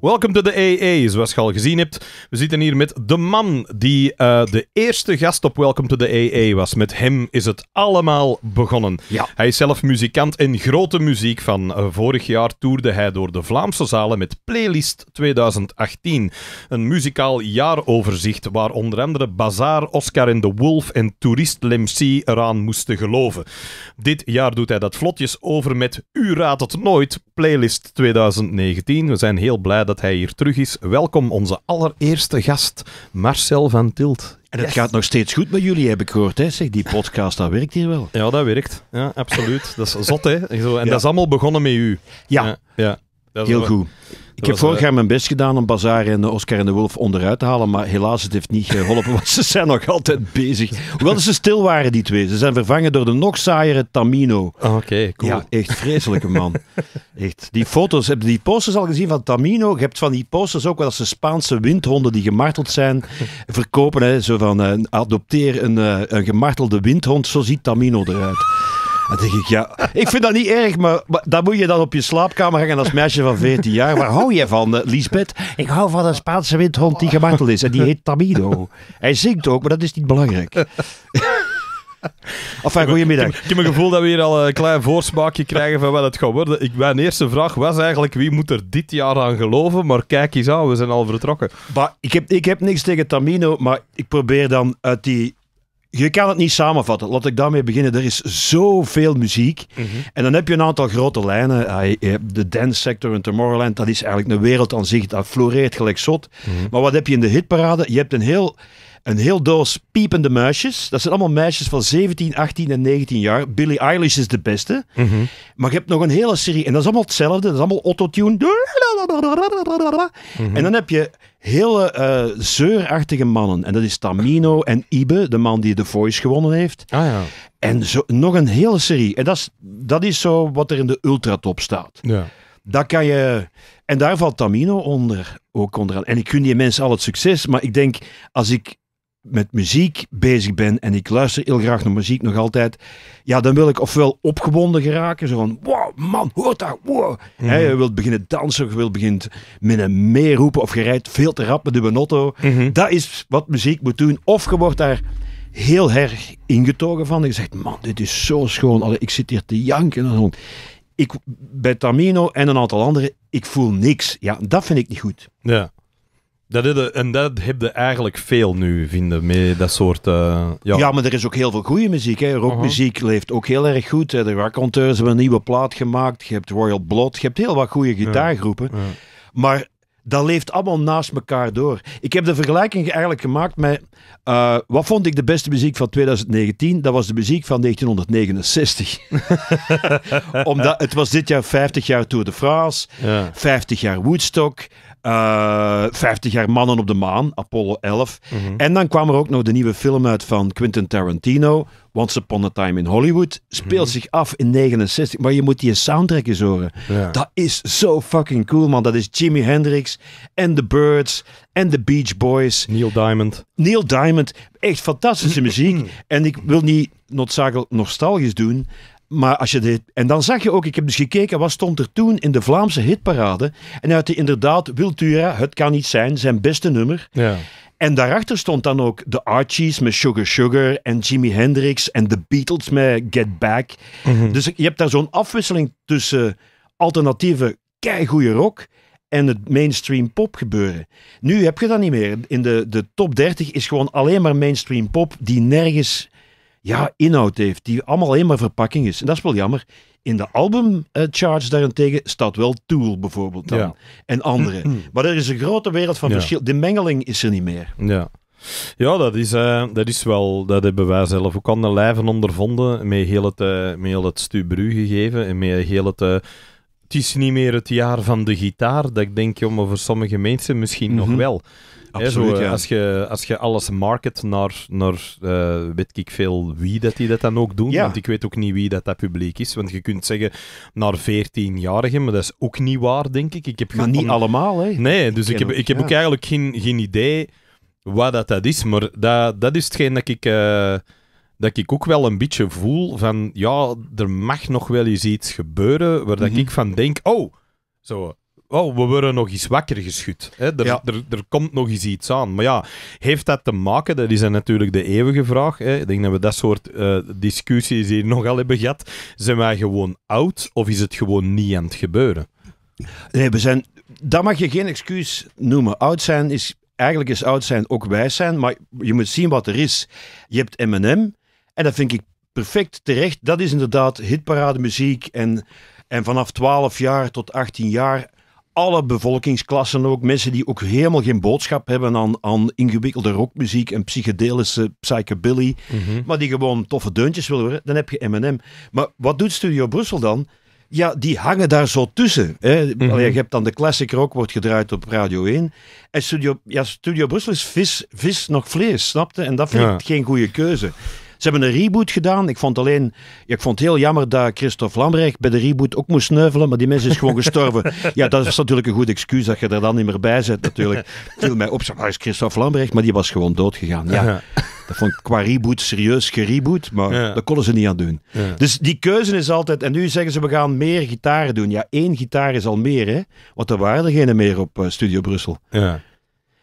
Welcome to the AA, zoals je al gezien hebt. We zitten hier met de man die eh, de eerste gast op Welcome to the AA was. Met hem is het allemaal begonnen. Hij is zelf muzikant in grote muziek van. Eh, vorig jaar toerde hij door de Vlaamse zalen met Playlist 2018. Een muzikaal jaaroverzicht waar onder andere Bazaar, Oscar en de Wolf en Toerist Lemsi eraan moesten geloven. Dit jaar doet hij dat vlotjes over met U raadt het nooit, Playlist 2019. We zijn heel blij dat hij hier terug is. Welkom onze allereerste gast, Marcel van Tilt. En het gaat nog steeds goed met jullie, heb ik gehoord. Hè? Zeg, die podcast, dat werkt hier wel. Ja, dat werkt. Ja, absoluut. Dat is zot, hè? Zo, en dat is allemaal begonnen met u. ja. ja. Heel goed. Ik heb vorig eh, jaar mijn best gedaan om Bazaar en Oscar en de Wolf onderuit te halen, maar helaas, het heeft niet geholpen, want ze zijn nog altijd bezig. Hoewel ze stil waren, die twee. Ze zijn vervangen door de nog saaiere Tamino. Ah, oké, okay, cool. Ja, echt vreselijke man. echt. Die foto's, heb je die posters al gezien van Tamino? Je hebt van die posters ook wel als de Spaanse windhonden die gemarteld zijn, verkopen. Hè? Zo van, eh, adopteer een, eh, een gemartelde windhond, zo ziet Tamino eruit ik, ja, ik vind dat niet erg, maar, maar moet je dan op je slaapkamer hangen als meisje van 14 jaar. Waar hou je van, uh, Lisbeth? Ik hou van een Spaanse windhond die gemarteld is en die heet Tamino. Hij zingt ook, maar dat is niet belangrijk. Enfin, goedemiddag. Ik, heb het gevoel dat we hier al een klein voorsmaakje krijgen van wat het gaat worden. Ik, mijn eerste vraag was eigenlijk, wie moet er dit jaar aan geloven? Maar kijk eens aan, we zijn al vertrokken. Maar ik, heb, ik heb niks tegen Tamino, maar ik probeer dan uit die je kan het niet samenvatten. Laat ik daarmee beginnen. Er is zoveel muziek. Mhm. En dan heb je een aantal grote lijnen. Ah, de dance sector in Tomorrowland, dat is eigenlijk een wereld aan zich. Dat floreert gelijk zot. Mhm. Maar wat heb je in de hitparade? Je hebt een heel een heel doos piepende muisjes. Dat zijn allemaal meisjes van 17, 18 en 19 jaar. Billie Eilish is de beste. Mhm. Maar je hebt nog een hele serie. En dat is allemaal hetzelfde. Dat is allemaal autotune. Mhm. En dan heb je hele uh, zeurachtige mannen. En dat is Tamino en Ibe, de man die de Voice gewonnen heeft. Ah, ja. En zo, nog een hele serie. En dat is, dat is zo wat er in de ultratop staat. Ja. Dat kan je... En daar valt Tamino onder, ook onderaan. En ik gun die mensen al het succes, maar ik denk, als ik met muziek bezig ben en ik luister heel graag naar muziek nog altijd, ja, dan wil ik ofwel opgewonden geraken, zo van, wow, man, hoort dat, wow. Mm. je wilt beginnen dansen, of je wilt beginnen met een meeroepen, of je rijdt veel te rap met de benotto. Mhm. Dat is wat muziek moet doen. Of je wordt daar heel erg ingetogen van. Je zegt, man, dit is zo schoon. Allee, ik zit hier te janken. En zo. Ik, bij Tamino en een aantal anderen, ik voel niks. Ja, dat vind ik niet goed. Ja. Dat de, en dat heb je eigenlijk veel nu, vinden, met dat soort... Eh, ja. maar er is ook heel veel goede muziek. Hè. Rockmuziek uh-huh. leeft ook heel erg goed. De Raconteurs hebben een nieuwe plaat gemaakt. Je hebt Royal Blood. Je hebt heel wat goede gitaargroepen. Maar dat leeft allemaal naast elkaar door. Ik heb de vergelijking eigenlijk gemaakt met... Eh, wat vond ik de beste muziek van 2019? Dat was de muziek van 1969. Omdat het was dit jaar 50 jaar Tour de France. 50 jaar Woodstock. 50 eh, jaar mannen op de maan, Apollo 11. Mhm. En dan kwam er ook nog de nieuwe film uit van Quentin Tarantino, Once Upon a Time in Hollywood. Speelt mhm. zich af in 69, maar je moet die soundtrack eens horen. Dat is zo fucking cool, man. Dat is Jimi Hendrix en The Birds en The Beach Boys. Neil Diamond. Neil Diamond. Echt fantastische muziek. En ik wil niet noodzakelijk nostalgisch doen, maar als je dit. En dan zag je ook, ik heb dus gekeken, wat stond er toen in de Vlaamse hitparade. En uit de inderdaad, Wiltura, het kan niet zijn, zijn beste nummer. Ja. En daarachter stond dan ook de Archies met Sugar Sugar en Jimi Hendrix en de Beatles met Get Back. Mhm. Dus je hebt daar zo'n afwisseling tussen alternatieve keigoede rock en het mainstream pop gebeuren. Nu heb je dat niet meer. In de, de top 30 is gewoon alleen maar mainstream pop die nergens ja, inhoud heeft, die allemaal alleen maar verpakking is. En dat is wel jammer. In de albumcharts eh, uh, daarentegen staat wel Tool bijvoorbeeld dan. En andere. maar er is een grote wereld van verschil. De mengeling is er niet meer. Ja. Ja, dat is, eh, dat is wel, dat hebben wij zelf ook aan de lijven ondervonden, met heel het, uh, met het gegeven en met heel het... het is niet meer het jaar van de gitaar, dat ik denk, je, maar voor sommige mensen misschien nog mhm. wel. Absoluut, ja. als, je, als je alles market naar, naar eh, weet ik veel wie dat die dat dan ook doen, want ik weet ook niet wie dat, dat publiek is, want je kunt zeggen naar 14-jarigen, maar dat is ook niet waar, denk ik. ik heb maar niet allemaal, hè? Nee, dus ik, heb, ik heb ook eigenlijk geen, geen idee wat dat, dat is, maar dat, dat is hetgeen dat ik... Eh, dat ik ook wel een beetje voel van, ja, er mag nog wel eens iets gebeuren waar dat mhm. ik van denk, oh, zo, oh, we worden nog eens wakker geschud. Hè? Er, er, komt nog eens iets aan. Maar ja, heeft dat te maken? Dat is natuurlijk de eeuwige vraag. Hè? Ik denk dat we dat soort eh, discussies hier nogal hebben gehad. Zijn wij gewoon oud of is het gewoon niet aan het gebeuren? Nee, we zijn... Dat mag je geen excuus noemen. Oud zijn is... Eigenlijk is oud zijn ook wijs zijn, maar je moet zien wat er is. Je hebt M&M en dat vind ik perfect terecht. Dat is inderdaad hitparade muziek en... En vanaf 12 jaar tot 18 jaar alle bevolkingsklassen ook. Mensen die ook helemaal geen boodschap hebben aan, aan ingewikkelde rockmuziek en psychedelische psychobilly. Mhm. Maar die gewoon toffe deuntjes willen horen. Dan heb je M&M. Maar wat doet Studio Brussel dan? Ja, die hangen daar zo tussen. Hè. Mhm. Je hebt dan de classic rock, wordt gedraaid op Radio 1. En Studio, ja, Studio Brussel is vis, vis nog vlees, snapte? En dat vind ik geen goede keuze. Ze hebben een reboot gedaan. Ik vond alleen, ik vond het heel jammer dat Christophe Lambrecht bij de reboot ook moest sneuvelen, maar die mens is gewoon gestorven. ja, dat is natuurlijk een goed excuus dat je er dan niet meer bij zit natuurlijk. Viel mij op, Waar nou, is Christophe Lambrecht, maar die was gewoon doodgegaan. ja. Dat vond ik qua reboot serieus gereboot, maar dat konden ze niet aan doen. Dus die keuze is altijd. En nu zeggen ze we gaan meer gitaren doen. Ja, één gitaar is al meer, hè? Want er waren er geen meer op eh, Studio Brussel. Ja.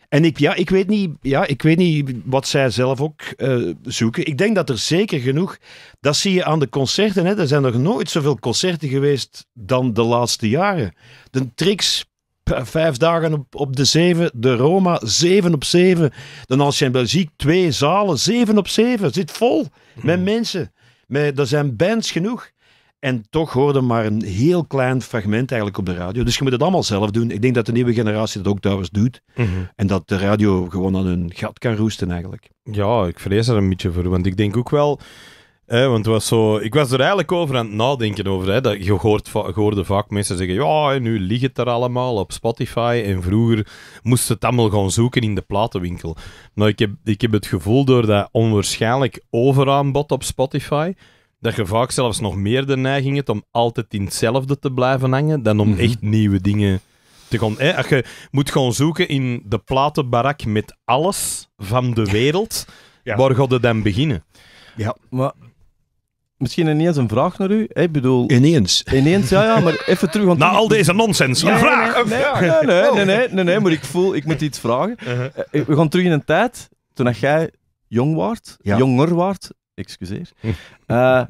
En ik, ja, ik, weet niet, ja, ik weet niet wat zij zelf ook eh, zoeken. Ik denk dat er zeker genoeg, dat zie je aan de concerten. Hè, er zijn nog nooit zoveel concerten geweest dan de laatste jaren. De Tricks, vijf dagen op, op de zeven. De Roma, zeven op zeven. De Ancien Belgique, twee zalen, zeven op zeven. Zit vol met hmm. mensen. Met, er zijn bands genoeg. En toch hoorde maar een heel klein fragment eigenlijk op de radio. Dus je moet het allemaal zelf doen. Ik denk dat de nieuwe generatie dat ook trouwens doet. Mhm. En dat de radio gewoon aan hun gat kan roesten eigenlijk. Ja, ik vrees er een beetje voor. Want ik denk ook wel... want was zo, ik was er eigenlijk over aan het nadenken over. Hè, dat je, hoort, hoorde vaak mensen zeggen, ja, nu ligt het er allemaal op Spotify. En vroeger moesten het allemaal gaan zoeken in de platenwinkel. Nou, ik heb, ik heb het gevoel door dat onwaarschijnlijk overaanbod op Spotify dat je vaak zelfs nog meer de neiging hebt om altijd in hetzelfde te blijven hangen dan om mhm. echt nieuwe dingen te gaan... Hè? Als je moet gaan zoeken in de platenbarak met alles van de wereld, waar we dan beginnen? Ja, maar Misschien ineens een vraag naar u. Ik bedoel... Ineens. Ineens, ja, ja, maar even terug. Want Na al deze nonsens, vraag! Nee, nee, nee, nee, maar ik voel, ik moet iets vragen. Uh-huh. Eh, we gaan terug in een tijd, toen jij jong was, jonger waart, excuseer. Eh,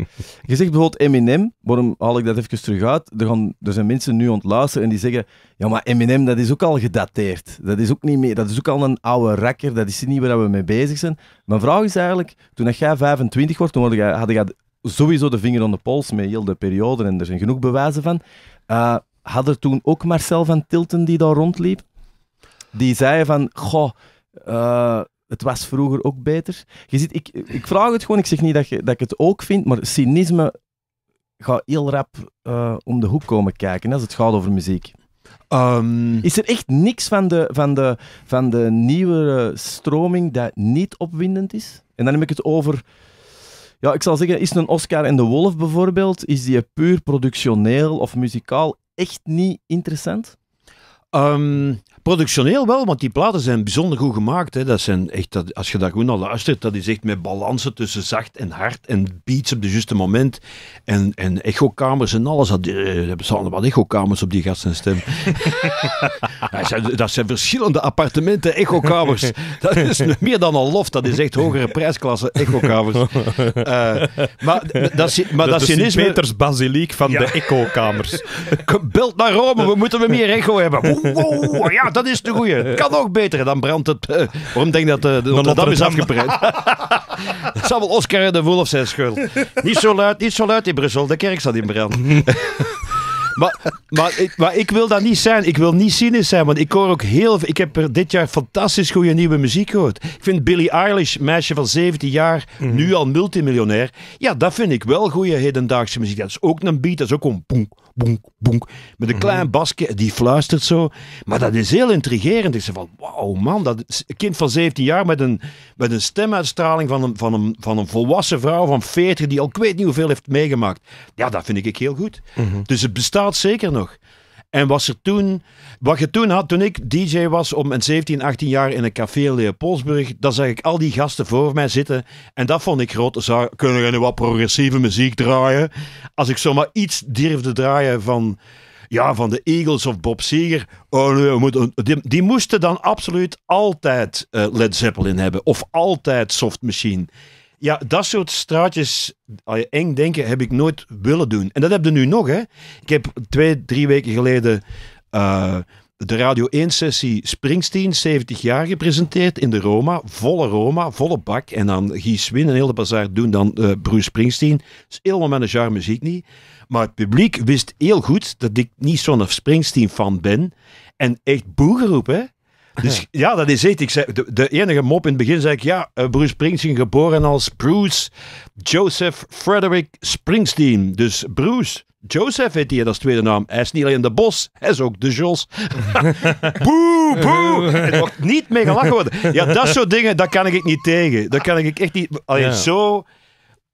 je zegt bijvoorbeeld Eminem, waarom haal ik dat even terug uit? Er, gaan, er zijn mensen nu ontluisteren en die zeggen, ja maar Eminem dat is ook al gedateerd. Dat is ook, niet meer, dat is ook al een oude rakker, dat is niet waar we mee bezig zijn. Mijn vraag is eigenlijk, toen jij 25 wordt, toen had je, sowieso de vinger op de pols met heel de periode en er zijn genoeg bewijzen van. Eh, had er toen ook Marcel van Tilten die daar rondliep? Die zei van, goh... Uh, het was vroeger ook beter. Je ziet, ik, ik vraag het gewoon, ik zeg niet dat, je, dat ik het ook vind, maar cynisme gaat heel rap eh, om de hoek komen kijken als het gaat over muziek. Ehm. Is er echt niks van de, van, de, van de nieuwe eh, stroming dat niet opwindend is? En dan heb ik het over... Ja, ik zal zeggen, is een Oscar en de Wolf bijvoorbeeld, is die puur productioneel of muzikaal echt niet interessant? Ehm, Productioneel wel, want die platen zijn bijzonder goed gemaakt. Hè. Dat zijn echt, dat, als je daar goed naar luistert, dat is echt met balansen tussen zacht en hard en beats op de juiste moment. En, en echokamers en alles. Dat, eh, er staan wat echokamers op die gasten stem. dat, zijn, dat zijn verschillende appartementen, echokamers. Dat is meer dan een loft, dat is echt hogere prijsklasse, echokamers. Uh, maar dat, maar dat, is Peters basiliek van de echokamers. Belt naar Rome, we moeten meer echo hebben. ja, dat is de goeie. Het kan nog beter. Dan brandt het. Eh, waarom denk dat eh, de, Rotterdam is afgebrand? Het zal wel Oscar de Wolf zijn schuld. Niet zo luid, niet zo luid in Brussel. De kerk staat in brand. Maar, maar, ik, maar ik wil dat niet zijn. Ik wil niet cynisch zijn, want ik hoor ook heel Ik heb dit jaar fantastisch goede nieuwe muziek gehoord. Ik vind Billie Eilish, meisje van 17 jaar, mhm. nu al multimiljonair. Ja, dat vind ik wel goede hedendaagse muziek. Dat is ook een beat, dat is ook een poem boenk, boenk. Met een mhm. klein basje, die fluistert zo. Maar dat mhm. is heel intrigerend. Ik zeg van, wauw man, dat een kind van 17 jaar met een, met een stemuitstraling van een, van, een, van een volwassen vrouw van 40 die al ik weet niet hoeveel heeft meegemaakt. Ja, dat vind ik heel goed. Mhm. Dus het bestaat zeker nog. En was er toen, wat je toen had, toen ik DJ was om mijn 17, 18 jaar in een café Leopoldsburg, dan zag ik al die gasten voor mij zitten. En dat vond ik groot. Ze kunnen we nu wat progressieve muziek draaien? Als ik zomaar iets durfde draaien van ja, van de Eagles of Bob Seger. Oh die, die, moesten dan absoluut altijd eh, Led Zeppelin hebben. Of altijd Soft Machine. Ja, dat soort straatjes, als je eng denken, heb ik nooit willen doen. En dat heb je nu nog, hè. Ik heb twee, drie weken geleden eh, de Radio 1-sessie Springsteen, 70 jaar, gepresenteerd in de Roma. Volle Roma, volle bak. En dan Gies Win en heel de bazaar doen dan uh, Bruce Springsteen. Dat is helemaal mijn genre muziek niet. Maar het publiek wist heel goed dat ik niet zo'n Springsteen-fan ben. En echt boegeroep, hè. Dus ja, dat is het. Ik zei, de, enige mop in het begin zei ik, ja, eh, Bruce Springsteen geboren als Bruce Joseph Frederick Springsteen. Dus Bruce Joseph heet hij als tweede naam. Hij is niet alleen de Bos, hij is ook de Jos. boe, boe. Het wordt niet mee gelachen worden. Ja, dat soort dingen, dat kan ik niet tegen. Dat kan ik echt niet... Alleen zo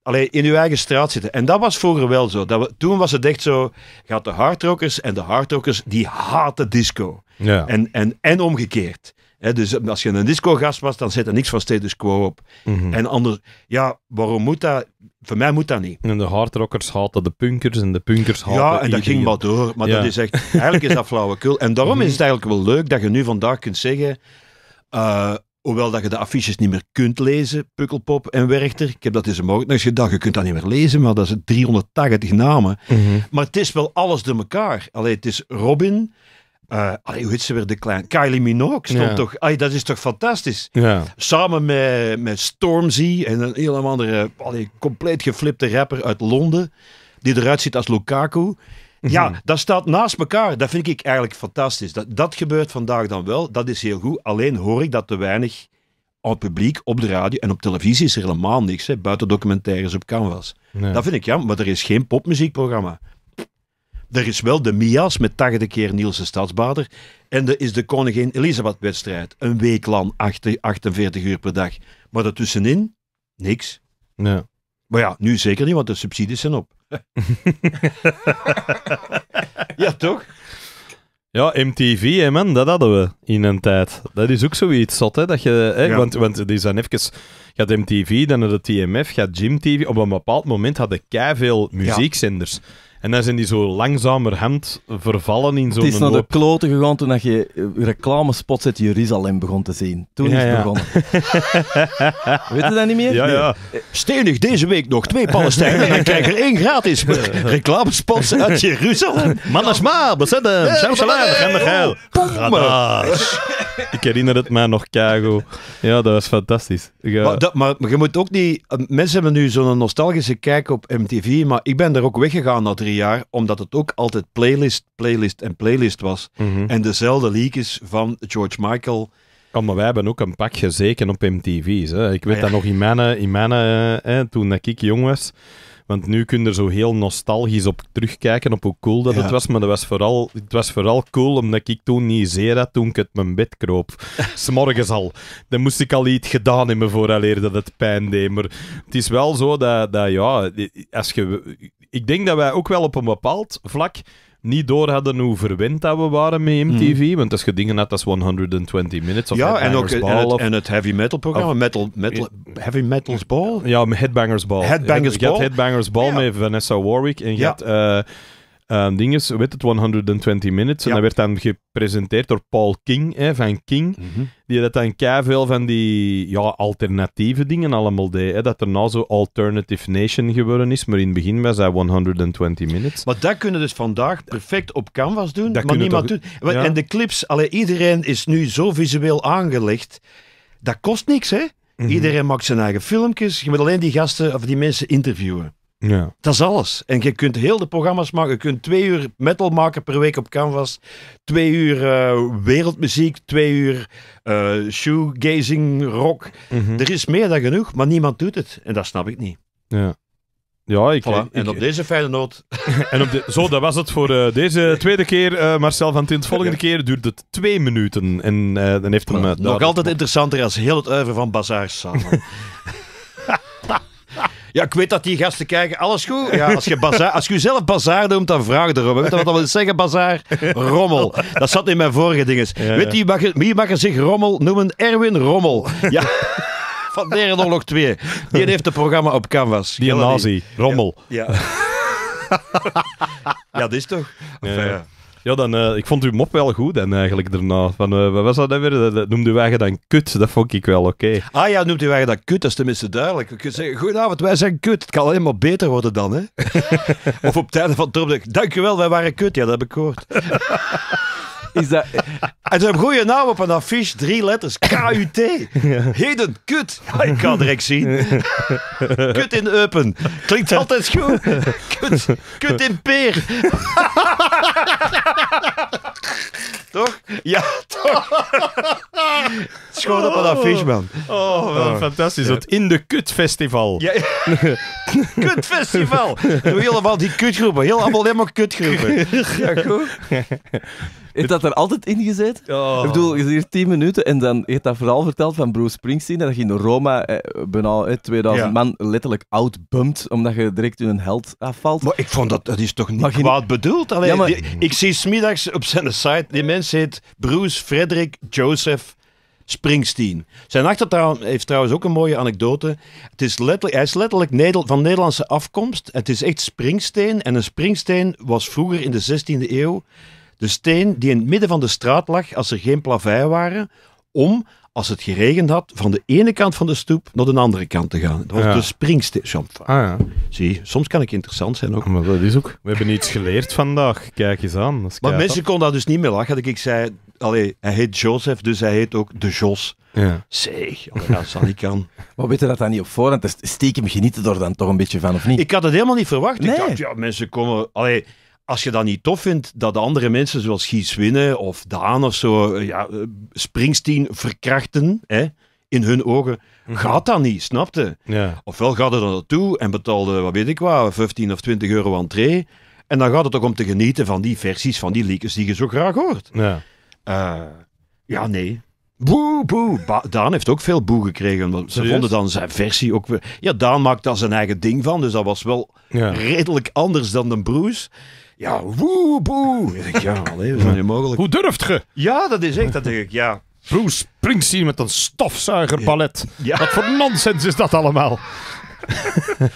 Allee, in uw eigen straat zitten. En dat was vroeger wel zo. Dat we, toen was het echt zo, gaat de hardrockers en de hardrockers, die haten disco. Ja. En, en, en omgekeerd. dus als je een discogast was, dan zit er niks van status quo op. Mhm. En anders, ja, waarom moet dat? Voor mij moet dat niet. En de hardrockers haten de punkers en de punkers haten Ja, en dat ging maar door. Maar dat is echt, eigenlijk is dat flauwekul. En daarom mhm. is het eigenlijk wel leuk dat je nu vandaag kunt zeggen, eh, Hoewel dat je de affiches niet meer kunt lezen, Pukkelpop en Werchter. Ik heb dat deze morgen nog eens gedaan. Je kunt dat niet meer lezen, maar dat is 380 namen. Mhm. Maar het is wel alles door elkaar. Allee, het is Robin. Eh, allee, hoe heet ze weer de klein? Kylie Minogue stond toch... Allee, dat is toch fantastisch? Samen met, met Stormzy en een heel andere... Allee, compleet geflipte rapper uit Londen die eruit ziet als Lukaku. Ja, mhm. dat staat naast elkaar. Dat vind ik eigenlijk fantastisch. Dat, dat gebeurt vandaag dan wel. Dat is heel goed. Alleen hoor ik dat te weinig op publiek, op de radio en op televisie is er helemaal niks. Hè, buiten documentaires op canvas. Dat vind ik jammer, maar er is geen popmuziekprogramma. Er is wel de Mias met 80 keer Nielsen Stadsbader. En er is de Koningin Elisabeth-wedstrijd. Een week lang, 48 uur per dag. Maar daartussenin, niks. Maar ja, nu zeker niet, want de subsidies zijn op. ja, toch? Ja, MTV, hè, man, dat hadden we in een tijd. Dat is ook zoiets zot, hè, dat je... Hè, want, want die zijn even... Gaat MTV, dan naar de TMF, gaat Gym TV. Op een bepaald moment hadden kei veel muziekzenders. En dan zijn die zo langzamerhand vervallen in zo'n Het is naar de kloten gegaan toen dat je eh, reclamespots uit Jeruzalem begon te zien. Toen is het begonnen. Weet je dat niet meer? Ja, ja. Nee. Eh, deze week nog twee Palestijnen en dan krijg er één gratis. reclamespots uit Jeruzalem. Manasma, bezetten, Shamsalam, Gemmegeil. Ik herinner het mij nog, Kago. Ja, dat was fantastisch. Maar, maar, je moet ook niet... Eh, mensen hebben nu zo'n nostalgische kijk op MTV, maar ik ben er ook weggegaan na drie ja jaar, omdat het ook altijd playlist, playlist en playlist was. Mhm. En dezelfde leakjes van George Michael. Oh, maar wij hebben ook een pak gezeken op MTV's. Hè. Ik weet ah, dat nog in mijn, in mijn eh, toen ik jong was. Want nu kun je er zo heel nostalgisch op terugkijken, op hoe cool dat het was. Maar dat was vooral, het was vooral cool omdat ik toen niet zeer had toen ik het mijn bed kroop. S'morgens al. Dan moest ik al iets gedaan hebben vooraleer dat het pijn deed. Maar het is wel zo dat, dat ja, als je ik denk dat wij ook wel op een bepaald vlak niet door hadden hoe verwend dat we waren met MTV. Mhm. Want als je dingen had als 120 Minutes of ja, en ook, Ball. En het, en het heavy metal programma, metal, metal, Heavy Metal's Ball? Ja, Headbangers Ball. Headbangers Ball. Je had Headbangers Ball met Vanessa Warwick en je ja. had... Eh, ding is, weet het, 120 Minutes. En dat werd dan gepresenteerd door Paul King, hè, van King. Mhm. Die dat dan veel van die ja, alternatieve dingen allemaal deed. Hè, dat er nou zo Alternative Nation geworden is. Maar in het begin was dat 120 Minutes. Maar dat kunnen dus vandaag perfect op canvas doen. maar niemand doet. En de clips, allee, iedereen is nu zo visueel aangelegd. Dat kost niks, hè? Mhm. Iedereen maakt zijn eigen filmpjes. Je moet alleen die gasten of die mensen interviewen. Ja. Dat is alles. En je kunt heel de programma's maken. Je kunt twee uur metal maken per week op Canvas. Twee uur eh, wereldmuziek. Twee uur eh, shoegazing, rock. Mhm. Er is meer dan genoeg, maar niemand doet het. En dat snap ik niet. Ja. Ja, ik, en op deze fijne noot. en op de, zo, dat was het voor eh, deze tweede keer, Marcel van Tint. Volgende keer duurt het twee minuten. En dan heeft hem, Nog altijd interessanter als heel het uiveren van Bazaars samen. Ja, ik weet dat die gasten kijken. Alles goed? Ja, als je, bazaar, als je zelf bazaar noemt, dan vraag erom. Weet je wat dat wil zeggen, bazaar? Rommel. Dat zat in mijn vorige dinges. Weet je wie, wie mag er zich Rommel noemen? Erwin Rommel. Ja van nog 2. Die heeft het programma op Canvas. Die nazi. Rommel. Ja. Ja, dat is toch? ja. Ja, dan, uh, ik vond uw mop wel goed en eigenlijk daarna. Van, eh, wat was dat dan weer? Dat noemde u eigen dan kut. Dat vond ik wel oké. Ah ja, noemt u eigen dan kut. Dat is tenminste duidelijk. Je zegt, goedenavond, wij zijn kut. Het kan alleen maar beter worden dan, hè? of op tijden van Trump, dankjewel, wij waren kut. Ja, dat heb ik gehoord. Is dat... En ze hebben goede naam op een affiche, drie letters, K U KUT. Heden, kut. Ah, ik kan direct zien. Kut in Eupen. Klinkt altijd goed. Kut, kut in Peer. toch? Ja, toch. Schoon op een affiche, man. Oh, oh wel oh. fantastisch. Het in de kutfestival. Ja. We Doe helemaal die kutgroepen. Heel allemaal helemaal kutgroepen. Ja, goed. Heeft dat er altijd in gezet? Ik bedoel, je zit hier tien minuten en dan heeft dat vooral verteld van Bruce Springsteen. Dat je in Roma eh, bijna eh, 2000 man letterlijk outbumpt. Omdat je direct in een held afvalt. Maar ik vond dat, dat is toch niet maar kwaad bedoeld? ja, maar... ik zie smiddags op zijn site. Die mens heet Bruce Frederick Joseph. Springsteen. Zijn achtertuin heeft trouwens ook een mooie anekdote. Het is letterlijk, hij is letterlijk van Nederlandse afkomst. Het is echt Springsteen. En een Springsteen was vroeger in de 16e eeuw de steen die in het midden van de straat lag als er geen plavei waren, om, als het geregend had, van de ene kant van de stoep naar de andere kant te gaan. Dat was de springsteen. Ah, ja. Zie, soms kan ik interessant zijn ook. Maar dat is ook. We hebben iets geleerd vandaag. Kijk eens aan. maar mensen konden daar dus niet meer lachen. Dat ik zei, allee, hij heet Joseph, dus hij heet ook de Jos. Ja. Zeg, dat zal ik aan. Maar weet je dat dan niet op voorhand? Stiekem genieten er dan toch een beetje van, of niet? Ik had het helemaal niet verwacht. Ik dacht, ja, mensen komen... Allee, als je dat niet tof vindt, dat andere mensen zoals Gies Winnen of Daan of zo, eh, ja, eh, Springsteen verkrachten, hè, in hun ogen, mhm. gaat dat niet, snapte? Ja. Ofwel gaat het er naartoe en betaalde, wat weet ik wat, 15 of 20 euro entree. En dan gaat het ook om te genieten van die versies, van die leakers die je zo graag hoort. Ja, eh, ja nee. Boe, boe. Daan heeft ook veel boe gekregen. Want ze vonden dan zijn versie ook weer... Ja, Daan maakt daar zijn eigen ding van, dus dat was wel redelijk anders dan de Bruce. Ja, woe, boe. denk, ja, alleen mogelijk. Hoe durft ge? Ja, dat is echt, dat denk ik, ja. Bruce Springsteen met een stofzuigerballet. Wat voor nonsens is dat allemaal?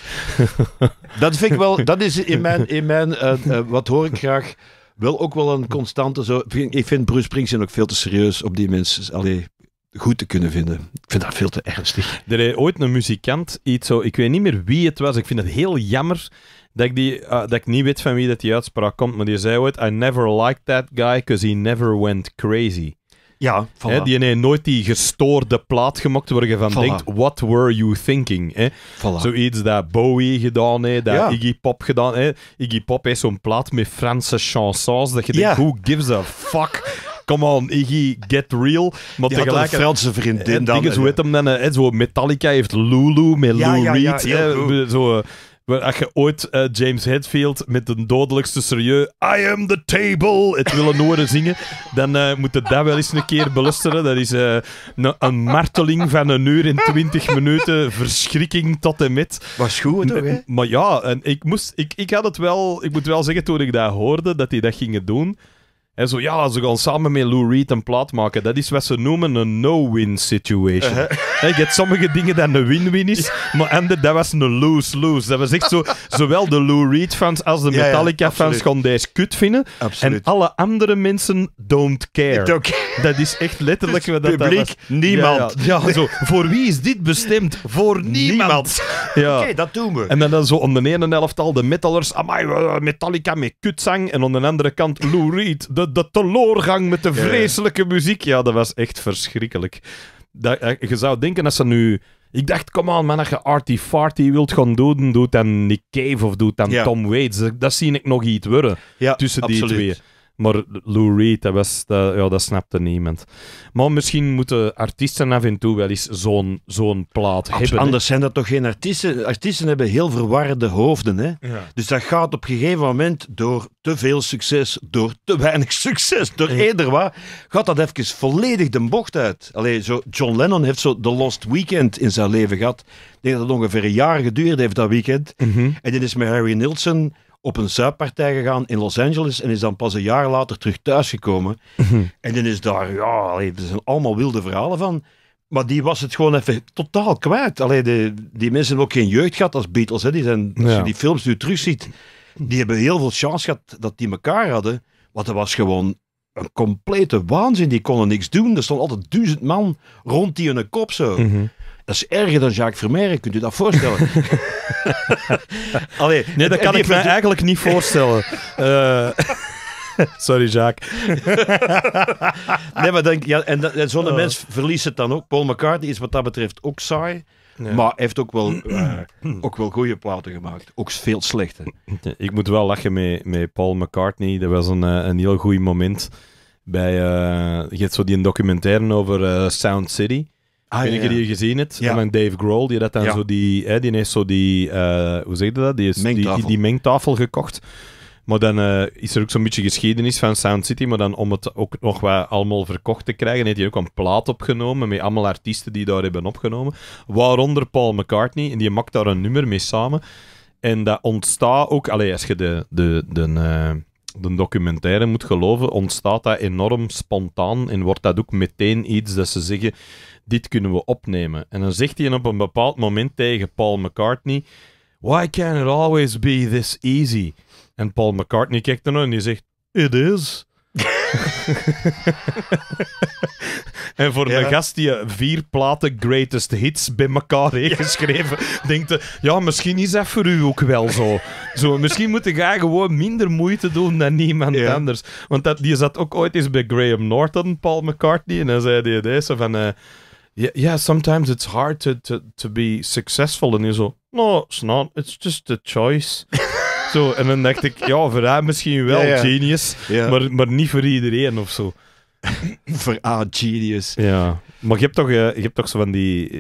dat vind ik wel, dat is in mijn, in mijn eh, eh, wat hoor ik graag, wel ook wel een constante. Zo, ik vind Bruce Springsteen ook veel te serieus op die mensen. Allee, goed te kunnen vinden. Ik vind dat veel te ernstig. Er is ooit een muzikant, iets zo, ik weet niet meer wie het was, ik vind het heel jammer dat ik, die, ah, dat ik niet weet van wie dat die uitspraak komt, maar die zei ooit, I never liked that guy because he never went crazy. Ja, voilà. die heeft nooit die gestoorde plaat gemaakt waar je van denkt, what were you thinking? Hè? Voilà. Zoiets dat Bowie gedaan heeft, dat Iggy Pop gedaan heeft. Iggy Pop heeft zo'n plaat met Franse chansons, dat je denkt, who gives a fuck? come on, Iggy, get real. Maar die tegelijk... een Franse vriendin en, dan. Dingen, zo heet hem dan, hè, zo Metallica heeft Lulu met Lou ja, Reed. Ja, zo, als je ooit eh, James Hetfield met een dodelijkste serieus I am the table het willen horen zingen, dan uh, moet je dat wel eens een keer belusteren. Dat is eh, een, marteling van een uur en twintig minuten, verschrikking tot en met. Was goed toch, Maar ja, en ik, moest, ik, ik had het wel... Ik moet wel zeggen, toen ik dat hoorde, dat hij dat gingen doen... En zo, ja, ze gaan samen met Lou Reed een plaat maken. Dat is wat ze noemen een no-win situation. hey, uh-huh. je hebt sommige dingen dat een win-win is, ja. maar ander, dat was een lose-lose. Dat was echt zo, zowel de Lou Reed-fans als de Metallica-fans gaan deze kut vinden. Absoluut. En alle andere mensen don't care. Dat is echt letterlijk wat dat publiek, niemand. Ja, zo, voor wie is dit bestemd? Voor niemand. niemand. Oké, dat doen we. En dan, dan zo om de ene helft al de metallers amai, Metallica met kutzang, en aan de andere kant Lou Reed, de de, teloorgang met de vreselijke muziek. Ja, dat was echt verschrikkelijk. Dat, eh, je zou denken dat ze nu... Ik dacht, kom aan, man, als je Artie Farty wilt gaan doen, doet dan Nick Cave of doet dan Tom Waits. Dat zie ik nog iets worden tussen die twee. Maar Lou Reed, dat, was, ja, dat snapte niemand. Maar misschien moeten artiesten af en toe wel eens zo'n zo'n plaat hebben. Anders zijn dat toch geen artiesten? Artiesten hebben heel verwarde hoofden. Hè? Ja. Dus dat gaat op een gegeven moment door te veel succes, door te weinig succes, door eerder wat, gaat dat even volledig de bocht uit. Allee, zo John Lennon heeft zo The Lost Weekend in zijn leven gehad. Ik denk dat het ongeveer een jaar geduurd heeft, dat weekend. Mhm. En dit is met Harry Nilsson op een zuidpartij gegaan in Los Angeles en is dan pas een jaar later terug thuisgekomen. Mhm. en dan is daar, ja, allee, er zijn allemaal wilde verhalen van. Maar die was het gewoon even totaal kwijt. Allee, die mensen hebben ook geen jeugd gehad als Beatles. Hè. Die zijn, als je die films nu terugziet, die hebben heel veel chance gehad dat die elkaar hadden. Want dat was gewoon een complete waanzin. Die konden niks doen. Er stonden altijd duizend man rond die hun kop zo. Mhm. Dat is erger dan Jacques Vermeer, kunt u dat voorstellen? Allee, nee, dat kan ik me eigenlijk niet voorstellen. Eh, sorry, Jacques. nee, maar denk, ja, en, en zo'n oh. mens verliest het dan ook. Paul McCartney is wat dat betreft ook saai. Maar heeft ook wel, eh, ook wel goede platen gemaakt. Ook veel slechte. Ik moet wel lachen met, met Paul McCartney. Dat was een, eh, een heel goed moment. Bij, uh, die documentaire over Sound City. Ah, ik weet je die gezien hebt. En Dave Grohl, die, dat dan zo die, hè, die heeft zo die, eh, hoe zeg je dat? Die, is, mengtafel. Die, die, mengtafel gekocht. Maar dan eh, is er ook zo'n beetje geschiedenis van Sound City. Maar dan om het ook nog wat allemaal verkocht te krijgen, heeft hij ook een plaat opgenomen met allemaal artiesten die daar hebben opgenomen. Waaronder Paul McCartney. En die maakt daar een nummer mee samen. En dat ontstaat ook, alleen als je de, de, de, eh, de documentaire moet geloven, ontstaat dat enorm spontaan en wordt dat ook meteen iets dat ze zeggen dit kunnen we opnemen. En dan zegt hij op een bepaald moment tegen Paul McCartney: Why can it always be this easy? En Paul McCartney kijkt ernaar en die zegt: It is. en voor de een gast die vier platen greatest hits bij elkaar heeft geschreven, denkt hij, ja, misschien is dat voor u ook wel zo. zo misschien moet je gewoon minder moeite doen dan niemand anders. Want dat, die zat ook ooit eens bij Graham Norton, Paul McCartney, en dan zei hij deze van... Eh, Yeah, yeah. Sometimes it's hard to to to be successful in Israel. No, it's not. It's just a choice. zo, en dan dacht ik, ja, voor haar misschien wel, ja, ja. genius, maar, maar niet voor iedereen of zo. voor a ah, genius. Ja, maar je hebt toch, eh, je hebt toch zo van die. Eh,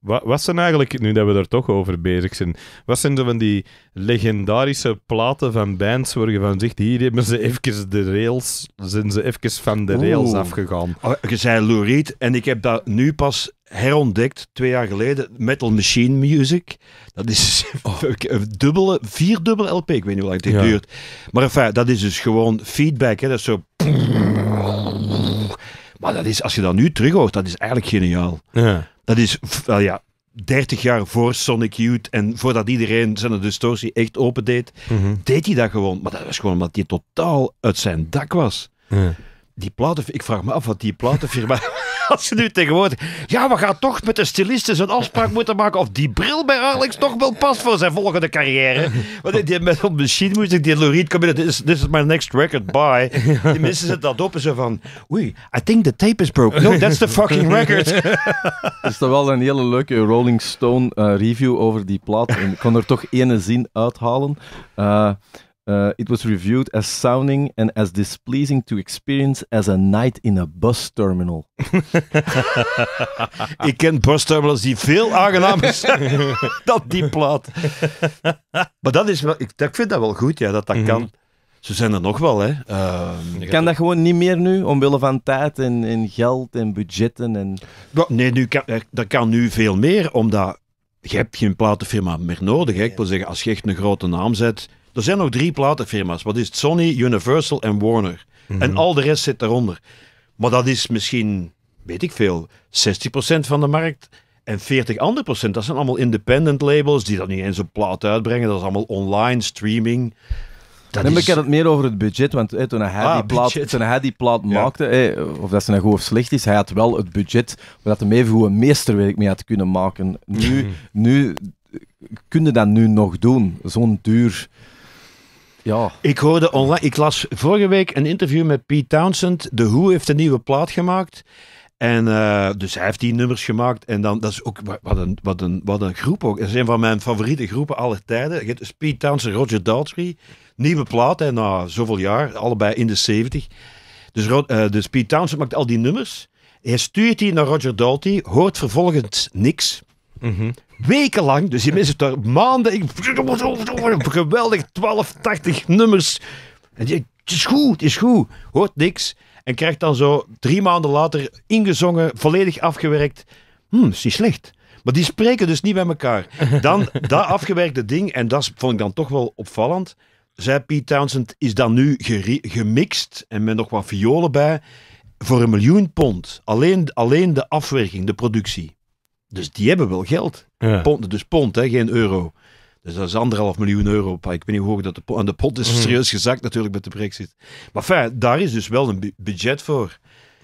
wat, zijn eigenlijk, nu dat we er toch over bezig zijn, wat zijn zo van die legendarische platen van bands waar je van zegt, hier hebben ze even de rails, zijn ze even van de rails afgegaan. Ah, je zei Lou Reed, en ik heb dat nu pas herontdekt, twee jaar geleden, Metal Machine Music. Dat is oh. een dubbele, vierdubbele LP, ik weet niet hoe lang het duurt. Maar enfin, dat is dus gewoon feedback, hè. dat is zo... Maar dat is, als je dat nu terug hoort, dat is eigenlijk geniaal. Ja. Dat is, wel ja, 30 jaar voor Sonic Youth en voordat iedereen zijn distortie echt opendeed, mm deed hij dat gewoon. Maar dat was gewoon omdat hij totaal uit zijn dak was. Ja. Die platen, ik vraag me af wat die platenfirma... als ze nu tegenwoordig... Ja, we gaan toch met de stylisten een afspraak moeten maken of die bril bij Alex toch wel past voor zijn volgende carrière. Want die, met op machine moest ik die Loriet komen dit is, my next record, buy. Die mensen zetten dat op en zo van... Oei, I think the tape is broken. No, that's the fucking record. Het is wel een hele leuke Rolling Stone eh, review over die plaat. En ik kon er toch ene zin uithalen. Eh, uh, it was reviewed as sounding and as displeasing to experience as a night in a bus terminal. Ik ken bus terminals die veel aangenamer zijn dan die plaat. maar dat is wel, ik, ik vind dat wel goed, ja, dat dat mhm. kan. Ze zijn er nog wel, hè. Ehm, kan dat gewoon niet meer nu, omwille van tijd en, en geld en budgetten? En... Nee, nu kan, dat kan nu veel meer, omdat je hebt geen platenfirma meer nodig. Ik wil zeggen, als je echt een grote naam zet. Er zijn nog drie platenfirma's. Wat is Sony, Universal en Warner. Mhm. En al de rest zit daaronder. Maar dat is misschien, weet ik veel, 60% van de markt. En 40 andere procent, dat zijn allemaal independent labels die dat niet eens op plaat uitbrengen. Dat is allemaal online, streaming. Dan Ik had het meer over het budget, want hey, ah, toen, hij die plaat, hij maakte, of dat ze nou goed of slecht is, hij had wel het budget dat hij even hoe een meesterwerk mee had kunnen maken. Nu, mhm. nu kun je dat nu nog doen, zo'n duur ja. Ik hoorde online, ik las vorige week een interview met Pete Townsend. De Who heeft een nieuwe plaat gemaakt. En eh, dus hij heeft die nummers gemaakt. En dan, dat is ook, wat een, wat een, wat een groep ook. Dat is een van mijn favoriete groepen alle tijden. Je hebt dus Pete Townsend, Roger Daltrey. Nieuwe plaat, na zoveel jaar. Allebei in de 70. Dus, uh, Pete Townsend maakt al die nummers. Hij stuurt die naar Roger Daltrey. Hoort vervolgens niks. Mm Wekenlang. Dus die mensen daar maanden. Ik, geweldig, 12, 80 nummers. En die, het is goed, het is goed. Hoort niks. En krijgt dan zo drie maanden later ingezongen, volledig afgewerkt. Hm, is niet slecht. Maar die spreken dus niet bij elkaar. Dan dat afgewerkte ding, en dat vond ik dan toch wel opvallend. Zij Pete Townsend is dan nu gemixt en met nog wat violen bij voor een miljoen pond. Alleen, alleen de afwerking, de productie. Dus die hebben wel geld. dus pond, hè, geen euro. Dus dat is anderhalf miljoen euro. Ik weet niet hoe hoog dat de pond... En de pond is mhm. serieus gezakt natuurlijk met de brexit. Maar fijn, daar is dus wel een budget voor.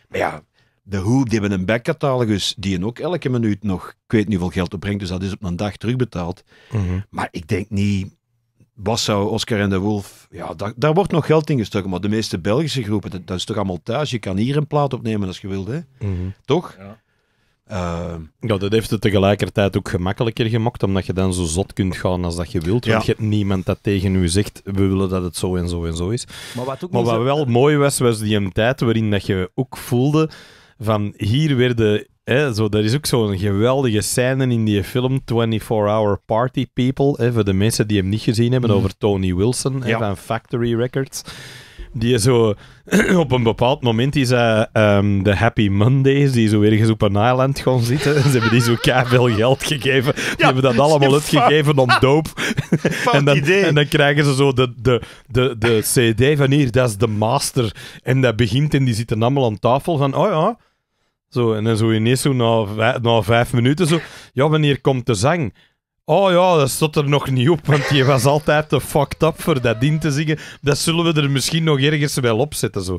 Maar ja, de hoop die hebben een backcatalogus die je ook elke minuut nog, ik weet niet hoeveel geld opbrengt, dus dat is op een dag terugbetaald. Mhm. Maar ik denk niet, Wassau, Oscar en de Wolf, ja, daar, daar, wordt nog geld in gestoken. Maar de meeste Belgische groepen, dat, is toch allemaal thuis. Je kan hier een plaat opnemen als je wilde, hè? Mhm. Toch? Ja. Ehm, ja, dat heeft het tegelijkertijd ook gemakkelijker gemaakt, omdat je dan zo zot kunt gaan als dat je wilt. Want je hebt niemand dat tegen u zegt, we willen dat het zo en zo en zo is. Maar wat, ook maar wat wel mooi was, was die een tijd waarin dat je ook voelde van hier werden... Hè, zo, dat is ook zo'n geweldige scène in die film 24-Hour Party People. Hè, voor de mensen die hem niet gezien hebben, mm. over Tony Wilson hè, van Factory Records. Die zo op een bepaald moment is eh de Happy Mondays, die zo ergens op een island gaan zitten. Ze hebben die zo veel geld gegeven. Ze hebben dat allemaal uitgegeven om ah, doop. en, dan, en dan krijgen ze zo de, de, de, de CD van hier, dat is de master. En dat begint en die zitten allemaal aan tafel van, oh ja. Zo, en dan zo ineens zo na, na vijf minuten zo, ja, wanneer komt de zang? Oh ja, dat stond er nog niet op, want je was altijd te fucked up voor dat in te zingen. Dat zullen we er misschien nog ergens wel opzetten. Zo.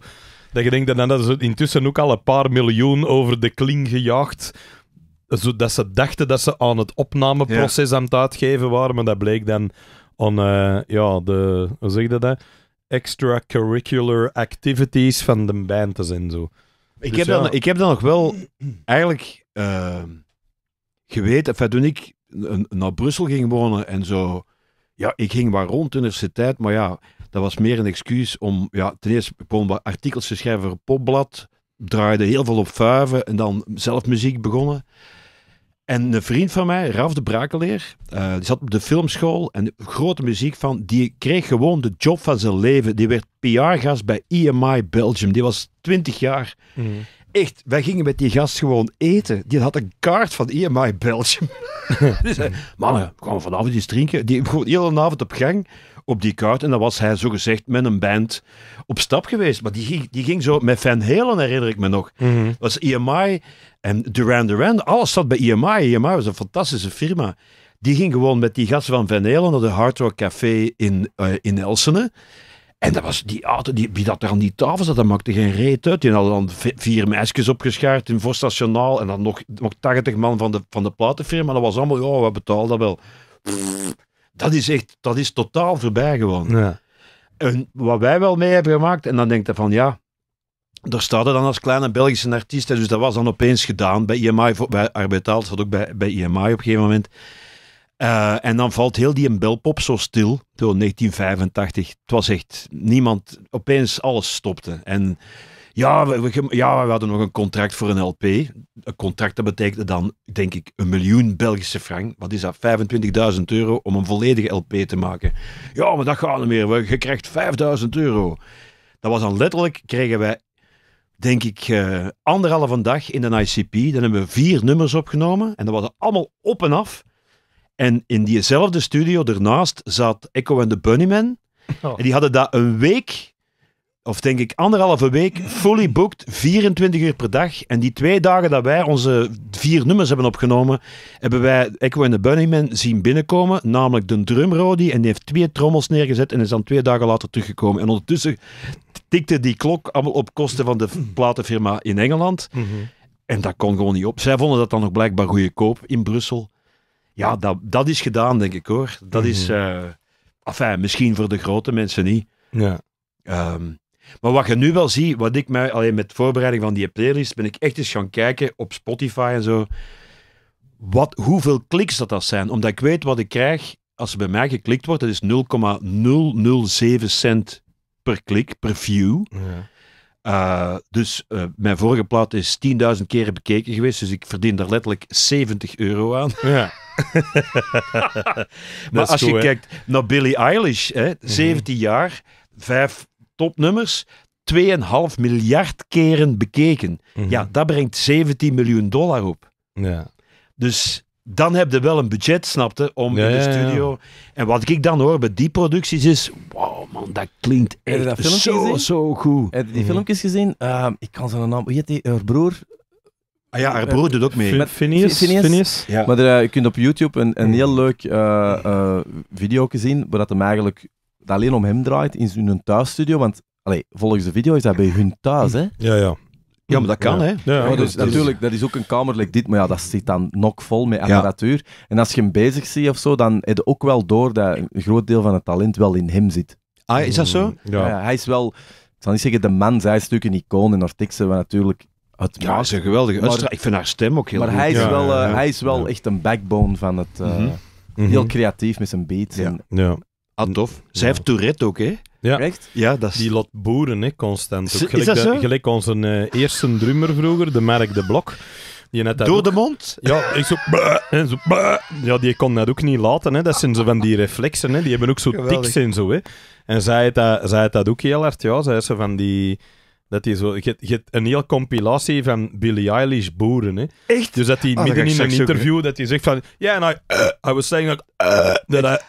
Dat je denkt dat ze intussen ook al een paar miljoen over de kling gejaagd. Zodat ze dachten dat ze aan het opnameproces aan het uitgeven waren, maar dat bleek dan aan eh, ja, de, hoe zeg je dat? Extracurricular activities van de band te zijn. Zo. Ik, dus heb dan, ik heb dan nog wel eigenlijk uh, geweten, enfin, toen ik naar Brussel ging wonen en zo. Ja, ik ging waar rond in de tijd, maar ja, dat was meer een excuus om ja, ten eerste begon wat artikels te schrijven voor een popblad. Draaide heel veel op vuiven en dan zelf muziek begonnen. En een vriend van mij, Raf de Brakeleer, eh, die zat op de filmschool en grote muziek van, die kreeg gewoon de job van zijn leven. Die werd PR-gast bij EMI Belgium. Die was 20 jaar. Mhm echt, wij gingen met die gast gewoon eten. Die had een kaart van EMI Belgium. mannen, gaan we vanavond iets drinken? Die gewoon de hele avond op gang op die kaart. En dan was hij zogezegd met een band op stap geweest. Maar die ging, die ging zo met Van Halen, herinner ik me nog. Mhm. was EMI en Duran Duran. Alles zat bij EMI. EMI was een fantastische firma. Die ging gewoon met die gast van Van Halen naar de Hard Rock Café in, eh, in Elsene. En dat was die auto, die, wie dat er aan die tafel zat, dat maakte geen reet uit. Die hadden dan vier meisjes opgeschaard in voorstationaal en dan nog, nog 80 man van de, van de platenfirma. Dat was allemaal, ja, we betaalden dat wel. dat is echt, dat is totaal voorbij gewoon. Ja. En wat wij wel mee hebben gemaakt, en dan denk je van ja, daar staat er dan als kleine Belgische artiest. Dus dat was dan opeens gedaan bij IMI, e bij Arbeid zat ook bij, bij IMI e op een gegeven moment. Eh, en dan valt heel die belpop zo stil, door 1985. Het was echt, niemand, opeens alles stopte. En ja we, ja, we hadden nog een contract voor een LP. Een contract, dat betekende dan, denk ik, een miljoen Belgische frank. Wat is dat? 25.000 euro om een volledige LP te maken. Ja, maar dat gaat niet meer. Je gekregen 5.000 euro. Dat was dan letterlijk, kregen wij, denk ik, uh, anderhalve dag in de ICP. Dan hebben we vier nummers opgenomen. En dat was allemaal op en af. En in diezelfde studio ernaast zat Echo en de Bunnymen. Oh. En die hadden daar een week, of denk ik anderhalve week, fully booked, 24 uur per dag. En die twee dagen dat wij onze vier nummers hebben opgenomen, hebben wij Echo en de Bunnymen zien binnenkomen. Namelijk de drumrody. En die heeft twee trommels neergezet en is dan twee dagen later teruggekomen. En ondertussen tikte die klok allemaal op kosten van de platenfirma in Engeland. Mhm. En dat kon gewoon niet op. Zij vonden dat dan nog blijkbaar goede koop in Brussel. Ja, dat, dat is gedaan, denk ik hoor. Dat is, uh, enfin, misschien voor de grote mensen niet. Ja. Ehm, maar wat je nu wel ziet, wat ik mij, alleen met voorbereiding van die playlist, ben ik echt eens gaan kijken op Spotify en zo, wat, hoeveel kliks dat, dat zijn. Omdat ik weet wat ik krijg als er bij mij geklikt wordt, dat is 0,007 cent per klik, per view. Ja. Eh, dus eh, mijn vorige plaat is 10.000 keren bekeken geweest, dus ik verdien daar letterlijk 70 euro aan. Ja. maar als je kijkt naar Billie Eilish, hè, 17 mhm. jaar, vijf topnummers, 2,5 miljard keren bekeken. Mhm. Ja, dat brengt 17 miljoen dollar op. Ja. Dus dan heb je wel een budget, snapte, om in de studio. En wat ik dan hoor bij die producties is, wow man, dat klinkt echt zo, zo goed. Heb je die mhm. filmpjes gezien? Ehm, ik kan zijn naam, hoe heet die, haar broer? Ah ja, haar broer eh, doet ook mee. Met Phineas. Phineas. Ja. Maar eh, je kunt op YouTube een, een heel leuk eh, mhm. video zien, waar dat hem eigenlijk alleen om hem draait in hun thuisstudio, want volgens de video is dat bij hun thuis, mhm. hè? Ja, ja. Ja, maar dat kan, hè. Ja, dus, natuurlijk, dat is ook een kamer dit, maar ja, dat zit dan vol met apparatuur. En als je hem bezig ziet of zo, dan heb je ook wel door dat een groot deel van het talent wel in hem zit. Ah, is dat zo? Mm. Ja. hij is wel... Ik zal niet zeggen de man, zij is natuurlijk een icoon in Artikse, maar natuurlijk het ja, ze geweldige maar, Ik vind haar stem ook heel maar goed. Maar eh, hij is wel, Hij is wel echt een backbone van het... Eh, mhm. Heel mhm. creatief met zijn beat. Ja. En, ah, Zij heeft Tourette ook, hè? Ja. Ja, dat is... Die lot boeren, hè, constant. Ook, gelijk, dat gelijk, onze eh, eerste drummer vroeger, de Merk de Blok. Die net Door de mond? Ja, ik zo... en zo ja, die kon dat ook niet laten. Hè. Dat zijn ze van die reflexen, hè. die hebben ook zo tics en zo. Hè. En zij het dat, dat ook heel hard, ja. Zij ze van die dat hij zo, je, je een heel compilatie van Billie Eilish boeren. Hè? Echt? Dus dat hij ah, midden in een interview dat hij zegt van. Ja, yeah, I, I was saying that. Eh, I, eh,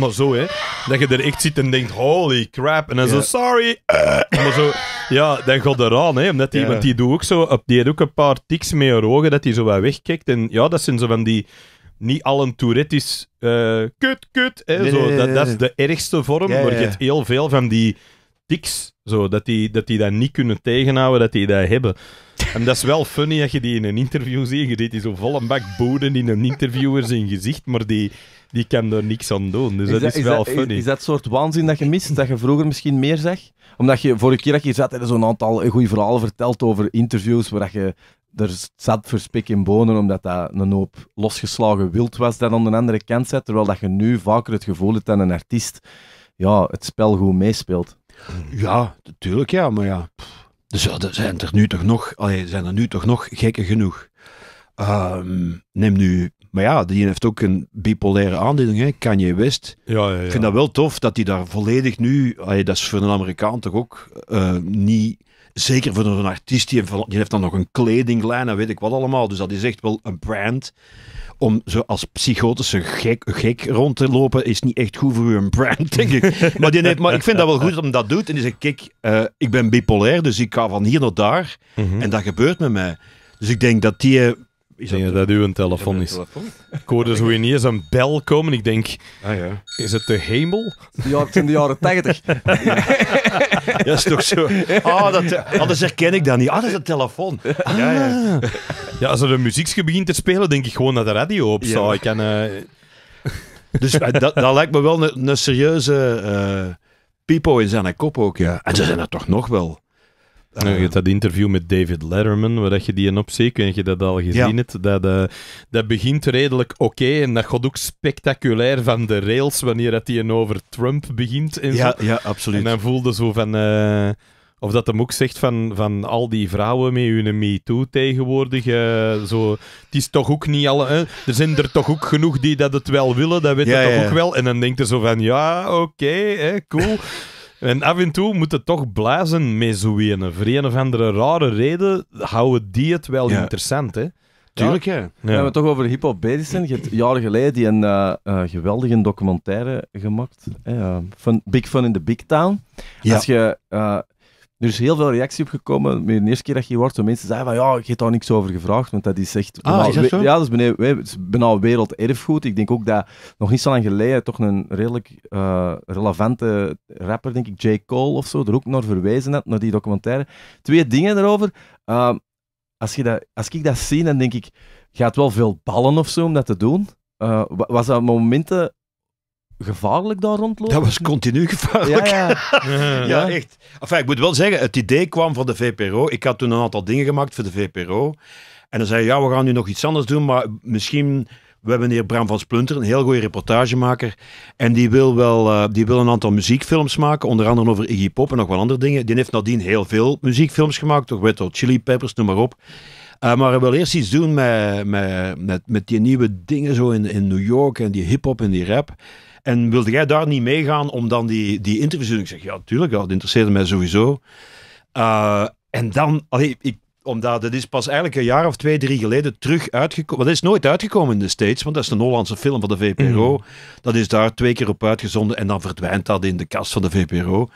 maar zo, hè? Dat je er echt zit en denkt: holy crap. En dan zo, sorry. Eh. maar zo, ja, dan gaat eraan, hè? Omdat die, Want die doet ook zo. die heeft ook een paar tics mee haar ogen dat hij zo wat wegkijkt. En ja, dat zijn zo van die niet al kut, kut. Hè, zo, dat, dat, is de ergste vorm, maar je hebt heel veel van die tics. Zo, dat, die, dat die dat niet kunnen tegenhouden, dat die dat hebben. En dat is wel funny dat je die in een interview ziet. Je ziet die zo vol een bak boden in een interviewer zijn gezicht, maar die, die kan er niks aan doen. Dus is dat, is wel dat, funny. Is, dat soort waanzin dat je mist, dat je vroeger misschien meer zag? Omdat je vorige keer dat je hier zat, zo'n aantal goede verhalen verteld over interviews waar je er zat voor spik en bonen, omdat dat een hoop losgeslagen wild was dat aan de andere kant zet, Terwijl dat je nu vaker het gevoel hebt dat een artiest ja, het spel goed meespeelt. Ja, natuurlijk ja, maar ja. Dus zijn er nu toch nog, allee, zijn er nu toch nog gekken genoeg. Ehm, neem nu, maar ja, die heeft ook een bipolaire aandeling, hè? Kanye West. Ja, ja, ja. Ik vind dat wel tof dat hij daar volledig nu, allee, dat is voor een Amerikaan toch ook eh, niet Zeker voor een artiest, die heeft, die heeft dan nog een kledinglijn en weet ik wat allemaal. Dus dat is echt wel een brand. Om zo als psychotische gek, gek rond te lopen, is niet echt goed voor een brand, denk ik. maar, die heeft, maar ik vind dat wel goed dat hij dat doet. En die zegt, kijk, eh, ik ben bipolair, dus ik ga van hier naar daar. Mhm. En dat gebeurt met mij. Dus ik denk dat die eh, is denk dat, dat uw telefoon is. Ik hoorde dus zo ineens een bel komen. Ik denk, ah, ja. is het de hemel? Ja, het in de jaren tachtig. ja, is toch zo. Ah, dat, eh, anders herken ik dat niet. Ah, dat is een telefoon. Ja, ja. Ah. ja, als er een muziekje begint te spelen, denk ik gewoon dat de radio op zou. Ik kan, eh, Dus eh, dat, lijkt me wel een, serieuze uh, pipo in zijn kop ook. Ja. En ze zijn er toch nog wel. Eh, eh, je hebt dat interview met David Letterman, waar je die in opziet, en je dat al gezien hebt, dat, eh, dat begint redelijk oké en dat gaat ook spectaculair van de rails wanneer dat die over Trump begint en ja, zo. Ja, absoluut. En dan voelde zo van... of dat hem ook zegt van, van al die vrouwen met hun MeToo tegenwoordig. zo, het is toch ook niet alle. Er zijn er toch ook genoeg die dat het wel willen, dat weet ja, toch ook wel. En dan denkt er zo van: ja, oké, cool. En af en toe moet het toch blazen met zo'n. Voor een of andere rare reden houden die het wel interessant, hè? Tuurlijk, hè. Ja. We hebben toch over hip-hop bezig zijn. Je hebt jaren geleden die een eh, eh, geweldige documentaire gemaakt. Hè, eh, Big Fun in the Big Town. Als je er is heel veel reactie op gekomen. De eerste keer dat je wordt, mensen zeiden van ja, ik heb daar niks over gevraagd, want dat is echt. Ah, is Ja, dat is bijna het is bijna werelderfgoed. Ik denk ook dat nog niet zo lang geleden toch een redelijk eh, relevante rapper, denk ik, J. Cole of zo, er ook naar verwezen had, naar die documentaire. Twee dingen daarover. Ehm, als, je dat, als ik dat zie, dan denk ik, gaat wel veel ballen of zo om dat te doen. Eh, was dat momenten gevaarlijk daar rondlopen? Dat was continu gevaarlijk. Ja, ja. ja echt. Enfin, ik moet wel zeggen, het idee kwam van de VPRO. Ik had toen een aantal dingen gemaakt voor de VPRO. En dan zei je, ja, we gaan nu nog iets anders doen, maar misschien... We hebben hier Bram van Splunter, een heel goede reportagemaker. En die wil, wel, eh, die wil een aantal muziekfilms maken, onder andere over Iggy Pop en nog wel andere dingen. Die heeft nadien heel veel muziekfilms gemaakt, toch Red Chili Peppers, noem maar op. Eh, maar hij wil eerst iets doen met, met, met, met die nieuwe dingen zo in, in New York en die hip-hop en die rap. En wilde jij daar niet meegaan om dan die, die te doen? Ik zeg, ja, tuurlijk, dat interesseerde mij sowieso. Eh, en dan, ik, omdat het is pas eigenlijk een jaar of twee, drie geleden terug uitgekomen. Dat is nooit uitgekomen in de States, want dat is een Hollandse film van de VPRO. Mm. Dat is daar twee keer op uitgezonden en dan verdwijnt dat in de kast van de VPRO.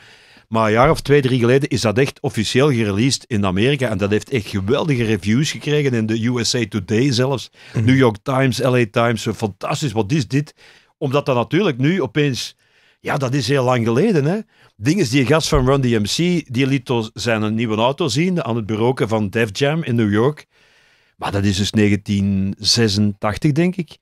Maar een jaar of twee, drie geleden is dat echt officieel gereleased in Amerika. En dat heeft echt geweldige reviews gekregen in de USA Today zelfs. Mm. New York Times, LA Times, fantastisch, wat is dit? Omdat dat natuurlijk nu opeens... Ja, dat is heel lang geleden, hè. Dingen die gast van Run DMC, die liet zijn nieuwe auto zien aan het bureau van Def Jam in New York. Maar dat is dus 1986, denk ik.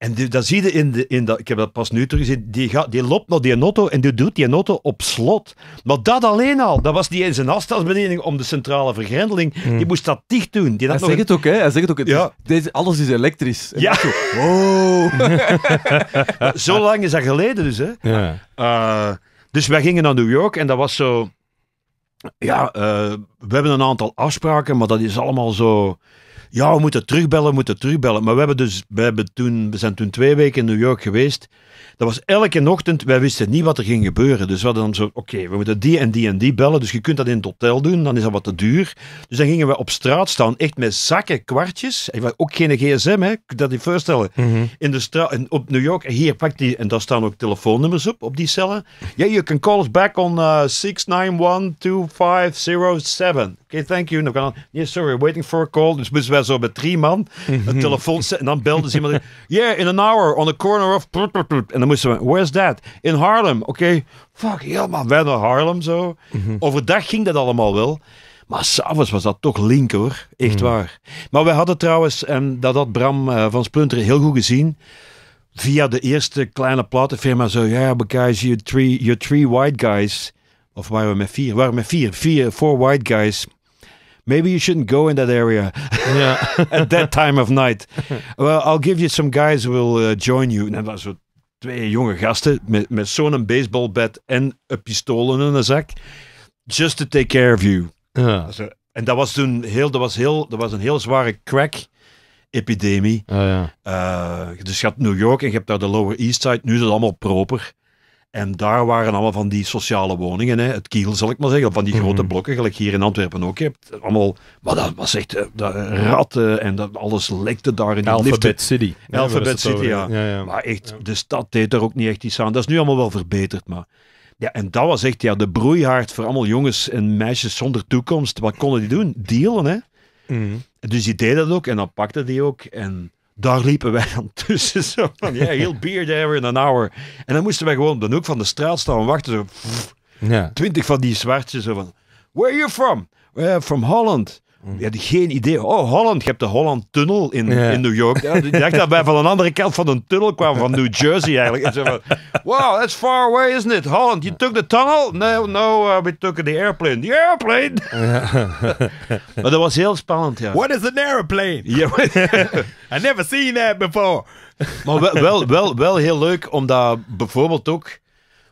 En dat zie je in, de, in dat, ik heb dat pas nu teruggezien, die, die loopt naar die auto en die doet die auto op slot. Maar dat alleen al, dat was die in zijn afstandsbediening om de centrale vergrendeling, hmm. die moest dat dicht doen. Die hij, zegt het ook, hè? hij zegt het ook, ja. deze, alles is elektrisch. En ja. Zo, zo lang is dat geleden dus. Hè? Ja. Eh, dus wij gingen naar New York en dat was zo... Ja, eh, we hebben een aantal afspraken, maar dat is allemaal zo ja, we moeten terugbellen, we moeten terugbellen. Maar we, hebben dus, we, hebben toen, we zijn toen twee weken in New York geweest. Dat was elke ochtend, wij wisten niet wat er ging gebeuren. Dus we hadden dan zo, oké, we moeten die en die en die bellen. Dus je kunt dat in het hotel doen, dan is dat wat te duur. Dus dan gingen we op straat staan, echt met zakken, kwartjes. ook geen gsm, hè, dat je voorstellen. Mhm. In de straat, op New York, hier pak die, en daar staan ook telefoonnummers op, op die cellen. Yeah, you can call us back on uh, eh, 691-2507. Oké, okay, thank you. En dan, yeah, sorry, waiting for a call. Dus moesten wij zo met drie man mhm. een telefoon zetten. En dan belden ze iemand. yeah, in an hour, on the corner of moesten we, where's that? In Harlem, oké. Okay. Fuck, helemaal wij naar Harlem zo. Mhm. Overdag ging dat allemaal wel. Maar s'avonds was dat toch linker, hoor, echt mhm. waar. Maar we hadden trouwens, en ehm, dat had Bram eh, van Splunter heel goed gezien, via de eerste kleine platenfirma zo, ja, yeah, because you three, you three white guys, of waren we met vier? waren met vier, vier, four white guys. Maybe you shouldn't go in that area yeah. at that time of night. well, I'll give you some guys who will eh, join you. En dat was twee jonge gasten met, met zo'n bed en een pistool in een zak. Just to take care of you. en dat was toen heel, dat was heel, dat was een heel zware crack epidemie. Oh, ja. Eh, dus je had New York en je hebt daar de Lower East Side. Nu is het allemaal proper. En daar waren allemaal van die sociale woningen, hè, het kiel zal ik maar zeggen, van die mhm. grote blokken, gelijk hier in Antwerpen ook. hebt allemaal, maar dat was echt eh, dat, eh, ratten en dat, alles lekte daar in die Alphabet City. Alphabet City, ja. Ja, Maar echt, de stad deed er ook niet echt iets aan. Dat is nu allemaal wel verbeterd, maar... Ja, en dat was echt ja, de broeihaard voor allemaal jongens en meisjes zonder toekomst. Wat konden die doen? Dealen, hè? Mhm. Dus die deed dat ook en dan pakte die ook. En daar liepen wij dan tussen. Zo van, ja, heel beer there in an hour. En dan moesten wij gewoon op de hoek van de straat staan en wachten. Zo, ja. Twintig van die zwartjes. Zo van, where are you from? Uh, from Holland. Die hadden geen idee. Oh, Holland. Je hebt de Holland-tunnel in, in New York. Ja, dacht dat wij van een andere kant van een tunnel kwamen, van New Jersey eigenlijk. En zo van, wow, that's far away, isn't it? Holland, you took the tunnel? No, no, uh, we took the airplane. The airplane! maar dat was heel spannend, ja. What is an airplane? Yeah. I never seen that before. maar wel, wel, wel, wel heel leuk, omdat bijvoorbeeld ook...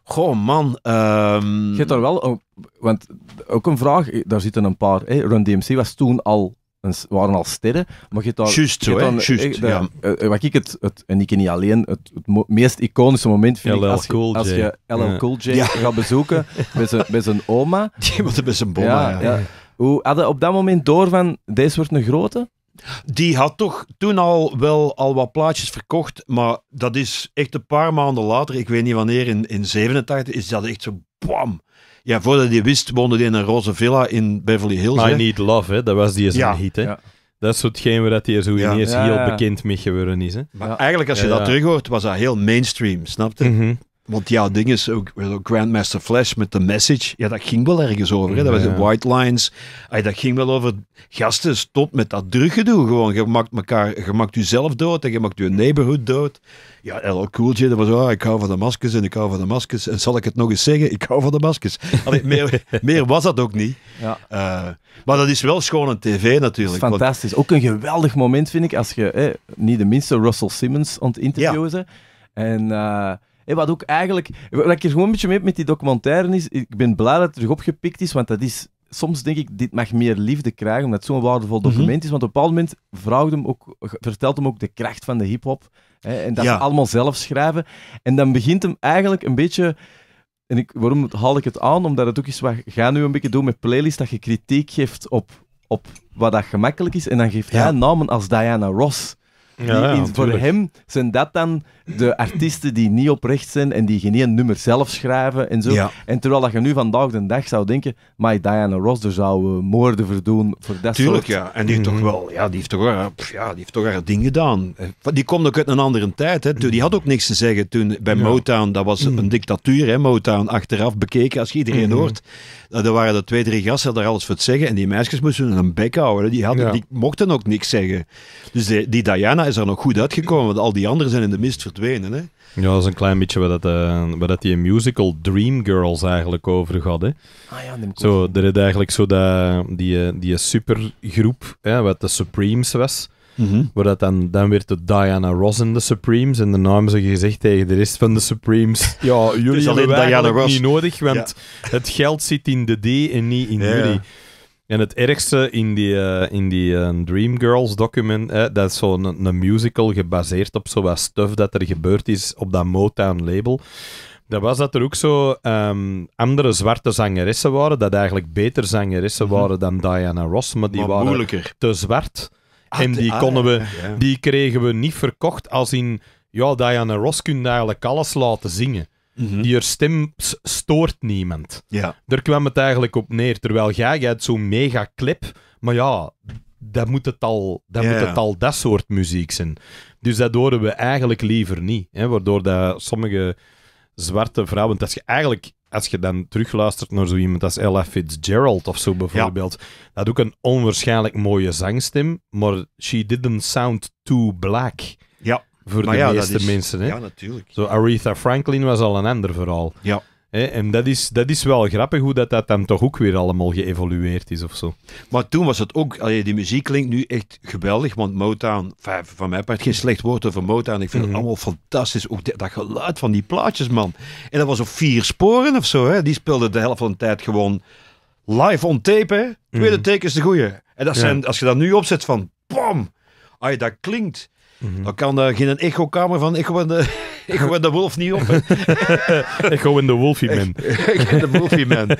Goh, man. Ehm, je hebt daar wel, want ook een vraag, eh, daar zitten een paar. Hè, Run DMC was toen al waren al sterren, maar je daar... Juist zo, dan, eh, ja. Eh, wat ik het, het, en ik niet alleen, het, het, meest iconische moment vind als, cool je, als je LL Cool J gaat bezoeken met zijn oma. Die was bij zijn oma, ja. Hoe hadden op dat moment door van, deze wordt een grote? Die had toch toen al wel al wat plaatjes verkocht, maar dat is echt een paar maanden later, ik weet niet wanneer, in, in is dat echt zo bam. Ja, voordat hij wist, woonde hij in een roze villa in Beverly Hills. I Need Love, hè? dat was die zijn ja. hit. Hè? Dat is hetgeen waar hij zo ineens ja. heel bekend mee geworden is. Hè? Maar eigenlijk, als je dat terughoort, was dat heel mainstream, snapte? Mm want ja, ding is ook eh, Grandmaster Flash met de message. Ja, dat ging wel ergens over. Hè? Dat was de white lines. Ay, dat ging wel over gasten, stop met dat druggedoe. Gewoon, je maakt elkaar, je maakt jezelf dood en je maakt je neighborhood dood. Ja, LL Cool J, dat was, oh, ik hou van de maskers en ik hou van de maskers. En zal ik het nog eens zeggen? Ik hou van de maskers. meer, meer, was dat ook niet. Ja. Eh, maar dat is wel schoon een tv natuurlijk. Fantastisch. Ook een geweldig moment vind ik als je, niet de minste, Russell Simmons aan het interviewen En... Eh, wat ook eigenlijk... Wat ik er gewoon een beetje mee heb met die documentaire is... Ik ben blij dat het terug opgepikt is, want dat is... Soms denk ik, dit mag meer liefde krijgen, omdat het zo'n waardevol mhm. document is. Want op een bepaald moment vraagt hem ook, vertelt hem ook de kracht van de hip-hop. En dat allemaal zelf schrijven. En dan begint hem eigenlijk een beetje... En ik, waarom haal ik het aan? Omdat het ook is wat ga nu een beetje doen met playlists dat je kritiek geeft op, op wat dat gemakkelijk is. En dan geeft ja. hij namen als Diana Ross. Ja, voor hem zijn dat dan de artiesten die niet oprecht zijn en die geen nummer zelf schrijven en zo. En terwijl dat je nu vandaag de dag zou denken, maar Diana Ross, er zou eh, moorden verdoen voor dat Tuurlijk, ja. En die heeft toch mhm. wel, ja, die heeft toch, haar, ja, die heeft toch haar ding gedaan. Eh, die komt ook uit een andere tijd, hè. Die had ook niks te zeggen toen bij Motown, dat was mhm. een dictatuur, hè, Motown, achteraf bekeken, als je iedereen mhm. hoort. Eh, er waren de twee, drie gasten daar alles voor te zeggen en die meisjes moesten hun bek houden. Die, hadden, die mochten ook niks zeggen. Dus die, die Diana is nog goed uitgekomen, want al die anderen zijn in de mist verdwenen. Hè? Ja, dat is een klein beetje wat, dat, eh, wat dat die musical Dreamgirls eigenlijk over had. Hè? Ah ja, zo, Er is eigenlijk zo dat, die, eh, die supergroep, hè, wat de Supremes was. Mhm. Waar dat dan, dan werd de Diana Ross in de Supremes. En de naam ze gezegd tegen de rest van de Supremes: Ja, jullie dus hebben Diana Ross. niet nodig, want het geld zit in de D en niet in ja. jullie. En het ergste in die, eh, in die eh, Dreamgirls document, dat is zo'n een, musical gebaseerd op zo wat stuff dat er gebeurd is op dat Motown label. Dat was dat er ook zo ehm, andere zwarte zangeressen waren, dat eigenlijk beter zangeressen mhm. waren dan Diana Ross, maar die waren te zwart. Ah, en die, ah, konden we, die kregen we niet verkocht als in, ja, Diana Ross kun eigenlijk alles laten zingen. Mhm. Die stem stoort niemand. Ja. Daar kwam het eigenlijk op neer. Terwijl jij, jij hebt zo'n mega clip, maar ja, dat moet het al, dat, moet het al dat soort muziek zijn. Dus dat horen we eigenlijk liever niet. Hè? Waardoor dat sommige zwarte vrouwen, want als je eigenlijk als je dan terugluistert naar zo iemand als Ella Fitzgerald of zo bijvoorbeeld, dat had ook een onwaarschijnlijk mooie zangstem, maar she didn't sound too black. Ja voor maar de ja, meeste is, mensen. Hè? Ja, natuurlijk. Zo, Aretha Franklin was al een ander verhaal. Ja. Hè? En dat is, dat is wel grappig hoe dat, dat dan toch ook weer allemaal geëvolueerd is of zo. Maar toen was het ook, allee, die muziek klinkt nu echt geweldig, want Motown, van, van mij part geen slecht woord over Motown, ik vind het mhm. allemaal fantastisch. Ook dat, geluid van die plaatjes, man. En dat was op vier sporen of zo, hè? die speelden de helft van de tijd gewoon live on tape, hè? Tweede mm take is de goeie. En dat zijn, als je dat nu opzet van, bam, je dat klinkt... Mhm. Dan kan daar geen echokamer van Echo en de, echo en de Wolf niet op. echo en de Wolfie Man. Echo en de Wolfie Man.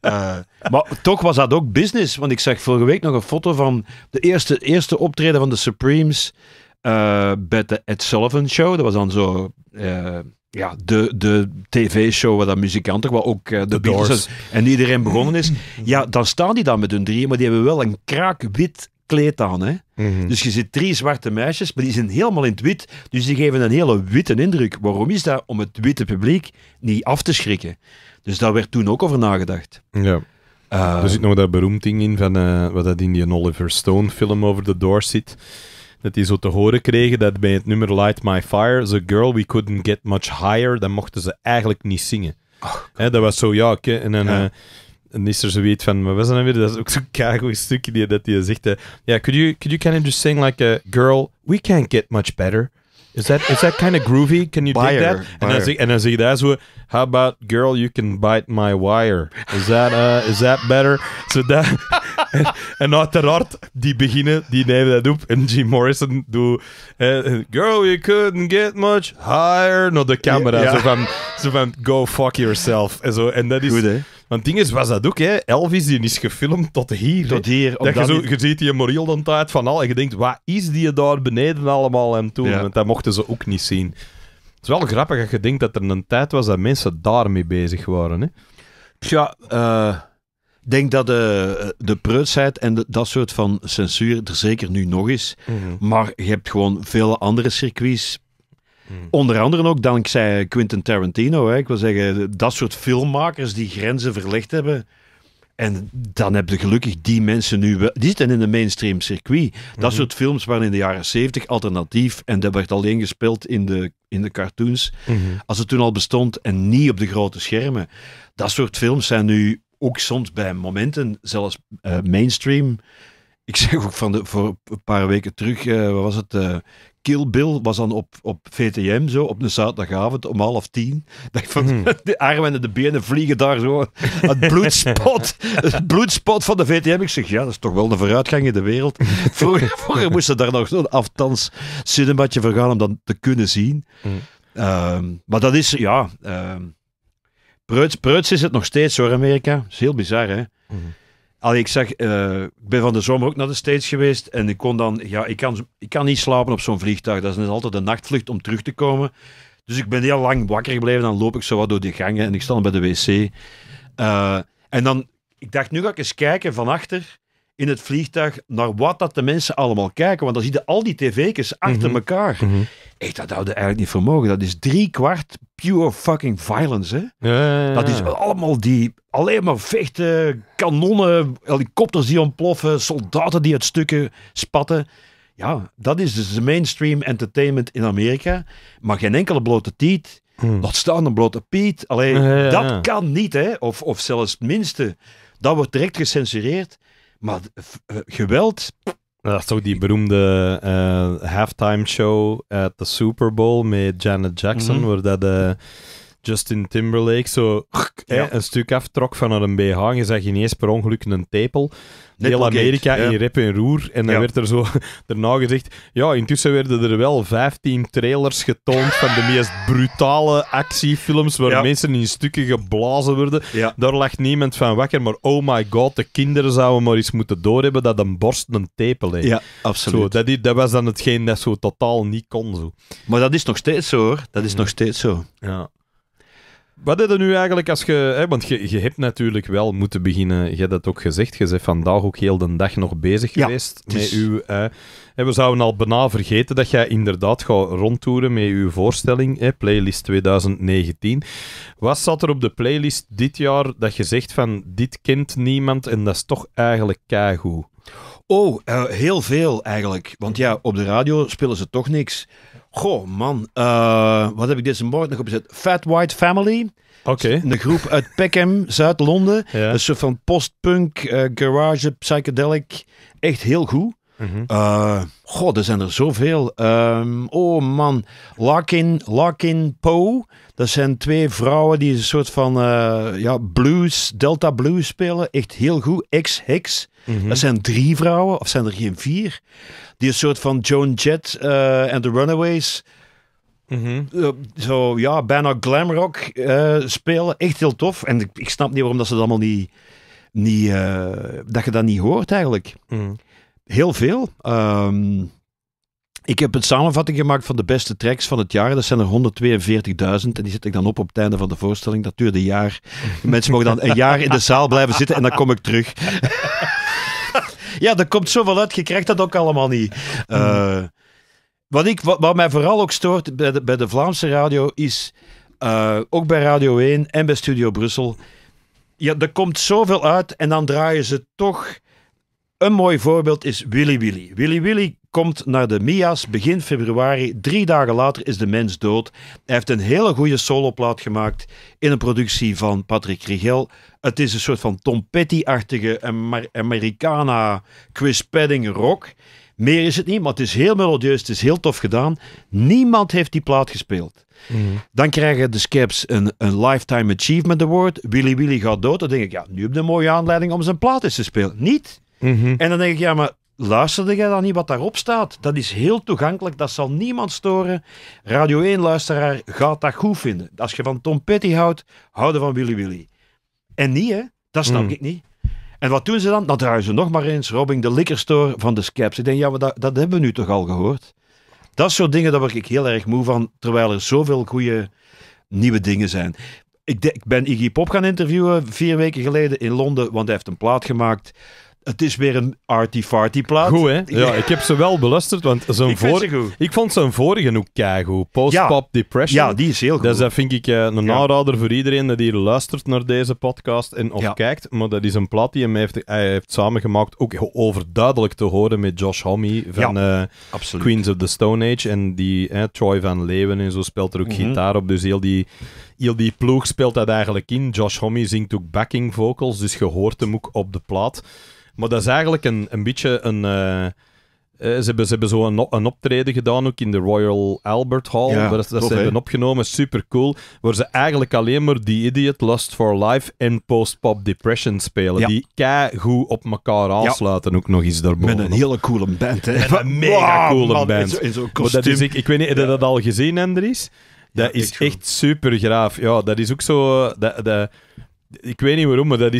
Eh, maar toch was dat ook business. Want ik zag vorige week nog een foto van de eerste, eerste optreden van de Supremes eh, bij de Ed Sullivan Show. Dat was dan zo... Eh, ja, de, de tv-show waar dat muzikanten, waar ook de Beatles en, iedereen begonnen is. Ja, dan staan die dan met hun drieën, maar die hebben wel een kraakwit kleed aan. Hè? Mhm. Dus je ziet drie zwarte meisjes, maar die zijn helemaal in het wit. Dus die geven een hele witte indruk. Waarom is dat? Om het witte publiek niet af te schrikken. Dus daar werd toen ook over nagedacht. Ja. Ehm. er zit nog dat beroemd ding in van eh, wat dat in die Oliver Stone film over de door zit. Dat die zo te horen kregen dat bij het nummer Light My Fire, The Girl We Couldn't Get Much Higher, dan mochten ze eigenlijk niet zingen. dat was zo, ja, En dan... Eh, en is er zoiets van, maar zijn dat nou weer? Dat is ook zo'n kagoe stukje die, dat hij zegt. Ja, could you, could you kind of just sing like a girl, we can't get much better. Is that, is that kind of groovy? Can you buyer, that? En dan, zeg, en dan zeg je daar zo, how about girl, you can bite my wire. Is that, uh, is that better? So dat, en, en uiteraard, die beginnen, die nemen dat op. En Jim Morrison doet, girl, you couldn't get much higher. Naar nou, de camera, yeah, Zo, van, zo van, go fuck yourself. En, zo, en dat is... Goed, want ding is, was dat ook, hè? Elvis die is gefilmd tot hier. Tot hier. Dat je, je ziet die moriel dan tijd van al en je denkt, wat is die daar beneden allemaal aan toe? Want dat mochten ze ook niet zien. Het is wel grappig dat je denkt dat er een tijd was dat mensen daarmee bezig waren. Hè? Tja, eh, ik denk dat de, de preutsheid en dat soort van censuur er zeker nu nog is. Mhm. Maar je hebt gewoon vele andere circuits Hmm. Onder andere ook dankzij Quentin Tarantino. Hè. Ik wil zeggen, dat soort filmmakers die grenzen verlegd hebben. En dan heb je gelukkig die mensen nu wel. Die zitten in de mainstream circuit. Dat mhm. soort films waren in de jaren 70 alternatief. En dat werd alleen gespeeld in de, in de cartoons. Mhm. Als het toen al bestond en niet op de grote schermen. Dat soort films zijn nu ook soms bij momenten zelfs eh, mainstream. Ik zeg ook van de, voor een paar weken terug, eh, wat was het? Eh, Kill Bill was dan op, op VTM, zo, op een zaterdagavond om half tien. Dacht van, hmm. de armen en de benen vliegen daar zo. Het bloedspot, het bloedspot van de VTM. Ik zeg, ja, dat is toch wel een vooruitgang in de wereld. Vroeger, vroeger moesten daar nog zo'n aftans cinematje voor gaan om dat te kunnen zien. Hmm. Ehm, maar dat is, ja... Um, preuts, is het nog steeds hoor, Amerika. Dat is heel bizar, hè? Hmm. Allee, ik zeg, eh, ben van de zomer ook naar de States geweest en ik kon dan, ja, ik kan, ik kan niet slapen op zo'n vliegtuig. Dat is altijd een nachtvlucht om terug te komen. Dus ik ben heel lang wakker gebleven. Dan loop ik zo wat door die gangen en ik sta dan bij de wc. Eh, en dan, ik dacht, nu ga ik eens kijken van achter in het vliegtuig naar wat dat de mensen allemaal kijken. Want dan zie je al die tv's achter mm -hmm. elkaar. Mm Echt, dat houden eigenlijk niet vermogen. Dat is drie kwart pure fucking violence. Hè? Dat is allemaal die, alleen maar vechten, kanonnen, helikopters die ontploffen, soldaten die het stukken spatten. Ja, dat is dus de mainstream entertainment in Amerika. Maar geen enkele blote tiet. Mhm. nog staan een blote piet. Alleen, dat kan niet, hè. Of, of zelfs het minste. Dat wordt direct gecensureerd. Maar eh, geweld. Dat is ook die beroemde uh, halftime show at the Super Bowl met Janet Jackson, mm dat waar dat. Eh, Justin Timberlake zo een stuk aftrok van een BH. En je zag ineens per ongeluk een tepel. Heel Amerika in rep en roer. En dan werd er zo daarna gezegd... Ja, intussen werden er wel 15 trailers getoond van de meest brutale actiefilms waar mensen in stukken geblazen werden. Daar lag niemand van wakker. Maar oh my god, de kinderen zouden maar eens moeten doorhebben dat een borst een tepel heeft. Ja, absoluut. Zo, dat, dat, was dan hetgeen dat zo totaal niet kon. Zo. Maar dat is nog steeds zo, hoor. Dat is mm. nog steeds zo. Ja. Wat heb je nu eigenlijk als je... Hè, want je, hebt natuurlijk wel moeten beginnen... Je hebt dat ook gezegd. Je bent vandaag ook heel de dag nog bezig geweest met uw... we zouden al bijna vergeten dat jij inderdaad gaat rondtoeren met je voorstelling, hè, Playlist 2019. Wat zat er op de playlist dit jaar dat je zegt van... Dit kent niemand en dat is toch eigenlijk keigoed? Oh, eh, heel veel eigenlijk. Want ja, op de radio spelen ze toch niks. Goh, man. Eh, wat heb ik deze morgen nog opgezet? Fat White Family. Oké. Een groep uit Peckham, Zuid-Londen. Een soort van postpunk, uh, garage, psychedelic. Echt heel goed. Mhm. Eh, goh, uh, er zijn er zoveel. Ehm, oh man, Larkin, Larkin Poe. Dat zijn twee vrouwen die een soort van ja, blues, delta blues spelen. Echt heel goed. X. hex mhm. Dat zijn drie vrouwen, of zijn er geen vier? Die een soort van Joan Jett eh, en The Runaways. Mhm. Eh, zo ja, bijna glamrock uh, eh, spelen. Echt heel tof. En ik, snap niet waarom dat ze dat allemaal niet. niet dat je dat niet hoort eigenlijk. Mhm. Heel veel. Ehm, ik heb een samenvatting gemaakt van de beste tracks van het jaar. Dat zijn er 142.000. En die zet ik dan op op het einde van de voorstelling. Dat duurde een jaar. Mensen mogen dan een jaar in de zaal blijven zitten en dan kom ik terug. ja, er komt zoveel uit, je krijgt dat ook allemaal niet. Eh, wat, ik, wat, mij vooral ook stoort bij de, Vlaamse radio is, eh, ook bij Radio 1 en bij Studio Brussel, ja, er komt zoveel uit en dan draaien ze toch een mooi voorbeeld is Willy Willy. Willy Willy komt naar de Mia's begin februari. Drie dagen later is de mens dood. Hij heeft een hele goede soloplaat gemaakt in een productie van Patrick Rigel. Het is een soort van Tom Petty-achtige Americana Chris Padding rock. Meer is het niet, maar het is heel melodieus, het is heel tof gedaan. Niemand heeft die plaat gespeeld. Mhm. Dan krijgen de Skeps een, een Lifetime Achievement Award. Willy Willy gaat dood. Dan denk ik, ja, nu heb je een mooie aanleiding om zijn plaat eens te spelen. Niet. Mhm. En dan denk ik, ja, maar luisterde jij dan niet wat daarop staat? Dat is heel toegankelijk, dat zal niemand storen. Radio 1-luisteraar gaat dat goed vinden. Als je van Tom Petty houdt, houden van Willy Willy. En niet, hè? Dat snap mm. ik niet. En wat doen ze dan? Dan draaien ze nog maar eens Robbing de Likkerstoor van de Skeps. Ik denk, ja, maar dat, hebben we nu toch al gehoord? Dat soort dingen, daar word ik heel erg moe van, terwijl er zoveel goede nieuwe dingen zijn. Ik, ik ben Iggy Pop gaan interviewen vier weken geleden in Londen, want hij heeft een plaat gemaakt het is weer een arty-farty plaat. Goed, hè? Ja, ik heb ze wel beluisterd, want zo'n ik, voor... Ze ik vond zijn vorige ook keigoed. Post-pop Depression. Ja, die is heel goed. dat vind ik eh, een ja. aanrader voor iedereen dat hier luistert naar deze podcast en of kijkt. Maar dat is een plaat die hem heeft, hij heeft samengemaakt, ook overduidelijk te horen met Josh Homme van eh, Queens of the Stone Age. En die Troy van Leeuwen en zo speelt er ook mhm. gitaar op. Dus heel die heel die ploeg speelt dat eigenlijk in. Josh Homme zingt ook backing vocals, dus je hoort hem ook op de plaat. Maar dat is eigenlijk een, een beetje een. Eh, eh, ze hebben, ze hebben zo een, een, optreden gedaan ook in de Royal Albert Hall. Ja, dat, dat ze hebben opgenomen, super cool. Waar ze eigenlijk alleen maar The Idiot, Lust for Life en Post-Pop Depression spelen. Die kei goed op elkaar aansluiten ook nog eens daarboven. Met een hele coole band, hè? Met een mega coole band. in dat is, ik, ik weet niet, heb je dat al gezien, Andries? Dat is echt super Ja, dat is ook zo. Dat, ik weet niet waarom, maar dat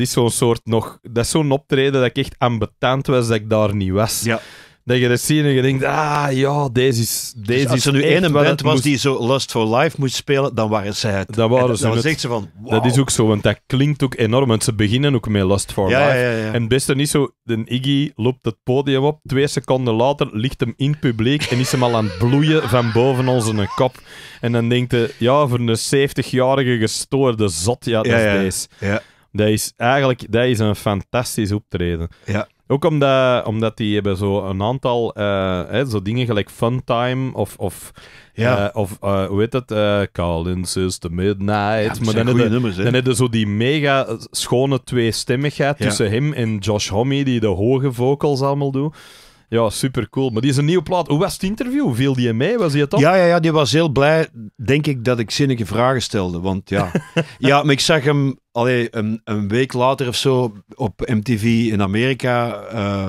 is zo'n soort nog... Dat is zo'n optreden dat ik echt aan was dat ik daar niet was. Ja dat je dat ziet en je denkt, ah ja, deze is dus deze Als er nu één moment was moest... die zo Lust for Life moest spelen, dan waren zij het. Dat waren ze dan zegt ze van, Dat is ook zo, want dat klinkt ook enorm. Want ze beginnen ook met Lust for Life. Ja, ja, en best niet zo, de Iggy loopt het podium op, twee seconden later ligt hem in publiek en is hem al aan het bloeien van boven onze kop. En dan denkt hij, ja, voor een 70-jarige gestoorde zot, ja, dat is deze. Dat is eigenlijk dat is een fantastisch optreden. Ja. Ook omdat, omdat die hebben zo een aantal eh, hè, zo dingen gelijk Funtime of, of, ja. Eh, of eh, hoe heet het? Uh, Calling Sister Midnight. Ja, maar dan hebben zo die mega schone tweestemmigheid ja. tussen hem en Josh Homme, die de hoge vocals allemaal doet. Ja, super cool. Maar die is een nieuwe plaat. Hoe was het interview? Viel die mee? Was die het Ja, ja, ja, die was heel blij, denk ik, dat ik zinnige vragen stelde. Want ja, ja maar ik zag hem allee, een, een, week later of zo op MTV in Amerika. Eh,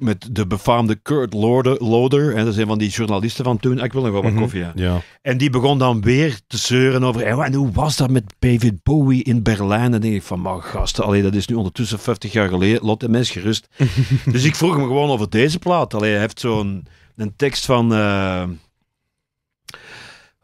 met de befaamde Kurt Loder, Loder en dat zijn van die journalisten van toen, ik wil nog wel wat mhm, koffie. Ja. En die begon dan weer te zeuren over, en hoe was dat met David Bowie in Berlijn? En dan denk ik van, maar gasten, allee, dat is nu ondertussen 50 jaar geleden, lot de mens gerust. dus ik vroeg hem gewoon over deze plaat. Allee, hij heeft zo'n een tekst van... Eh,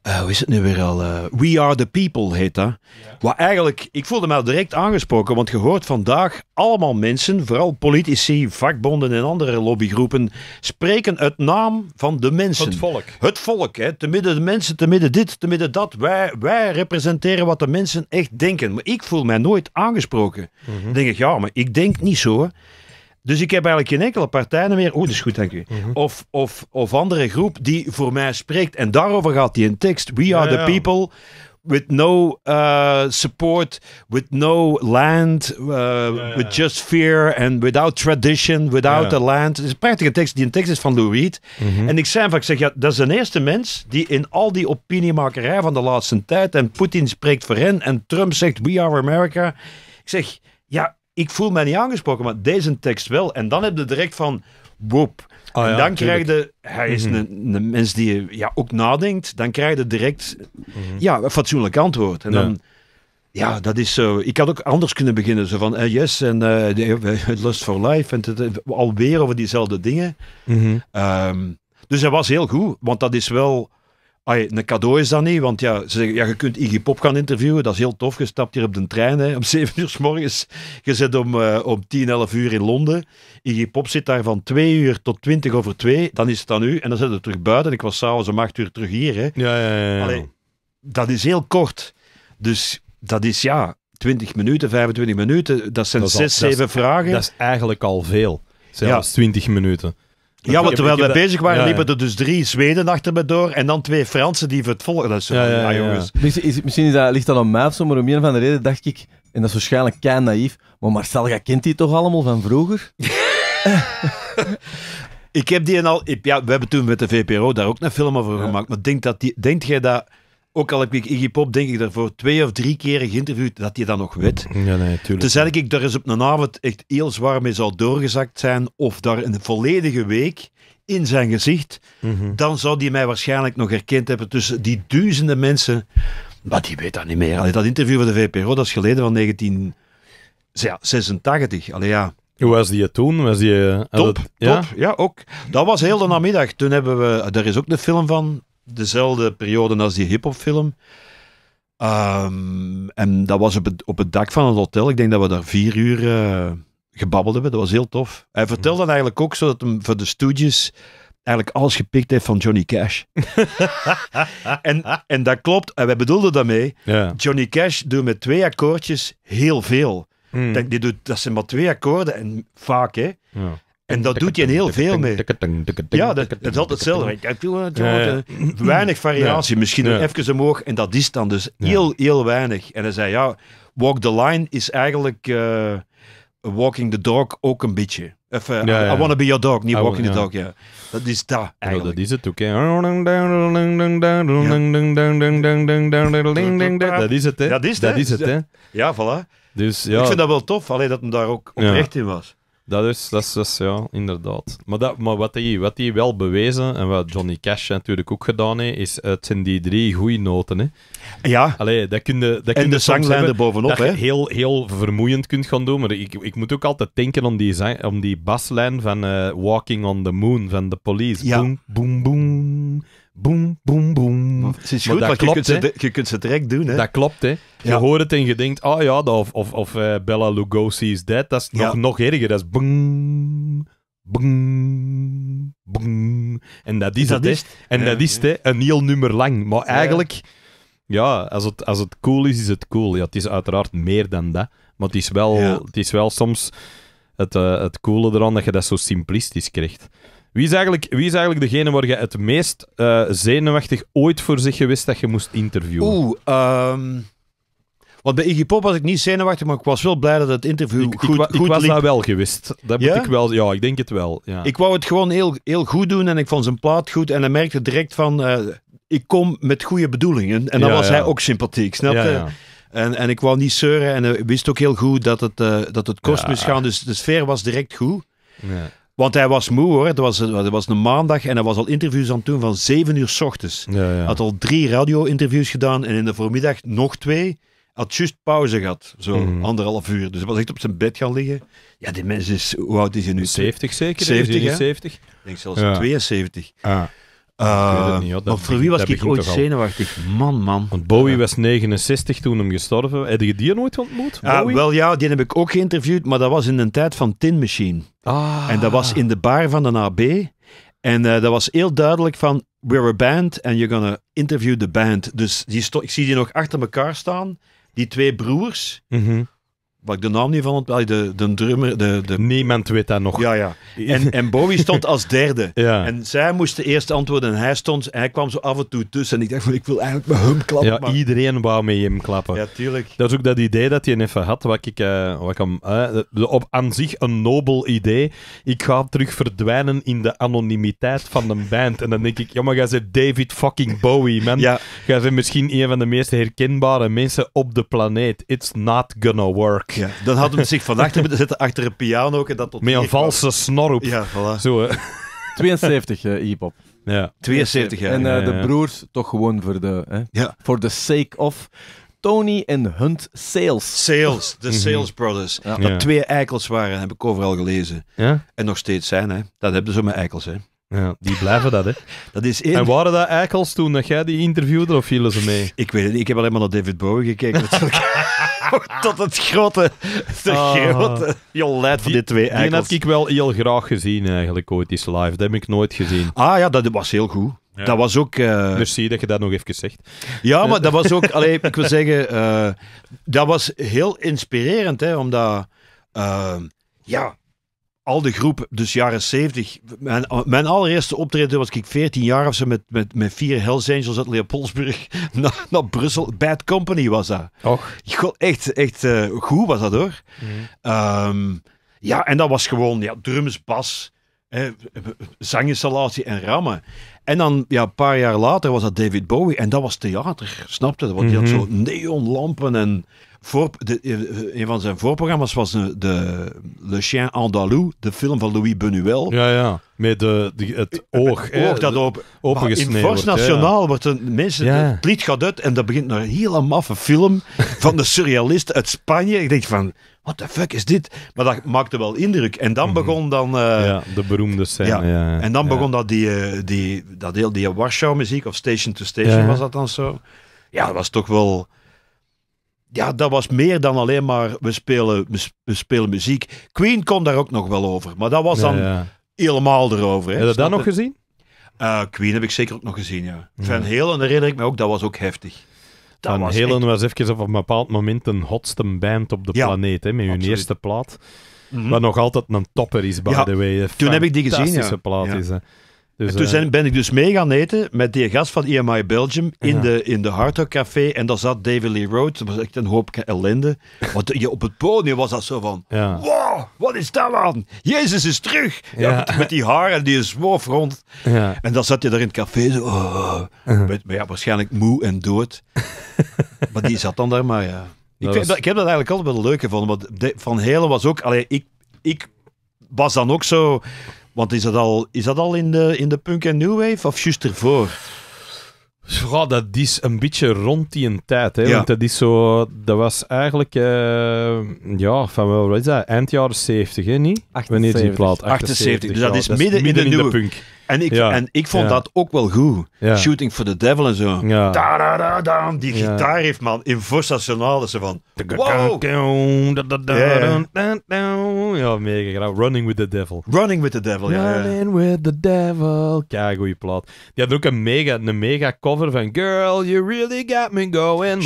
eh, hoe is het nu weer al? Eh? We Are The People heet dat. Ja. eigenlijk, ik voelde mij direct aangesproken, want je hoort vandaag allemaal mensen, vooral politici, vakbonden en andere lobbygroepen, spreken uit naam van de mensen. Het volk. Het volk, hè. Te midden de mensen, te midden dit, te midden dat. Wij, wij representeren wat de mensen echt denken. Maar ik voel mij nooit aangesproken. Mm Dan denk ik, ja, maar ik denk niet zo. Dus ik heb eigenlijk geen enkele partijen meer. Oeh, dat is goed, dank u. Mhm. of, of, of andere groep die voor mij spreekt. En daarover gaat die in tekst. We are the people with no uh, support, with no land, eh, with just fear and without tradition, without ja. a land. Het is een prachtige tekst. Die een tekst is van Lou Reed. Mhm. En ik zei vaak ik zeg, ja, dat is de eerste mens die in al die opiniemakerij van de laatste tijd en Poetin spreekt voor hen en Trump zegt, we are America. Ik zeg, ja, ik voel mij niet aangesproken, maar deze tekst wel. En dan heb je direct van, whoop. Ah en dan krijg je, hij is mhm. een, mens die ja, ook nadenkt, dan krijg je direct mhm. ja, een fatsoenlijk antwoord. En ja. dan... Ja, dat is zo. Ik had ook anders kunnen beginnen. Zo van, eh, yes, en uh, Lust for Life. En alweer over diezelfde dingen. Mhm. Ehm, dus dat was heel goed. Want dat is wel... Ay, een cadeau is dat niet, want ja, ze zeggen, ja, je kunt Iggy Pop gaan interviewen, dat is heel tof. Je stapt hier op de trein hè, om 7 uur s morgens. Je zit om, uh, om 10, 11 uur in Londen. Iggy Pop zit daar van 2 uur tot 20 over 2. Dan is het dan u en dan zit we terug buiten. Ik was s'avonds om 8 uur terug hier. Hè. Ja, ja, ja, Allee, dat is heel kort. Dus dat is ja, 20 minuten, 25 minuten. Dat zijn 6, 7 vragen. Dat is eigenlijk al veel. Zelfs 20 minuten. Ja, want terwijl we bezig waren, liepen er dus drie Zweden achter me door en dan twee Fransen die het volgen. Ah, ja, jongens. misschien dat, ligt dat aan mij of zo, maar om een van de reden dacht ik, en dat is waarschijnlijk kei naïef, maar Marcel, kent die toch allemaal van vroeger? ik heb die al... ja, we hebben toen met de VPRO daar ook een film over gemaakt, maar denk, dat die, denk jij dat ook al heb ik Iggy Pop, denk ik, daarvoor twee of drie keren geïnterviewd, dat hij dat nog weet. Ja, nee, tuurlijk. eigenlijk, ik daar eens op een avond echt heel zwaar mee zou doorgezakt zijn, of daar een volledige week in zijn gezicht, mhm. dan zou die mij waarschijnlijk nog herkend hebben tussen die duizenden mensen. Maar die weet dat niet meer. dat interview van de VPRO, dat is geleden van 1986. ja. Hoe was die toen? Was eh, top, ja? top. Ja, ook. Dat was heel de namiddag. Toen hebben we... Er is ook een film van dezelfde periode als die hip-hopfilm. Ehm, en dat was op het, op het dak van het hotel. Ik denk dat we daar vier uur uh, gebabbeld hebben. Dat was heel tof. Hij mhm. vertelde dan eigenlijk ook zo dat hem voor de Stooges eigenlijk alles gepikt heeft van Johnny Cash. en, en dat klopt. En wij bedoelden daarmee. Johnny Cash doet met twee akkoordjes heel veel. Dat, mhm. die doet, dat zijn maar twee akkoorden en vaak, hè. Ja. En dat doet je in heel veel mee. Ja, dat, is altijd hetzelfde. Eh, weinig variatie, misschien even omhoog. En dat is dan dus heel, heel weinig. En hij zei, ja, Walk the Line is eigenlijk eh, Walking the Dog ook een beetje. Eh, I, want to be your dog, niet walking the dog. Ja. Dat is dat eigenlijk. dat is het ook. Dat is het, hè? Dat is het, hè? Ja, voilà. Dus, ja. Ik vind dat wel tof, alleen dat hem daar ook oprecht in was. Dat is, dat is, ja, inderdaad. Maar, dat, maar wat hij wat die wel bewezen, en wat Johnny Cash natuurlijk ook gedaan heeft, is eh, het zijn die drie goede noten. Hè. Ja. Allee, dat kun je, dat kun en de er bovenop. hè? heel, heel vermoeiend kunt gaan doen. Maar ik, ik moet ook altijd denken om die, om die baslijn van eh, Walking on the Moon van The Police. Boom, boom, boom boem, boem, boem. klopt, je, kunt ze, je kunt ze direct doen. Hè? Dat klopt, hè. Je hoort het en je denkt, ah ja, of, of, eh, Bella Lugosi is dead. Dat is nog, nog erger. Dat is boem, boem, boem. En dat is, dat het, En dat is het, hè. Een heel nummer lang. Maar eigenlijk, ja, als, het, als het cool is, is het cool. Ja, het is uiteraard meer dan dat. Maar het is wel, het is wel soms het, uh, het coole eraan dat je dat zo simplistisch krijgt. Wie is eigenlijk, wie is eigenlijk degene waar je het meest eh, zenuwachtig ooit voor zich gewist dat je moest interviewen? Oeh, ehm, Want bij Iggy Pop was ik niet zenuwachtig, maar ik was wel blij dat het interview ik, goed, ik, goed ik was liep. dat wel gewist. Dat ja? moet ik wel... Ja, ik denk het wel. Ja. Ik wou het gewoon heel, heel goed doen en ik vond zijn plaat goed. En dan merkte direct van... Eh, ik kom met goede bedoelingen. En dan was hij ook sympathiek, snap je? En, en ik wou niet zeuren en wist ook heel goed dat het, eh, dat het kost moest gaan. Dus de sfeer was direct goed. Want hij was moe hoor. Het was, het was een maandag en hij was al interviews aan het doen van 7 uur s ochtends. Had al drie radio-interviews gedaan en in de voormiddag nog twee. Had juist pauze gehad, zo mhm. anderhalf uur. Dus hij was echt op zijn bed gaan liggen. Ja, die mens is, hoe oud is hij nu? 70 zeker? 70, 70 Ik denk zelfs 72. Ah. Eh, maar voor wie was ik ooit zenuwachtig? Man, man. Want Bowie was 69 toen hem gestorven. Heb je die nooit ontmoet? Uh, wel ja, die heb ik ook geïnterviewd, maar dat was in een tijd van Tin Machine. Ah. En dat was in de bar van de AB. En eh, dat was heel duidelijk van, we're a band and you're gonna interview the band. Dus die ik zie die nog achter elkaar staan, die twee broers. Mm Waar ik de naam niet van onthoud, de, de drummer... De, de... Niemand weet dat nog. Ja, ja. En, en Bowie stond als derde. Ja. En zij moest eerst antwoorden en hij stond... hij kwam zo af en toe tussen. En ik dacht van, ik wil eigenlijk met hem klappen. Ja, maar... iedereen wou met hem klappen. Ja, tuurlijk. Dat is ook dat idee dat hij even had, wat ik, eh, wat ik hem... Eh, op aan zich een nobel idee. Ik ga terug verdwijnen in de anonimiteit van een band. En dan denk ik, ja, maar jij bent David fucking Bowie, man. Ja. Jij misschien een van de meest herkenbare mensen op de planeet. It's not gonna work. Ja, dan hadden ze zich vandaag, hebben zitten achter een piano. Dat tot Met een valse snorroep. snor op. Ja, voilà. Zo, 72, uh, hip-hop. Ja. 72 jaar. En eh, de broers, toch gewoon voor de, hè, ja. voor the sake of. Tony en Hunt Sales. Sales, de mhm. Sales Brothers. Dat twee eikels waren, heb ik overal gelezen. Ja? En nog steeds zijn, hè. Dat hebben ze met eikels, hè. Ja, die blijven dat, hè. Dat is één... En waren dat eikels toen dat jij die interviewde, of vielen ze mee? Ik weet het niet, ik heb alleen maar naar David Bowie gekeken. Tot het grote, de ah. grote jolijt van die, twee eikels. Die had ik wel heel graag gezien, eigenlijk, ooit, is live. Dat heb ik nooit gezien. Ah ja, dat was heel goed. Dat was ook... Merci eh, dus dat je dat nog even zegt. Ja, maar dat was ook... Allee, ik wil zeggen, eh, dat was heel inspirerend, hè, omdat... Uh, ja, al de groep, dus jaren 70. Mijn, mijn allereerste optreden was ik 14 jaar of zo met, met, met vier Hells Angels uit Leopoldsburg naar, naar Brussel. Bad Company was dat. Och. God, echt, echt eh, goed was dat hoor. Mhm. Ehm, ja, en dat was gewoon ja, drums, bas, hè, zanginstallatie en rammen. En dan, ja, een paar jaar later was dat David Bowie en dat was theater, snapte? Want die had mhm. zo neonlampen en voor, de, eh, eh, een van zijn voorprogramma's was de, de Le Chien Andalou, de film van Louis Buñuel. Ja, ja. Met de, de het eh, oog. oog dat dat is. In Force Nationaal ja. wordt een, mensen, het lied gaat uit en dat begint een hele maffe film van de surrealist uit Spanje. Ik denk van, what the fuck is dit? Maar dat maakte wel indruk. En dan mhm. begon dan... ja, de beroemde scène. Ja. En dan begon dat, die, die, dat heel die Warschau-muziek, of Station to Station was dat dan zo. Ja, dat was toch wel ja, dat was meer dan alleen maar we spelen, we spelen muziek. Queen kon daar ook nog wel over, maar dat was dan helemaal erover. Heb je dat nog gezien? Eh, Queen heb ik zeker ook nog gezien, ja. Van Helen herinner ik me ook, dat was ook heftig. Van Helen was even op een bepaald moment een hotste band op de planeet, hè, met hun eerste plaat. Mhm. Wat nog altijd een topper is, by the way. toen heb ik die gezien, ja. plaat is, hè. Dus, toen eh, ben ik dus mee gaan eten met die gast van EMI Belgium in, de, in de Hard Café. En daar zat David Lee Road. Dat was echt een hoop ellende. Want je, op het podium was dat zo van... Wow, wat is dat aan? Jezus is terug! Ja. met, met, die haren die zwoof rond. En dan zat je daar in het café zo... Oh. Uh-huh. met, maar ja, waarschijnlijk moe en dood. maar die zat dan daar maar, ja. Ik, ik, heb dat eigenlijk altijd wel leuk gevonden. Want Van Helen was ook... Allee, ik, ik was dan ook zo want is dat al, is dat al in, de, in de punk en new wave of juist ervoor? Ja, dat is een beetje rond die een tijd. Hè? Want dat is zo... Dat was eigenlijk... Eh, ja, van wel, wat is dat? Eind jaren 70, hè? Niet? 78. Wanneer die plaat? 78. 78 dus dat is midden, midden in de punk. En ik, en ik vond dat ook wel goed. Shooting for the Devil en zo. Ja. Da, da, da, Die gitaar heeft man in ze van. Wow. Yeah. Ja, mega graag. Running with the Devil. Running with the Devil, ja. Running with the Devil. Kijk, goede plaat. Die had ook een mega, een mega cover van Girl, you really got me going.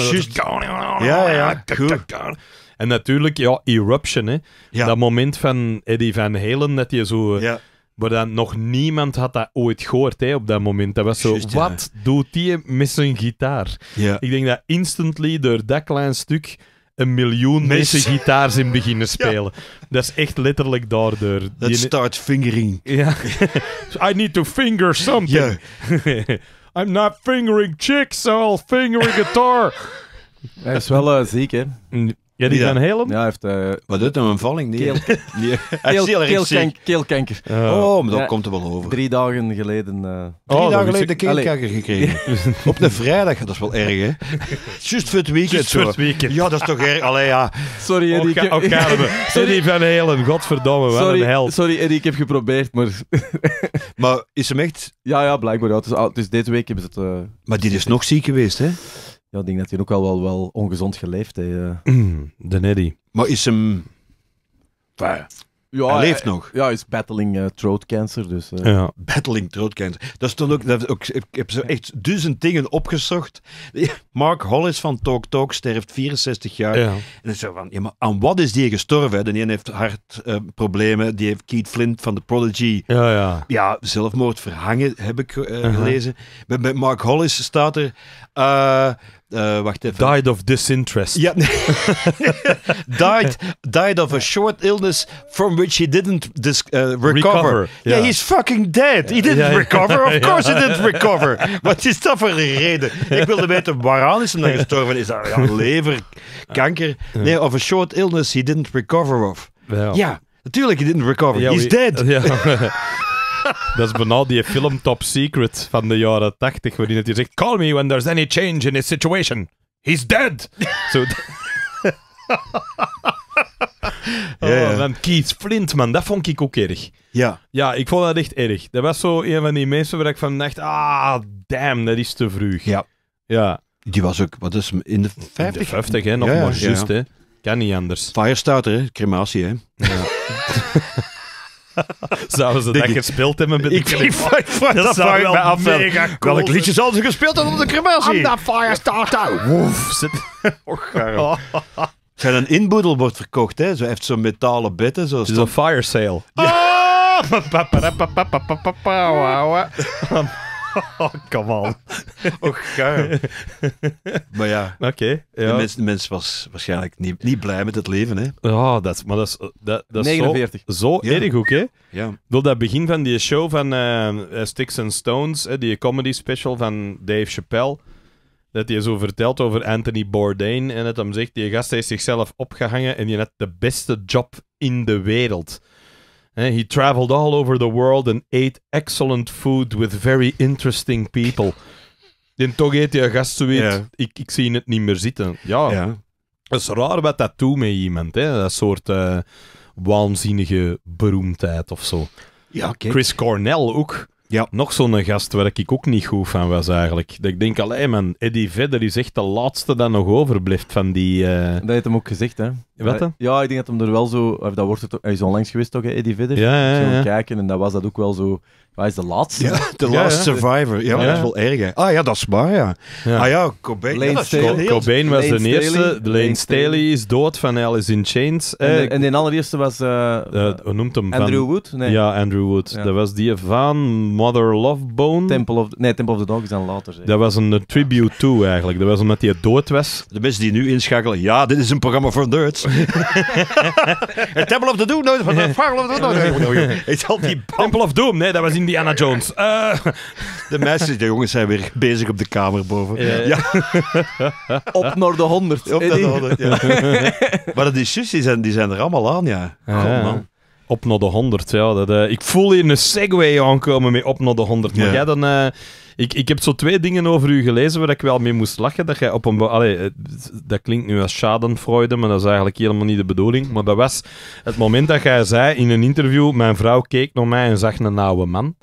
Ja, ja, goed. En natuurlijk, ja, Eruption, hè. Dat moment van Eddie Van Halen, dat je zo... Maar dan nog niemand had dat ooit gehoord hè, op dat moment. Dat was zo, wat doet hij met zijn gitaar? Ja. Ik denk dat instantly door dat klein stuk een miljoen mensen gitaars in beginnen spelen. Dat is echt letterlijk daardoor. That start fingering. Ja. I need to finger something. I'm not fingering chicks, I'll finger a guitar. Dat is wel eh, ziek, hè? Ja, die zijn Helm? Ja, heeft... eh, Wat doet hem een valling? Nee. Keel, Nee. keel, heel keelkank- keelkanker. Oh, maar dat Ja. komt er wel over. Drie dagen geleden. eh, oh, Drie dagen geleden de keelkanker gekregen. Op de vrijdag, dat is wel erg, hè? Just voor het weekend zo. weekend. Ja, dat is toch erg? Allee, ja. Sorry, Eddie. ik- ik- Sorry. Eddie van Helen, godverdomme, wat een held. sorry, Eddie, ik heb geprobeerd, maar... Maar is hem echt... Ja, ja, blijkbaar. Ja, dus is, al- deze week hebben ze het... eh, Maar dit is nog ziek geweest, hè? Ja, ik denk dat hij ook al wel, wel ongezond geleefd heeft. Eh. Mm, de Neddy. Maar is hem... Enfin, ja, hij leeft nog. Ja, hij is battling uh, throat cancer. Dus, eh. ja. Battling throat cancer. Dat is toen ook, dat ook, ik heb zo echt duizend dingen opgezocht. Mark Hollis van Talk Talk sterft 64 jaar. En dan zo van, ja, maar aan wat is die gestorven? De een heeft hartproblemen, die heeft Keith Flint van The Prodigy. Ja, ja. ja zelfmoord verhangen, heb ik gelezen. Bij, bij, Mark Hollis staat er uh, wacht even. Died of disinterest. Ja. died, died of a short illness from which he didn't eh, recover. recover. Yeah. he's fucking dead. He didn't recover. Of course he didn't recover. Wat is dat voor een reden? Ik wilde weten waaraan is hem dan gestorven? Is dat ah, ja, lever, kanker? Nee, of a short illness he didn't recover of. Ja, natuurlijk, he didn't recover. he's dead dat is bijna die film Top Secret van de jaren 80, waarin het zegt: Call me when there's any change in his situation. He's dead! Zo. Oh, man, Keith Flint, man, dat vond ik ook erg. Ja. Ja, ik vond dat echt erg. Dat was zo een van die mensen waar ik van dacht, ah, damn, dat is te vroeg. Ja. Ja. Die was ook, wat is in de 50? In de 50, hè, nog maar ja, juist, hè. Kan niet anders. Firestarter, hè, crematie, hè. Ja. Zouden ze dat ik, gespeeld hebben met ik, de ik, Dat zou ik wel af cool Welk liedje zouden ze gespeeld hebben op de crematie? I'm that fire starter. Woef. Och, een inboedel wordt verkocht, hè? Zo heeft zo'n metalen bitten. Het Zo is een fire sale. Ja. Ah! oh, come Och, oh, Maar ja, Oké. ja. de mens, mens was waarschijnlijk niet, niet blij met het leven, hè. Ja, dat, maar dat is, dat, is zo, 49. zo erg ook, hè. Ja. Door dat begin van die show van eh, eh, Sticks and Stones, die comedy special van Dave Chappelle, dat hij zo vertelt over Anthony Bourdain en dat hem zegt, die gast heeft zichzelf opgehangen en die had de beste job in de wereld he traveled all over the world and ate excellent food with very interesting people. En toch eet je gast zoiets, ik, ik zie het niet meer zitten. Ja, yeah. dat is raar wat dat doet met iemand. Hè? Dat soort eh, waanzinnige beroemdheid of zo. Ja, Chris Cornell ook. Ja. Nog zo'n gast waar ik ook niet goed van was eigenlijk. ik denk, alleen man, Eddie Vedder is echt de laatste dat nog overblijft van die... Uh... Dat heeft hem ook gezegd, hè? Ja, ik denk dat hem er wel zo... Of dat wordt het, hij is onlangs geweest toch, Eddie Vedder? Ja, ja, ja. kijken en dat was dat ook wel zo... Hij is de laatste. de last survivor. Ja, dat is wel erg. Hè. Ah ja, dat is waar, ja. Ah ja, Cobain. Lane Cobain was de eerste. Lane Staley is dood van Alice in Chains. En, eh, en de allereerste was... Uh, uh, hoe noemt hem? Andrew Wood? Nee. Ja, Andrew Wood. Dat was die van Mother Love Bone. Temple of, nee, Temple of the Dog is dan later. Dat was een tribute to eigenlijk. Dat was omdat hij dood was. De mensen die nu inschakelen, ja, dit is een programma voor nerds. Temple of the Doom, nooit van de Fire of the Het zal Temple of Doom, nee, dat was Indiana Jones. Uh. De meisjes, de jongens zijn weer bezig op de kamer boven. Ja. ja. op naar de 100. Op naar de 100, maar die zus, die zijn, die zijn er allemaal aan, ja. God, man op naar de 100. Ja, dat, uh, ik voel hier een segue aankomen met op naar de 100. Mag jij dan uh, ik, ik heb zo twee dingen over u gelezen waar ik wel mee moest lachen. Dat jij op een. Allee, eh, dat klinkt nu als schadenfreude, maar dat is eigenlijk helemaal niet de bedoeling. Maar dat was het moment dat jij zei in een interview: Mijn vrouw keek naar mij en zag een oude man.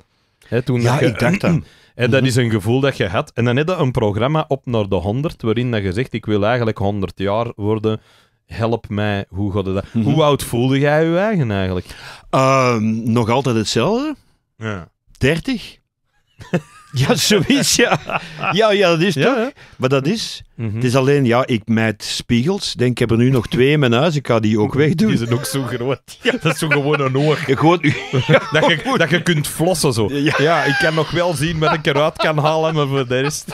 toen ja, ik dacht dat. En dat mhm. is een gevoel dat je had. En dan heb je een programma op naar de 100, waarin dat je zegt: Ik wil eigenlijk 100 jaar worden. Help mij, hoe dat? Mhm. Hoe oud voelde jij je eigen eigenlijk? Ehm, nog altijd hetzelfde. Ja. 30. Ja, zoiets, ja. Ja, ja, dat is toch? Maar dat is Mhm. Het is alleen, ja, ik met spiegels. denk, ik heb er nu nog twee in mijn huis, ik ga die ook wegdoen. Die zijn ook zo groot. Ja. Dat is zo gewoon een oog. Gewoon, dat, je, dat je kunt flossen zo. Ja. ik kan nog wel zien wat ik eruit kan halen, maar voor de rest...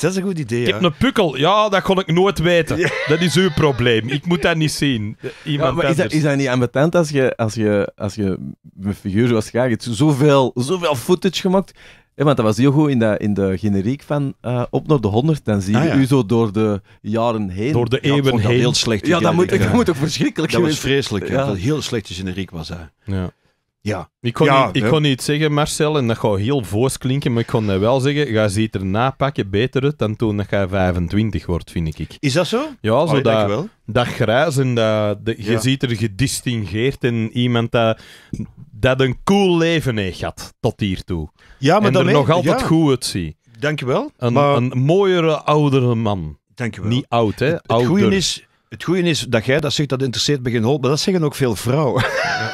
dat is een goed idee. Ik heb een pukkel. Ja, dat kon ik nooit weten. Dat is uw probleem. Ik moet dat niet zien. Iemand maar is, dat, is dat niet ambetant als je, als je, als je met figuur zoals graag zoveel, zoveel footage gemaakt ja, want dat was heel goed in de, in de generiek van uh, Op naar de 100. Dan zie je ah, u zo door de jaren heen. Door de eeuwen ja, dat heen. heel slecht. Ja, dat moet, dat moet ook verschrikkelijk zijn. Dat was vreselijk. Ja. Dat heel slechte generiek was hij Ja. Ja. Ik kon, niet, ik kon niet zeggen, Marcel, en dat gaat heel voos klinken, maar ik kon wel zeggen, ga ziet er na pakken beter uit dan toen dat jij 25 wordt, vind ik. Is dat zo? Ja, zo dat, dat grijs en dat, je ziet er gedistingeerd en iemand dat dat een cool leven heeft gehad tot hiertoe. Ja, maar en er nog altijd goed uitziet. Dankjewel. Een, maar... een mooiere, oudere man. Dankjewel. Niet oud, hè? Het, het goede is, het goede is dat jij dat zegt, dat interesseert me geen maar dat zeggen ook veel vrouwen.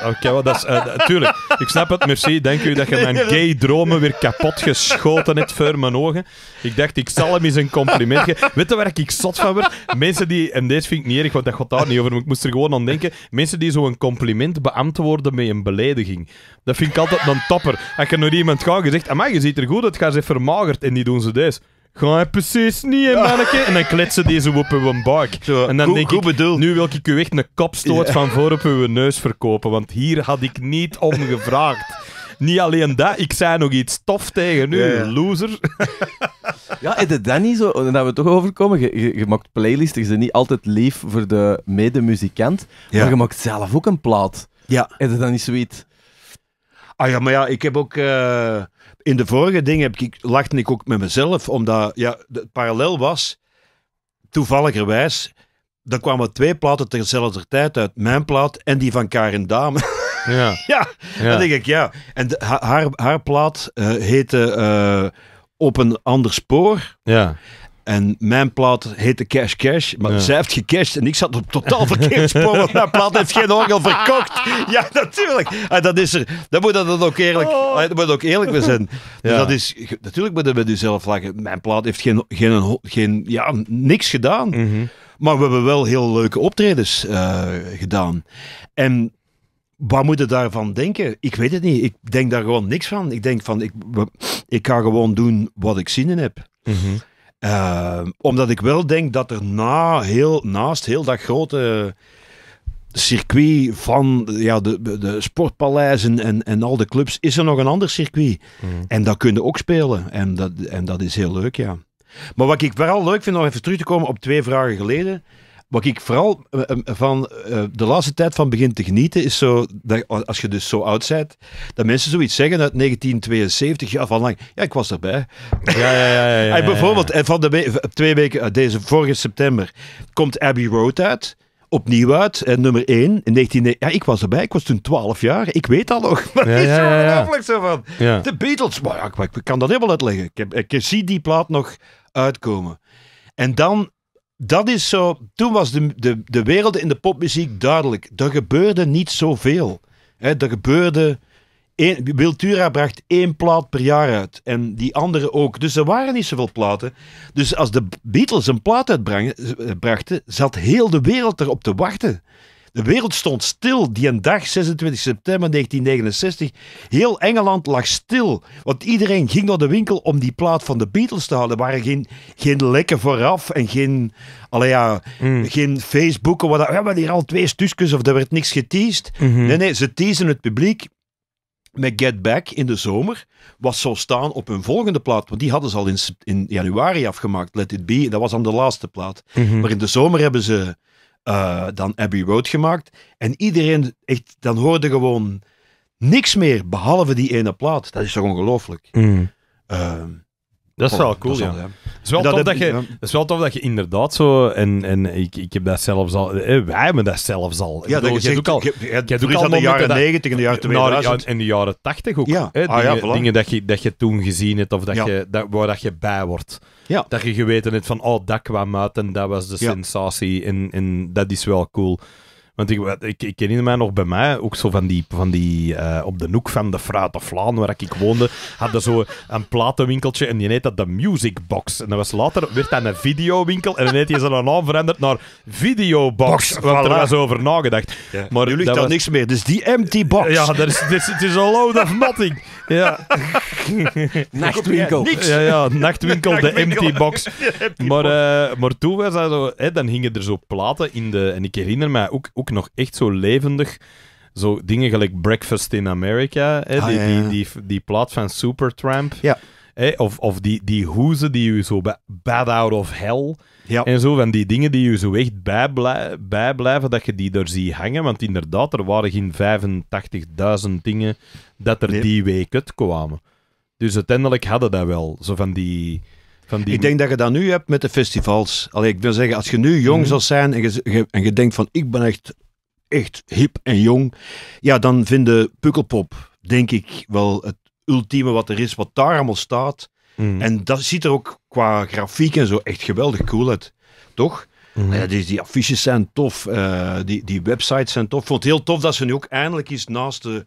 Oké, okay, dat is... Eh, tuurlijk, ik snap het, merci. Denk u dat je mijn gay dromen weer kapot geschoten hebt voor mijn ogen? Ik dacht, ik zal hem eens een compliment geven. Weet je waar ik zot van word? Mensen die... En deze vind ik niet erg, want dat gaat daar niet over, ik moest er gewoon aan denken. Mensen die zo'n compliment beantwoorden met een belediging. Dat vind ik altijd een topper. Als je naar iemand gaat en zegt, je ziet er goed uit, ga ze vermagerd. En die doen ze deze. Ga je precies niet, in manneke? En dan kletsen deze whoppen op een buik. en dan denk ik, nu wil ik u echt een kopstoot van voor op uw neus verkopen, want hier had ik niet om gevraagd. niet alleen dat, ik zei nog iets tof tegen u, loser. ja, en dat niet zo, dat we toch overkomen, je, maakt playlists dus je bent niet altijd lief voor de medemuzikant, ja. maar je maakt zelf ook een plaat. Ja. En dat is dan niet zoiets... Ah ja, maar ja, ik heb ook... Eh, in de vorige dingen heb ik, lachte ik ook met mezelf, omdat ja, het parallel was, toevalligerwijs, dan kwamen twee platen tezelfde tijd uit. Mijn plaat en die van Karen Dame. Ja. ja, dan denk ik, ja. En haar, haar plaat eh, heette uh, Op een ander spoor. Ja. En mijn plaat heette Cash Cash, maar zij heeft gecashed en ik zat op totaal verkeerd spoor, mijn plaat heeft geen orgel verkocht. Ja, natuurlijk. Ah, dat is er. moet dat ook eerlijk, oh. ah, dat moet ook eerlijk We zijn. Dus dat is, natuurlijk moeten we nu dus zelf lachen. Mijn plaat heeft geen, geen, geen ja, niks gedaan. Mhm. Maar we hebben wel heel leuke optredens eh, gedaan. En wat moet je daarvan denken? Ik weet het niet. Ik denk daar gewoon niks van. Ik denk van, ik, ik ga gewoon doen wat ik zin in heb. Mhm. Ehm, omdat ik wel denk dat er na, heel, naast heel dat grote circuit van ja, de, de sportpaleizen en, en al de clubs, is er nog een ander circuit. Mm. En dat kun je ook spelen. En dat, en dat is heel leuk, ja. Maar wat ik vooral leuk vind, om even terug te komen op twee vragen geleden. Wat ik vooral eh, eh, van eh, de laatste tijd van begin te genieten, is zo, dat als je dus zo oud bent, dat mensen zoiets zeggen uit 1972, ja, van lang. Ja, ik was erbij. Ja, ja, ja. ja, ja bijvoorbeeld, van de twee weken, deze vorige september, komt Abbey Road uit opnieuw uit, nummer 1 in 19... Ja, ik was erbij, ik was toen 12 jaar, ik weet dat nog. Maar ja, is zo ongelooflijk zo van. De Beatles, maar, ja, ik, kan dat helemaal uitleggen. Ik, ik zie die plaat nog uitkomen. En dan dat is zo. Toen was de, de, de wereld in de popmuziek duidelijk. Er gebeurde niet zoveel. He, er gebeurde. Een, Wiltura bracht één plaat per jaar uit. En die andere ook. Dus er waren niet zoveel platen. Dus als de Beatles een plaat uitbrachten, eh, zat heel de wereld erop te wachten. De wereld stond stil die een dag, 26 september 1969. Heel Engeland lag stil, want iedereen ging naar de winkel om die plaat van de Beatles te halen. Er waren geen, geen lekken vooraf en geen, ja, mm. geen Facebooken. Wat, we hebben hier al twee stukjes of er werd niks geteased. Mhm. Nee, nee, ze teasen het publiek met Get Back in de zomer was zo staan op hun volgende plaat. Want die hadden ze al in, in januari afgemaakt, Let It Be. Dat was dan de laatste plaat. Mhm. Maar in de zomer hebben ze uh, dan Abbey Road gemaakt. En iedereen, echt, dan hoorde gewoon niks meer behalve die ene plaat. Dat is toch ongelooflijk. Mm. Ehm, dat is wel cool, ja. Het is wel, dat tof dat je, is wel tof dat je inderdaad zo... En, en ik, ik heb dat zelfs al... Eh, wij hebben dat zelfs al. Ja, dat je doet al... al in de jaren negentig, en de jaren 2000. Nou, en de jaren tachtig ook. Ja. Hè, ah, dingen, eh, dingen dat, je, dat je toen gezien hebt of dat je, dat, waar dat je bij wordt. Ja. Dat je geweten hebt van, oh, dat kwam uit en dat was de sensatie en, en dat is wel cool. Want ik, ik, ik herinner mij nog bij mij, ook zo van die, van die eh, op de hoek van de Fruit of Laan, waar ik woonde, hadden zo een platenwinkeltje en die heet dat de Music Box. En dat was later, werd dat een videowinkel en dan heet je ze dan naam veranderd naar Videobox, box, want voilà. er was over nagedacht. Maar nu ligt daar niks meer, dus die empty box. Ja, dat is, het is een load of nothing. Ja. nachtwinkel. Ja, ja, nachtwinkel, de empty box. Maar, eh, maar toen was dat zo, hè, dan hingen er zo platen in de... En ik herinner mij ook, ook nog echt zo levendig zo dingen gelijk Breakfast in America, hè, ah, die, Die, die, plaat van Supertramp. Ja. Hè, of, of die, die hoezen die u zo bad out of hell ja. En zo van die dingen die je zo echt bijblijven, bijblijven, dat je die er ziet hangen. Want inderdaad, er waren geen 85.000 dingen dat er die week kwamen Dus uiteindelijk hadden dat wel. Zo van die... Die... Ik denk dat je dat nu hebt met de festivals. Allee, ik wil zeggen, als je nu jong mm. zal zijn en je, je, en je denkt van ik ben echt, echt hip en jong, ja, dan vinden Pukkelpop, denk ik, wel het ultieme wat er is, wat daar allemaal staat. Mhm. En dat ziet er ook qua grafiek en zo echt geweldig cool uit. Toch? Mm die affiches zijn tof, eh, die, die websites zijn tof. Ik vond het heel tof dat ze nu ook eindelijk eens naast de,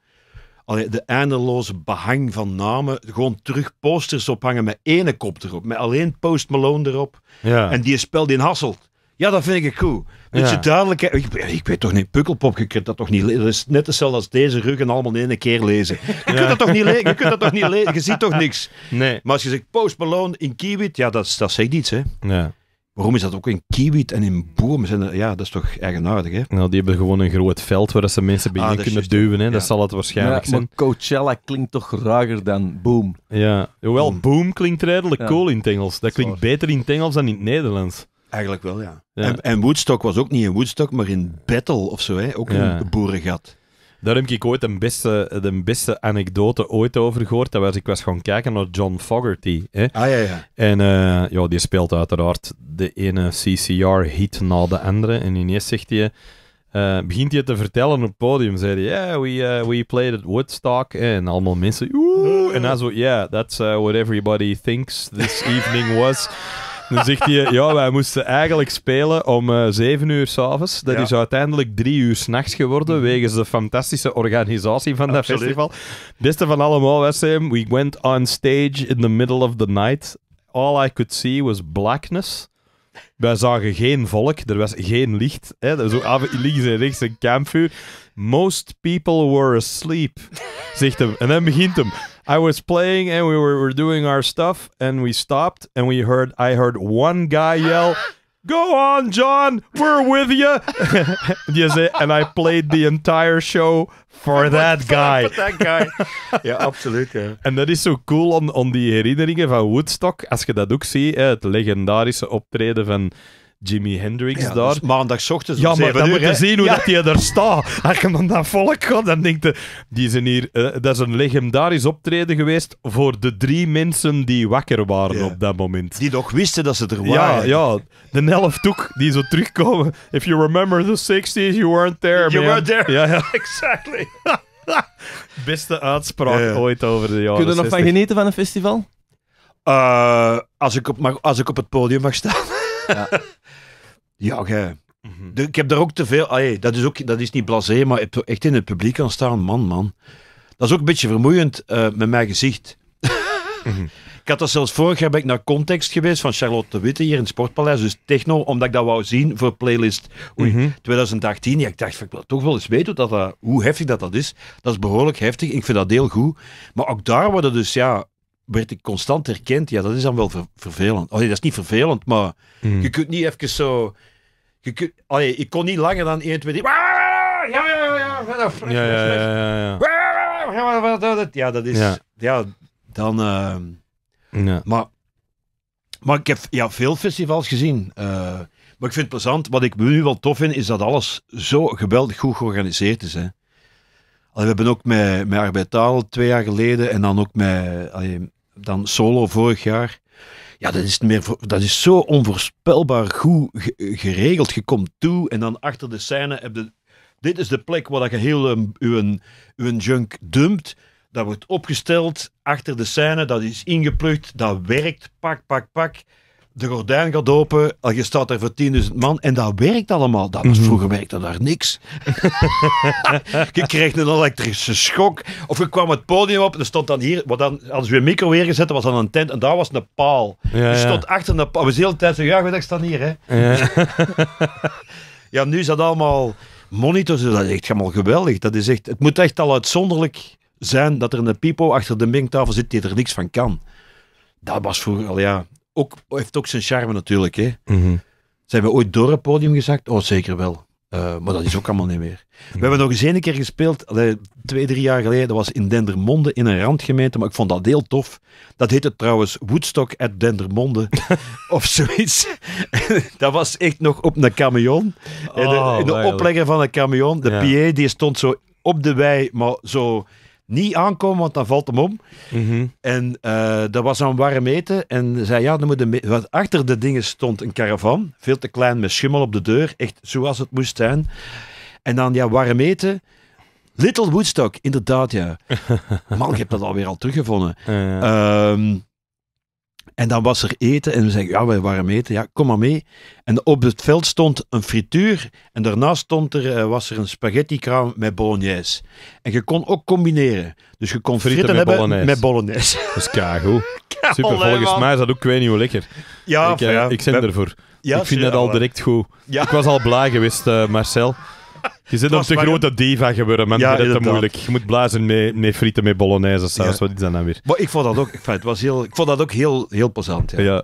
allee, de eindeloze behang van namen gewoon terug posters ophangen met ene kop erop, met alleen Post Malone erop. Ja. En die speelt in Hasselt. Ja, dat vind ik cool. Dat je duidelijkheid. Ik, ik, weet toch niet, Pukkelpop, je kunt dat toch niet lezen. Dat is net hetzelfde als deze rug en allemaal in één keer lezen. Je kunt dat toch niet lezen, je kunt dat toch niet lezen, je ziet toch niks. Nee. Maar als je zegt Post in Kiewit, ja, dat, dat zegt iets, hè. Ja. Waarom is dat ook in Kiewit en in Boom? Ja, dat is toch eigenaardig, hè? Nou, die hebben gewoon een groot veld waar ze mensen binnen ah, kunnen duwen, hè? Dat zal het waarschijnlijk ja, zijn. Maar Coachella klinkt toch ruiger dan Boom? Ja, hoewel Boom, klinkt redelijk cool in het Engels. Dat klinkt beter in het Engels dan in het Nederlands. Eigenlijk wel, ja. En, en, Woodstock was ook niet in Woodstock, maar in Battle of zo, hè? ook een boerengat. Daar heb ik ooit de beste, de beste anekdote ooit over gehoord. Dat was, ik was gaan kijken naar John Fogerty. Hè? Ah, ja, ja. En eh, ja, die speelt uiteraard de ene CCR-hit na de andere. En ineens zegt hij... Eh, begint hij te vertellen op het podium. Zei hij, yeah, we, eh, we played at Woodstock. En allemaal mensen, oeh. En hij zo, yeah, that's what everybody thinks this evening was. Dan zegt hij, ja, wij moesten eigenlijk spelen om eh, zeven 7 uur s'avonds. Dat is uiteindelijk 3 uur s'nachts geworden, mhm. wegens de fantastische organisatie van dat festival. Beste van allemaal was we went on stage in the middle of the night. All I could see was blackness. Wij zagen geen volk, er was geen licht. Hè? Er was af links en rechts een kampvuur. Most people were asleep, zegt hem. En dan begint hem. I was playing and we were, were doing our stuff and we stopped and we heard I heard one guy yell. Go on, John. We're with you. and I played the entire show for that guy. For that guy. Yeah, absolutely. And that is so cool on on the herinneringen van Woodstock. Als je dat ook ziet, hè, het legendarische optreden van Jimi Hendrix ja, daar. Dus maandagochtend Ja, maar dan uur, moet je zien hoe dat hij daar staat. Als je naar dat volk gaat, dan denkt je... Die zijn hier... Eh, dat is een legendarisch optreden geweest voor de drie mensen die wakker waren op dat moment. Die nog wisten dat ze er waren. Ja, ja. De elftoek die zo terugkomen. If you remember the 60s, you weren't there, You weren't there. Ja, ja. Exactly. Beste uitspraak ooit over de jaren Kun je er nog van genieten van een festival? Eh, als, ik op, als ik op het podium mag staan. Ja. Ja, gij. Mhm. ik heb daar ook te veel. Allee, dat, is ook, dat is niet blasé, maar hebt echt in het publiek aan staan. Man, man. Dat is ook een beetje vermoeiend eh, met mijn gezicht. Mhm. Ik had dat zelfs vorig jaar ben naar Context geweest van Charlotte de Witte hier in het Sportpaleis, dus techno, omdat ik dat wou zien voor playlist 2018. Mhm. Ja, ik dacht, ik wil toch wel eens weten hoe, dat, hoe heftig dat, dat is. Dat is behoorlijk heftig, ik vind dat heel goed. Maar ook daar worden dus ja, werd ik constant herkend. Ja, dat is dan wel vervelend. Allee, dat is niet vervelend, maar hmm. je kunt niet even zo... Je allee, ik kon niet langer dan 1, 2, 3... Ja, ja, ja. Ja, ja, ja. Ja, ja. ja dat is... Ja, ja dan... Uh, ja. Maar, maar ik heb ja, veel festivals gezien. Uh, maar ik vind het plezant. Wat ik nu wel tof vind, is dat alles zo geweldig goed georganiseerd is. Hè. we hebben ook met, met Arbeid Taal twee jaar geleden en dan ook met, dan solo vorig jaar. Ja, dat is, meer, dat is zo onvoorspelbaar goed geregeld. Je komt toe en dan achter de scène heb Dit is de plek waar je heel ehm, je junk dumpt. Dat wordt opgesteld achter de scène. Dat is ingeplukt. Dat werkt. Pak, pak, pak de gordijn gaat open, je staat er voor 10.000 man en dat werkt allemaal. Dat mhm. vroeger werkte daar niks. je kreeg een elektrische schok. Of je kwam het podium op en er stond dan hier, wat dan als we een micro weer gezet, was dan een tent en daar was een paal. je stond achter een paal. We de hele tijd zo, ja, ik staan hier, hè. Ja. nu is dat allemaal monitors, dus dat is echt helemaal geweldig. Dat is echt, het moet echt al uitzonderlijk zijn dat er een pipo achter de mengtafel zit die er niks van kan. Dat was vroeger al, ja, ook, heeft ook zijn charme natuurlijk. Hè. Mhm. Zijn we ooit door het podium gezakt? Oh, zeker wel. Eh, maar dat is ook allemaal niet meer. We hebben nog eens een keer gespeeld, twee, drie jaar geleden. Dat was in Dendermonde, in een randgemeente. Maar ik vond dat heel tof. Dat heette trouwens Woodstock at Dendermonde. of zoiets. dat was echt nog op een camion. in de, oh, oplegger van een camion. De ja. PA die stond zo op de wei, maar zo niet aankomen, want dan valt hem om. Mhm. En eh, dat was aan warm eten. En zei, ja, dan moet wat achter de dingen stond een caravan. Veel te klein, met schimmel op de deur. Echt zoals het moest zijn. En dan, ja, warm eten. Little Woodstock, inderdaad, ja. Man, ik heb dat alweer al teruggevonden. Ehm, en dan was er eten en we zeggen ja, wij waren eten, ja, kom maar mee. En op het veld stond een frituur en daarnaast stond er, eh, was er een spaghetti-kraam met bolognese. En je kon ook combineren. Dus je kon frieten, met hebben met bolognese. Dat is kago. Super, volgens mij is dat ook weet niet hoe lekker. Ja, ik, eh, ja, ik ben ervoor. ik vind dat al direct goed. Ik was al blij geweest, eh, Marcel. Je zit op de grote diva geworden, man. Ja, dat te moeilijk. Je moet blazen met, met frieten, met bolognese saus. Wat is dat dan nou weer? Maar ik vond dat ook, enfin, het was heel, ik vond dat ook heel, heel plezant. Ja. ja.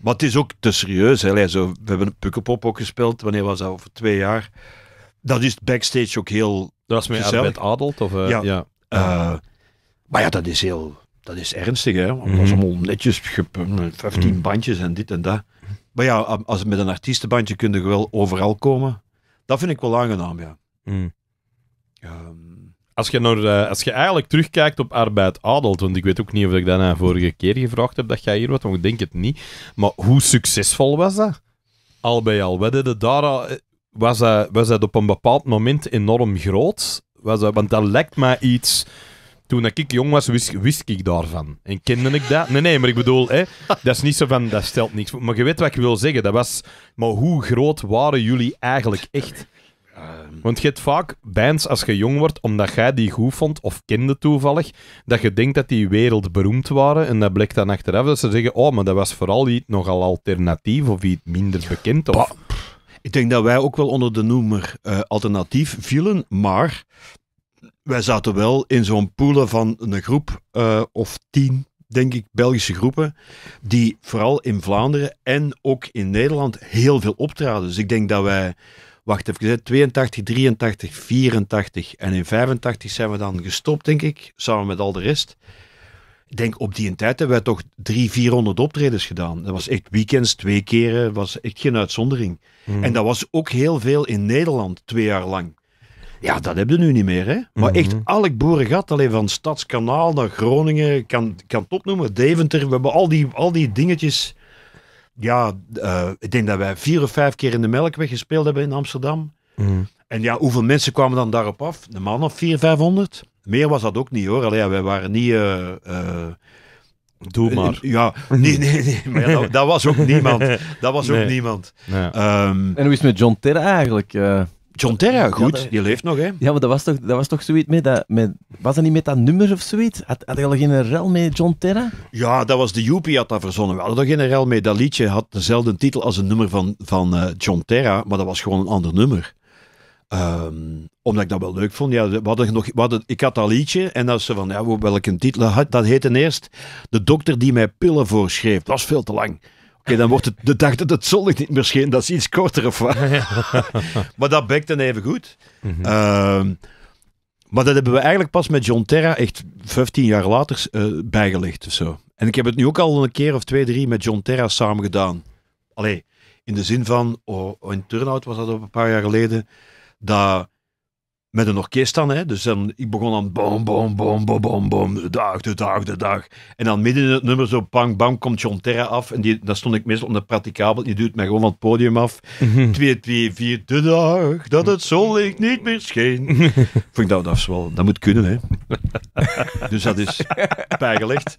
Maar het is ook te serieus. Hè. Zo, we hebben een ook gespeeld. Wanneer was dat? Over twee jaar. Dat is backstage ook heel Dat was met Albert Adelt? Of, eh, ja. Eh, maar ja, dat is heel... Dat is ernstig, hè. Was was mhm. allemaal netjes, 15 eh, mhm. bandjes en dit en dat. Maar ja, als met een artiestenbandje kun je wel overal komen dat vind ik wel aangenaam, ja. Hmm. Ehm, als, je naar, eh, als je eigenlijk terugkijkt op arbeid Adelt, want ik weet ook niet of ik daarna nou vorige keer gevraagd heb dat jij hier wat, want ik denk het niet. Maar hoe succesvol was dat? Al bij al. werden de daar eh, was dat, was dat op een bepaald moment enorm groot? Was want dat lijkt mij iets toen ik jong was, wist, wist, ik daarvan. En kende ik dat? Nee, nee, maar ik bedoel, hè, dat is niet zo van, dat stelt niks Maar je weet wat ik wil zeggen. Dat was, maar hoe groot waren jullie eigenlijk echt? Ehm. Want je hebt vaak bands als je jong wordt, omdat jij die goed vond of kende toevallig, dat je denkt dat die wereldberoemd waren. En dat blijkt dan achteraf dat ze zeggen: Oh, maar dat was vooral iets nogal alternatief of iets minder bekend. Of... ik denk dat wij ook wel onder de noemer eh, alternatief vielen, maar wij zaten wel in zo'n poelen van een groep eh, of tien, denk ik, Belgische groepen, die vooral in Vlaanderen en ook in Nederland heel veel optraden. Dus ik denk dat wij, wacht even, 82, 83, 84 en in 85 zijn we dan gestopt, denk ik, samen met al de rest. Ik denk op die tijd hebben wij toch 300, 400 optredens gedaan. Dat was echt weekends, twee keren, was echt geen uitzondering. Hmm. En dat was ook heel veel in Nederland, twee jaar lang. Ja, dat hebben we nu niet meer. Hè? Maar echt, mhm. elk boerengat, alleen van Stadskanaal naar Groningen, kan, kan topnoemen. Deventer, we hebben al die, al die dingetjes. Ja, eh, ik denk dat wij vier of vijf keer in de Melkweg gespeeld hebben in Amsterdam. Mhm. En ja, hoeveel mensen kwamen dan daarop af? Een man of 400, 500? Meer was dat ook niet hoor. Allee, wij waren niet. Eh, eh, Doe maar. Ja, nee, nee, nee. Maar dat, was ook niemand. Dat was ook niemand. Ehm, en hoe is het met John Terra eigenlijk? Uh? John Terra, goed, die leeft nog, hè? Ja, maar dat was toch, dat was toch zoiets met dat, met, was dat niet met dat nummer of zoiets? Had, had hij al geen rel mee, John Terra? Ja, dat was de Joepie had dat verzonnen. We hadden nog geen mee. Dat liedje had dezelfde titel als een nummer van, van eh, John Terra, maar dat was gewoon een ander nummer. Ehm, omdat ik dat wel leuk vond. Ja, we hadden nog, hadden, ik had dat liedje en dat ze van, ja, welke titel dat heette eerst De dokter die mij pillen voorschreef. Dat was veel te lang okay, dan wordt het de dag dat het zonlicht niet meer scheen, dat is iets korter of wat. maar dat bekt dan even goed. Mhm. Ehm, maar dat hebben we eigenlijk pas met John Terra, echt 15 jaar later, eh, bijgelegd of zo. En ik heb het nu ook al een keer of twee, drie met John Terra samen gedaan. Allee, in de zin van, oh, in Turnout was dat een paar jaar geleden, dat met een orkest dan. Hè? Dus dan, ik begon dan bom, bom, bom, bom, bom, de dag, de dag, de dag. En dan midden in het nummer zo bang, bang, komt John Terra af. En die, dan stond ik meestal onder pratikabel, Die duwt mij gewoon van het podium af. Mhm. twee twee vier de dag, dat het zonlicht niet meer scheen. Vond ik dat, dat, wel, dat moet kunnen, hè. dus dat is bijgelegd.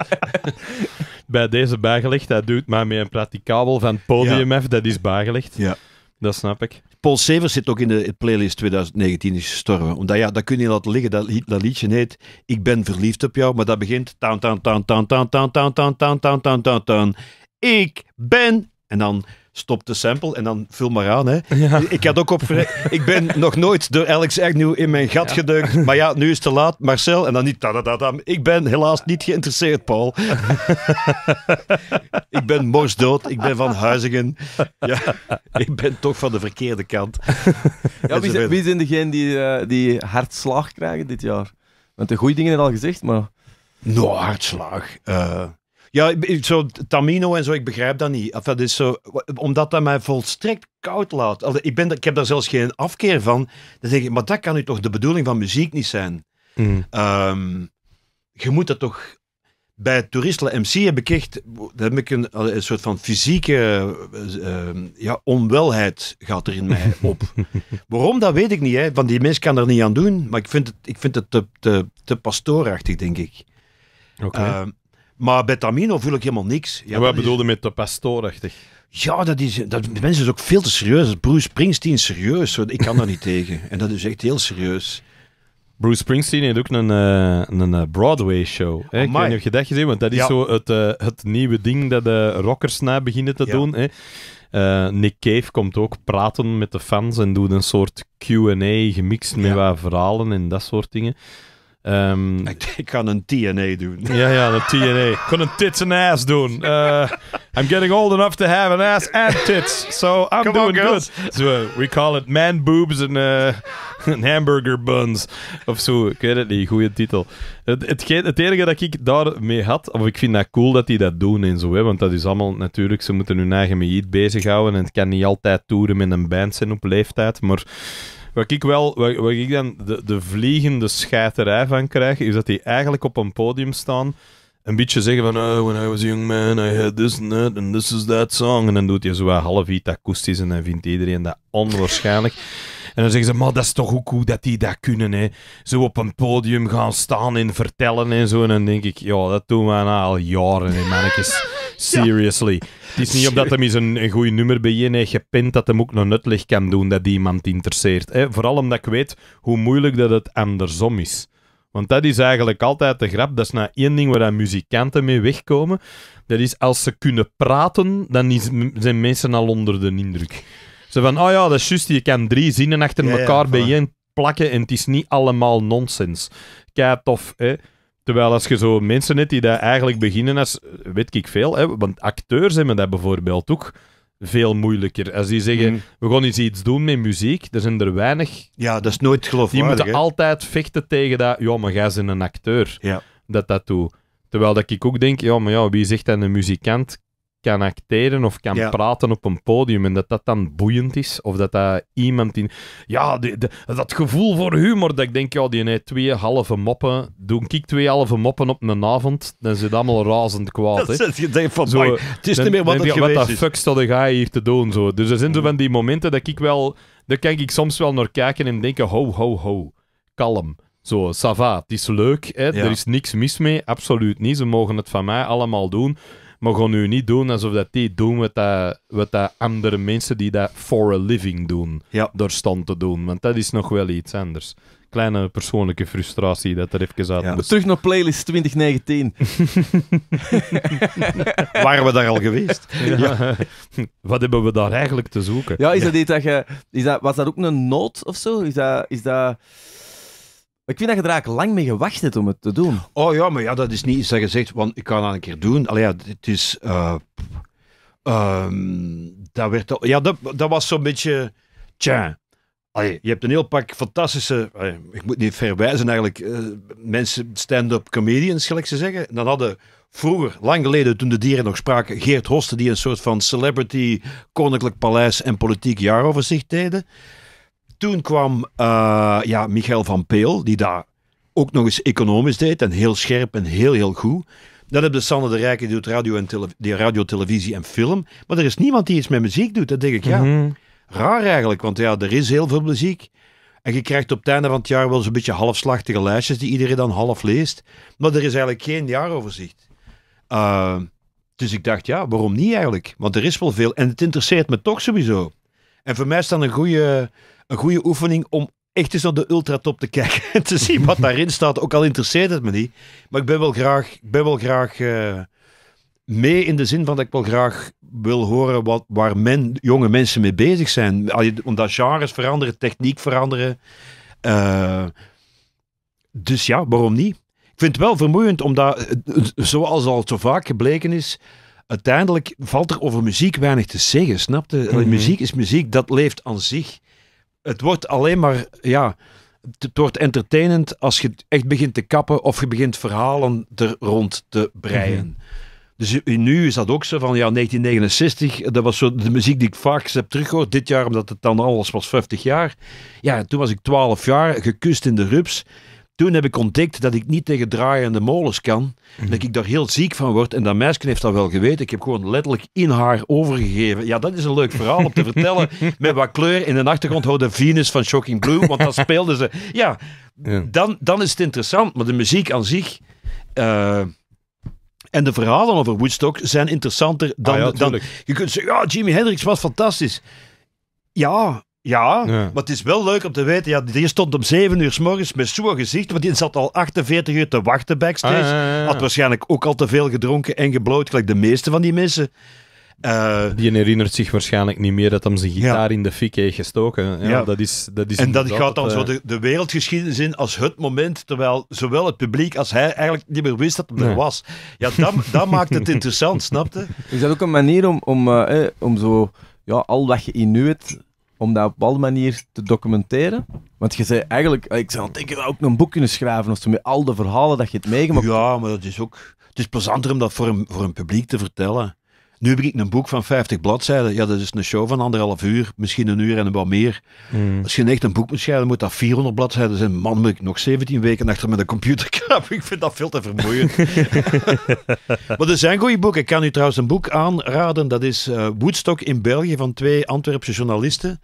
Bij deze bijgelegd, dat duwt mij met een pratikabel van het podium af. Dat is bijgelegd. Ja. Dat snap ik. Paul Severs zit ook in de playlist 2019 is gestorven. Omdat ja, dat kun je laten liggen. Dat, dat liedje heet Ik ben verliefd op jou. Maar dat begint. Taan, taan, taan, taan, taan, taan, taan, taan, taan, taan, taan, Ik ben. En dan stop de sample en dan vul maar aan. Hè. Ik had ook op. Ik ben nog nooit door Alex Agnew in mijn gat ja. Maar ja, nu is het te laat. Marcel en dan niet. Ik ben helaas niet geïnteresseerd, Paul. ik ben morsdood. Ik ben van Huizingen. Ja, ik ben toch van de verkeerde kant. Ja, wie, zijn, wie degenen die, uh, die hartslag krijgen dit jaar? Want de goede dingen al gezegd, maar. Nou, hartslag. Uh, ja, zo Tamino en zo, ik begrijp dat niet. dat is zo, omdat dat mij volstrekt koud laat. ik, ben, ik heb daar zelfs geen afkeer van. Dan denk ik, maar dat kan nu toch de bedoeling van muziek niet zijn? Hmm. Ehm, je moet dat toch... Bij Toeristen MC heb ik echt daar heb ik een, een soort van fysieke eh, ehm, ja, onwelheid gaat er in mij op. Waarom, dat weet ik niet. Hè. Van die mens kan er niet aan doen. Maar ik vind het, ik vind het te, te, te pastoorachtig, denk ik. Okay. Ehm, maar betamino voel ik helemaal niks. Ja, en wat bedoelde met de pastoorachtig? Ja, dat is, dat, de mensen is ook veel te serieus. Bruce Springsteen serieus, ik kan daar niet tegen. En dat is echt heel serieus. Bruce Springsteen heeft ook een, eh, een, een eh, Broadway-show. Oh, ik je dat gezien want dat is zo het, eh, het nieuwe ding dat de rockers na beginnen te doen. Hè. Nick Cave komt ook praten met de fans en doet een soort Q&A gemixt met wat verhalen en dat soort dingen. Ehm, ik, ik, kan een TNA doen. Ja, ja, een TNA. ik kan een tits en ass doen. Eh, I'm getting old enough to have an ass and tits. So I'm doing good. Uh, we call it man boobs uh, and, hamburger buns. Of zo, ik weet het niet. Goede titel. Het, het, enige dat ik daarmee had, of ik vind dat cool dat die dat doen en zo, hè, want dat is allemaal natuurlijk, ze moeten hun eigen meid bezighouden en het kan niet altijd toeren met een band zijn op leeftijd, maar wat ik wel, wat, ik dan de, de vliegende scheiterij van krijg, is dat die eigenlijk op een podium staan een beetje zeggen van oh, when I was a young man, I had this and that and this is that song. En dan doet hij zo half iets akoestisch en dan vindt iedereen dat onwaarschijnlijk. En dan zeggen ze, maar dat is toch ook goed dat die dat kunnen, hè. Zo op een podium gaan staan en vertellen en zo. En dan denk ik, ja, dat doen we al jaren, mannetjes. Seriously. Het is niet omdat hem een, een goed nummer bij je heeft gepint dat hem ook een uitleg kan doen dat die iemand interesseert. Hè? Vooral omdat ik weet hoe moeilijk dat het andersom is. Want dat is eigenlijk altijd de grap. Dat is nou één ding waar muzikanten mee wegkomen. Dat is als ze kunnen praten, dan is, zijn mensen al onder de indruk. Ze van, oh ja, dat is juist, je kan drie zinnen achter elkaar bij je plakken en het is niet allemaal nonsens. Kijk tof, hè. Terwijl als je zo mensen hebt die daar eigenlijk beginnen als, weet ik veel, hè, want acteurs hebben dat bijvoorbeeld ook veel moeilijker. Als die zeggen, mm. we gaan eens iets doen met muziek, er zijn er weinig... Ja, dat is nooit geloofwaardig. Die moeten altijd vechten tegen dat, ja, maar jij bent een acteur, ja. dat dat doet. Terwijl dat ik ook denk, ja, maar ja, wie zegt dat een muzikant kan acteren of kan praten op een podium en dat dat dan boeiend is of dat dat iemand in ja de, dat gevoel voor humor dat ik denk ja die heeft twee halve moppen doen ik twee halve moppen op een avond dan zit allemaal razend kwaad hè. Dat is het van het is niet meer wat het je, geweest wat de fuck staat ga hier te doen zo dus er zijn zo mm. van die momenten dat ik wel daar kan ik soms wel naar kijken en denken ho ho ho kalm zo, sava, het is leuk, hè? er is niks mis mee, absoluut niet. Ze mogen het van mij allemaal doen. Maar gewoon nu niet doen alsof dat die doen wat, dat, wat dat andere mensen die dat for a living doen, ja. door stand te doen. Want dat is nog wel iets anders. Kleine persoonlijke frustratie dat er even uit Terug naar playlist 2019. Waren we daar al geweest? Ja. wat hebben we daar eigenlijk te zoeken? Ja, is dat, iets dat, je, is dat was dat ook een nood of zo? Is dat... Is dat ik vind dat je er eigenlijk lang mee gewacht hebt om het te doen. Oh ja, maar ja, dat is niet iets dat je zegt, want ik kan dat een keer doen. Allee, ja, het is... Eh, ehm, dat, werd, ja, dat, dat was zo'n beetje... Tja, Allee, je hebt een heel pak fantastische, ik moet niet verwijzen eigenlijk, eh, mensen, stand-up comedians, gelijk ze zeggen. dan hadden vroeger, lang geleden, toen de dieren nog spraken, Geert Hoste, die een soort van celebrity, koninklijk paleis en politiek jaaroverzicht deden. Toen kwam eh, ja, Michael van Peel, die daar ook nog eens economisch deed. En heel scherp en heel, heel goed. Dan heb je Sanne de Rijke, die doet radio, en die radio, televisie en film. Maar er is niemand die iets met muziek doet. Dat denk ik, ja, mhm. raar eigenlijk. Want ja, er is heel veel muziek. En je krijgt op het einde van het jaar wel zo'n beetje halfslachtige lijstjes die iedereen dan half leest. Maar er is eigenlijk geen jaaroverzicht. Eh, dus ik dacht, ja, waarom niet eigenlijk? Want er is wel veel. En het interesseert me toch sowieso. En voor mij is dan een goede een goede oefening om echt eens naar de ultratop te kijken en te zien wat daarin staat. Ook al interesseert het me niet. Maar ik ben wel graag, ben wel graag eh, mee in de zin van dat ik wel graag wil horen wat, waar men, jonge mensen mee bezig zijn. Omdat genres veranderen, techniek veranderen. Eh, dus ja, waarom niet? Ik vind het wel vermoeiend, omdat, eh, zoals al zo vaak gebleken is, uiteindelijk valt er over muziek weinig te zeggen, snap je? Mhm. Muziek is muziek, dat leeft aan zich het wordt alleen maar, ja, het wordt entertainend als je echt begint te kappen of je begint verhalen er rond te breien. Mhm. Dus nu is dat ook zo van, ja, 1969, dat was zo de muziek die ik vaak heb teruggehoord dit jaar, omdat het dan alles was 50 jaar. Ja, toen was ik 12 jaar, gekust in de rups. Toen heb ik ontdekt dat ik niet tegen draaiende molens kan. Mhm. Dat ik daar heel ziek van word. En dat meisje heeft dat wel geweten. Ik heb gewoon letterlijk in haar overgegeven. Ja, dat is een leuk verhaal om te vertellen. Met wat kleur. In de achtergrond houden Venus van Shocking Blue. Want dat speelden ze. Ja, Dan, dan is het interessant. Maar de muziek aan zich... Eh, en de verhalen over Woodstock zijn interessanter dan... Ah dan je kunt zeggen, ja, Jimi Hendrix was fantastisch. Ja, ja, maar het is wel leuk om te weten. Ja, die stond om 7 uur s morgens met zo'n gezicht. Want die zat al 48 uur te wachten backstage. Ah, had waarschijnlijk ook al te veel gedronken en gebloot. Gelijk de meeste van die mensen. Eh, die herinnert zich waarschijnlijk niet meer dat hij zijn gitaar in de fik heeft gestoken. Ja, Dat is, dat is en dat gaat dan eh. zo de, de, wereldgeschiedenis in als het moment. Terwijl zowel het publiek als hij eigenlijk niet meer wist dat het er was. Ja, dat, dat maakt het interessant, snapte? Is dat ook een manier om, om, eh, eh om zo ja, al wat je in nu het om dat op alle bepaalde manier te documenteren? Want je zei eigenlijk, eh, ik zou denk ook een boek kunnen schrijven of zo, met al de verhalen dat je hebt meegemaakt Ja, maar dat is ook... Het is plezanter om dat voor een, voor een publiek te vertellen. Nu heb ik een boek van 50 bladzijden. Ja, dat is een show van anderhalf uur, misschien een uur en een wat meer. Hmm. Als je echt een boek moet moet dat 400 bladzijden zijn. Man, moet ik nog 17 weken achter met een computer krapen. Ik vind dat veel te vermoeiend. maar er zijn goede boeken. Ik kan u trouwens een boek aanraden. Dat is Woedstock eh, Woodstock in België van twee Antwerpse journalisten.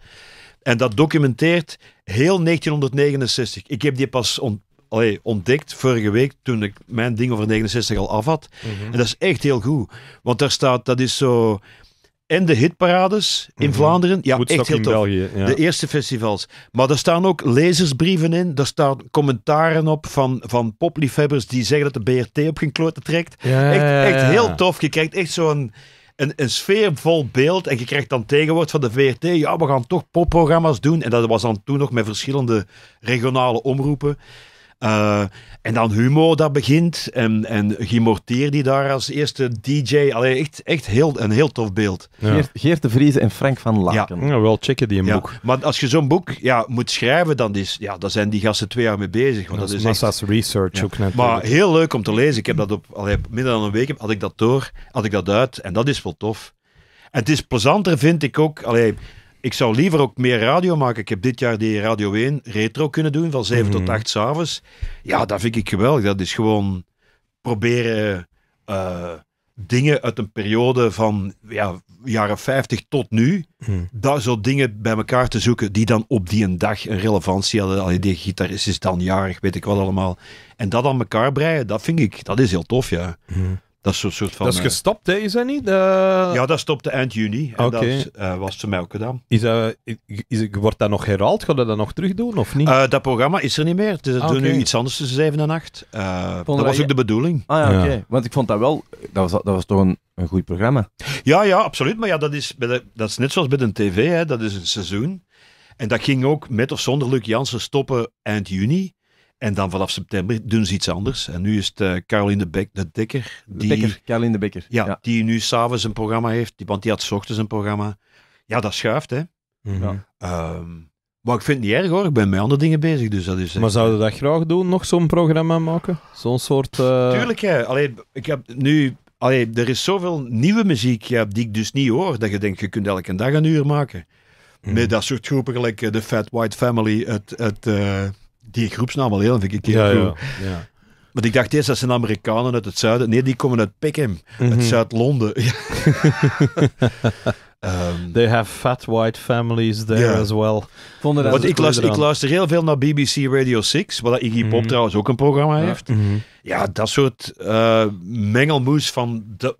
En dat documenteert heel 1969. Ik heb die pas ont allee, ontdekt vorige week toen ik mijn ding over 69 al af had. Mhm. En dat is echt heel goed. Want daar staat, dat is zo... En de hitparades in mhm. Vlaanderen. Ja, echt heel tof. België, De eerste festivals. Maar daar staan ook lezersbrieven in. Daar staan commentaren op van, van popliefhebbers die zeggen dat de BRT op geen klote trekt. echt, heel tof. Je krijgt echt zo'n... Een, een, sfeer beeld. En je krijgt dan tegenwoordig van de VRT. Ja, we gaan toch popprogramma's doen. En dat was dan toen nog met verschillende regionale omroepen. Eh, en dan Humo dat begint en, en Gimorteer die daar als eerste DJ. Allee, echt, echt heel, een heel tof beeld. Geert, de Vriezen en Frank van Laken. Ja, wel checken die een boek. Maar als je zo'n boek ja, moet schrijven, dan is, ja, dan zijn die gasten twee jaar mee bezig. Want dat, is massa's research ook net. Maar heel leuk om te lezen. Ik heb dat op allee, minder dan een week had ik dat door, had ik dat uit. En dat is wel tof. En het is plezanter, vind ik ook. Allee, ik zou liever ook meer radio maken. Ik heb dit jaar die Radio 1 retro kunnen doen, van 7 tot 8 mhm. s'avonds. Ja, dat vind ik geweldig. Dat is gewoon proberen eh, dingen uit een periode van ja, jaren 50 tot nu, mm. daar zo dingen bij elkaar te zoeken die dan op die een dag een relevantie hadden. Al die gitarist is dan jarig, weet ik wat allemaal. En dat aan elkaar breien, dat vind ik, dat is heel tof, ja. Mhm. Dat is soort van... Dat eh, gestopt, hè, is dat niet? Ja, dat stopte eind juni. En dat eh, was voor mij ook gedaan. Is dat, wordt dat nog herhaald? Gaat dat nog terug doen, of niet? Eh, dat programma is er niet meer. Het is okay. Ah, doen nu iets anders tussen 7 en 8. dat, was ook de bedoeling. Ah ja, oké. Want ik vond dat wel... Dat was, dat was toch een, een goed programma? Ja, ja, absoluut. Maar ja, dat, is bij dat is net zoals bij een tv. Hè. Dat is een seizoen. En dat ging ook met of zonder Luc Jansen stoppen eind juni. En dan vanaf september doen ze iets anders. En nu is het eh, Caroline de, Bek, de Dekker. Die, Caroline de Bekker. Ja, die nu s'avonds een programma heeft, die, want die had s ochtends een programma. Ja, dat schuift, hè. Mhm. Ehm, maar ik vind het niet erg hoor, ik ben met andere dingen bezig. Dus dat is eh, maar zouden we dat graag doen, nog zo'n programma maken? Zo'n soort. Eh, Tuurlijk, hè. Allee, ik heb nu. Allee, er is zoveel nieuwe muziek die ik dus niet hoor, dat je denkt, je kunt elke dag een uur maken. Mhm. Met dat soort groepen, gelijk de Fat White Family het die groepsnaam al heel een keer ja, ja, ja. Want ik dacht eerst, dat zijn Amerikanen uit het zuiden. Nee, die komen uit Peckham, uit mhm. Zuid-Londen. Ehm, They have fat white families there as well. Want ik luister, ik luister heel veel naar BBC Radio 6, waar Iggy Pop mhm. trouwens ook een programma heeft. Mhm. Ja, dat soort eh, mengelmoes van... De,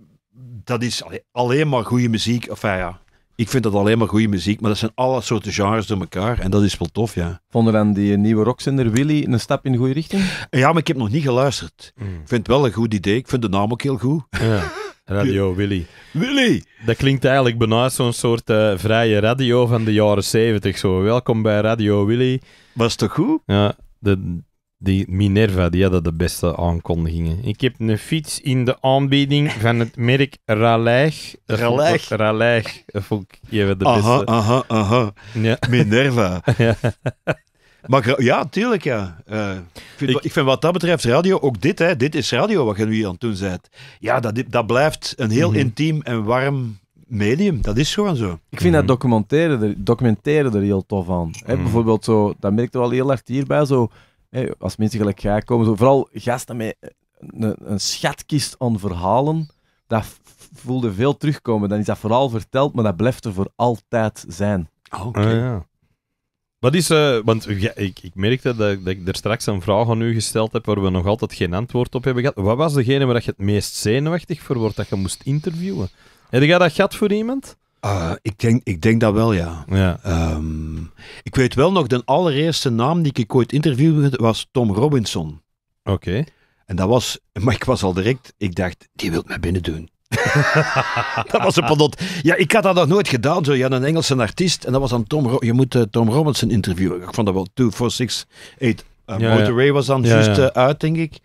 dat is alleen maar goede muziek. Enfin ja, ik vind dat alleen maar goede muziek, maar dat zijn alle soorten genres door elkaar. En dat is wel tof, ja. Vonden we dan die nieuwe rockzender Willy een stap in de goede richting? Ja, maar ik heb nog niet geluisterd. Mm. Ik vind het wel een goed idee. Ik vind de naam ook heel goed. Ja. Radio Willy. Willy! Dat klinkt eigenlijk bijna zo'n soort eh, vrije radio van de jaren zeventig. Welkom bij Radio Willy. Was toch goed? Ja, de, die Minerva, die hadden de beste aankondigingen. Ik heb een fiets in de aanbieding van het merk Raleigh. Raleigh Vond ik even de beste. Aha, aha, ja. Minerva. ja. Maar ja, tuurlijk ja. Eh, ik, vind, ik, vind, wat dat betreft radio, ook dit, hè, dit is radio wat je nu aan het doen Ja, dat, dat blijft een heel mhm. intiem en warm medium. Dat is gewoon zo. Ik vind dat mhm. documenteren, documenteren er heel tof aan. Mhm. Bijvoorbeeld zo, dat merkte al heel hard hierbij, zo als mensen gelijk gaan komen, zo, vooral gasten met eh, een, een schatkist aan verhalen, dat voelde veel terugkomen. Dan is dat vooral verteld, maar dat blijft er voor altijd zijn. Ah, oké. Okay. Ah, ja. is, eh, want ik, ik merkte dat, dat ik er straks een vraag aan u gesteld heb waar we nog altijd geen antwoord op hebben gehad. Wat was degene waar je het meest zenuwachtig voor wordt dat je moest interviewen? Heb jij dat gehad voor iemand? Uh, ik, denk, ik denk dat wel, ja. Ehm, ik weet wel nog, de allereerste naam die ik ooit interviewde was Tom Robinson. Oké. En dat was, maar ik was al direct, ik dacht, die wilt mij binnen doen. dat was een padot. Ja, ik had dat nog nooit gedaan. Zo. Je had een Engelse artiest en dat was dan Tom, je moet eh, Tom Robinson interviewen. Ik vond dat wel 2, 4, 6, 8. Motorway was dan juist eh, uit, denk ik.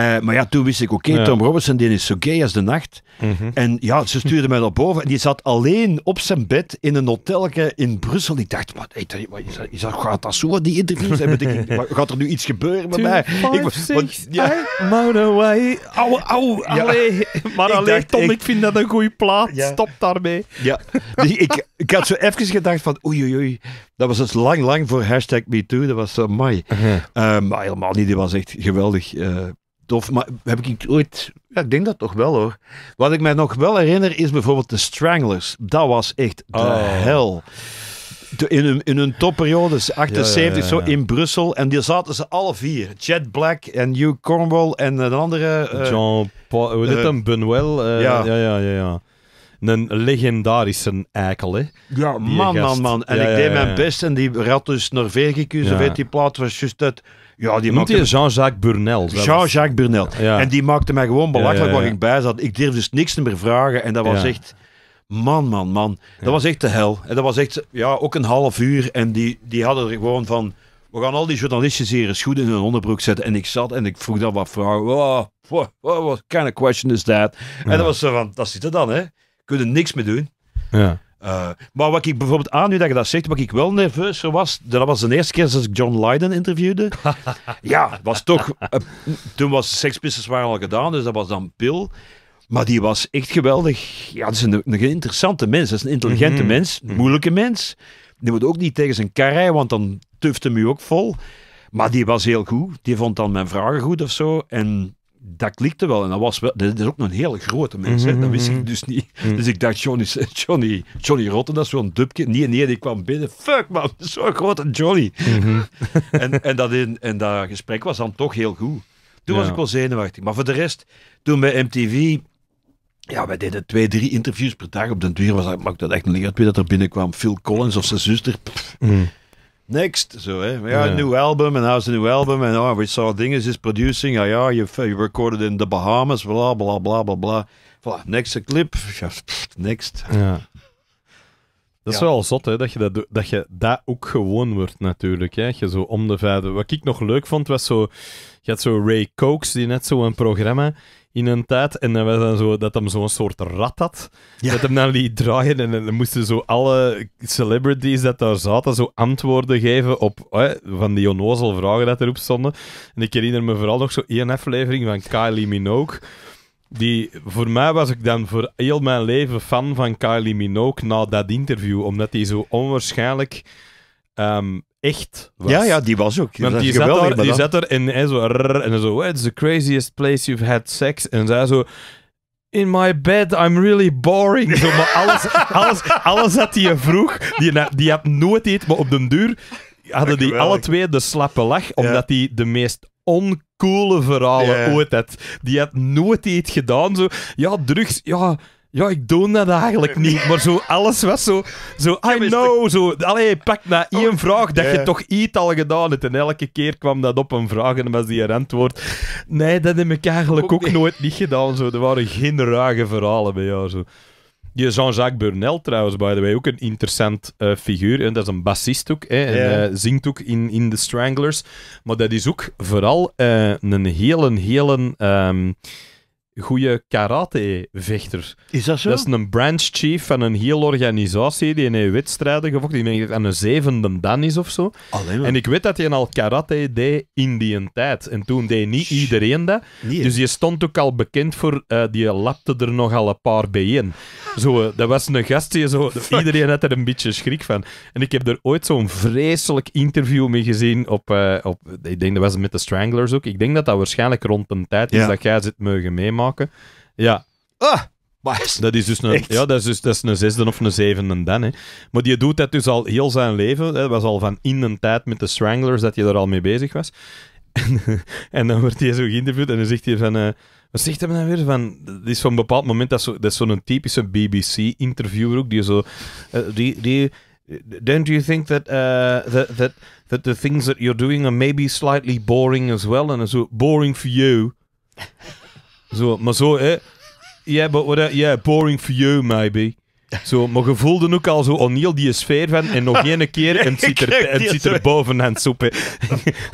Eh, maar ja, toen wist ik, oké, Tom Robinson, die is zo gay als de nacht. Mhm. En ja, ze stuurde mij naar boven. En die zat alleen op zijn bed in een hotelke in Brussel. Ik dacht, wat, wat is, dat, gaat dat zo, die interviews? hebben? ik, gaat er nu iets gebeuren met mij? Ik was, want, ja. away. Au, au, Maar alleen Tom, ik, vind dat een goede plaat. Stop daarmee. Ja, die, ik, ik had zo even gedacht van, oei, oei, Dat was dus lang, lang voor hashtag MeToo. Dat was zo mooi. Uh-huh. Eh, maar helemaal niet. Die was echt geweldig. Eh, tof. Maar heb ik ooit... Ja, ik denk dat toch wel hoor. Wat ik mij nog wel herinner is bijvoorbeeld de Stranglers. Dat was echt de oh. hel. in, hun, in hun topperiode, 78 zo in Brussel. En die zaten ze alle vier. Jet Black en Hugh Cornwall en een andere... Uh, eh, John Paul... Hoe heet eh, Bunwell? Eh, ja, ja, ja. ja een legendarische eikel, hè? Ja, man, man, man. En ik deed mijn best en die rat dus Norvegicus, of weet die plaat was juist uit ja, die maakte... Jean-Jacques Burnel. Jean-Jacques Burnel. En die maakte mij gewoon belachelijk waar ik bij zat. Ik durfde dus niks meer vragen en dat was echt... Man, man, man. Dat was echt de hel. En dat was echt, ja, ook een half uur. En die, die hadden er gewoon van... We gaan al die journalisten hier eens goed in hun onderbroek zetten. En ik zat en ik vroeg dan wat vragen. Wow, what, kind of question is that? En dat was zo van, dat zit er dan, hè. Kunnen niks meer doen. Ja. Eh, maar wat ik bijvoorbeeld aan, nu dat je dat zegt, wat ik wel nerveus was, dat was de eerste keer dat ik John Lydon interviewde. ja, was toch... Eh, toen was Sex waren al gedaan, dus dat was dan Pil. Maar die was echt geweldig. Ja, dat is een, een interessante mens. Dat is een intelligente mhm. mens, een mhm. moeilijke mens. Die moet ook niet tegen zijn kar rijden, want dan tuft hem u ook vol. Maar die was heel goed. Die vond dan mijn vragen goed of zo. En dat klikte wel. En dat was wel, dat is ook een hele grote mens, dat mhm, wist mhm. ik dus niet. Mhm. Dus ik dacht, Johnny, Johnny, Johnny Rotten, dat is zo'n dubje. Nee, nee, die kwam binnen. Fuck man, zo'n grote Johnny. en, en, dat in, en dat gesprek was dan toch heel goed. Toen was ik wel zenuwachtig. Maar voor de rest, toen bij MTV, ja, wij deden twee, drie interviews per dag. Op den duur was dat, maakte dat echt een leer dat er binnenkwam. Phil Collins of zijn zuster next. Zo, hè. ja, een nieuw album en is een nieuw album. En oh, we saw dinges is producing. Ah ja, je recorded in the Bahamas. Bla, bla, bla, bla, bla. next clip. next. Ja. Dat is wel zot, hè, dat je dat, dat je dat ook gewoon wordt, natuurlijk. Hè. Je zo om de Wat ik nog leuk vond, was zo... Je had zo Ray Cokes, die net zo'n programma in een tijd. En dan was dan zo, dat hem zo'n soort rat had. Dat hem dan liet draaien. En dan moesten zo alle celebrities dat daar zaten zo antwoorden geven op van die onnozel vragen dat erop stonden. En ik herinner me vooral nog zo één levering van Kylie Minogue. Die, voor mij was ik dan voor heel mijn leven fan van Kylie Minogue na dat interview. Omdat hij zo onwaarschijnlijk Ehm, echt was. Ja, ja, die was ook. die, zat er en hij zo... en zo, it's the craziest place you've had sex. En zij zo... In my bed, I'm really boring. Zo, maar alles, alles, alles dat hij vroeg, die, die had nooit iets, maar op den duur hadden die alle twee de slappe lach, omdat hij de meest oncoole verhalen ooit had. Die had nooit iets gedaan. Zo. Ja, drugs, ja ja, ik doe dat eigenlijk niet, maar zo alles was zo... zo I know, zo... Allee, pak na oh, één vraag dat je toch iets al gedaan hebt. En elke keer kwam dat op een vraag en was die een antwoord. Nee, dat heb ik eigenlijk ook, nooit niet gedaan. Zo. Er waren geen ruige verhalen bij jou, zo. Jean-Jacques Burnel trouwens, by the way, ook een interessant eh, figuur. En dat is een bassist ook, hè, en, uh, zingt ook in, in The Stranglers. Maar dat is ook vooral eh, een hele, hele... Um, goede karatevechter. Is dat zo? Dat is een branch chief van een hele organisatie die in wedstrijden gevochten. Die aan een zevende dan is of zo. wel. en ik weet dat hij al karate deed in die tijd. En toen deed niet iedereen dat. Dus je stond ook al bekend voor, uh, die lapte er nogal een paar bijeen. Zo, eh, dat was een gast die zo... Iedereen had er een beetje schrik van. En ik heb er ooit zo'n vreselijk interview mee gezien op, uh, op... Ik denk dat was met de Stranglers ook. Ik denk dat dat waarschijnlijk rond een tijd is dat jij zit mogen meemaken. Ja. Ah! Dat is dus een, ja, dat is dus dat is een zesde of een zevende dan. Hè. Maar die doet dat dus al heel zijn leven. Hè. Dat was al van in een tijd met de Stranglers dat je daar al mee bezig was. En, dan wordt hij zo geïnterviewd en dan zegt hij van... Eh, wat zegt hij dan weer? Van, dat is van een bepaald moment, dat, dat is zo'n typische BBC-interviewer ook, die zo... Eh, die, don't you think that, eh, that, that, that the things that you're doing are maybe slightly boring as well? En dan zo, boring for you. Zo, maar zo, hè. Yeah, boring for you, maybe. Zo, maar je voelde ook al zo O'Neill die sfeer van en nog één keer en het zit er, en bovenaan soepen.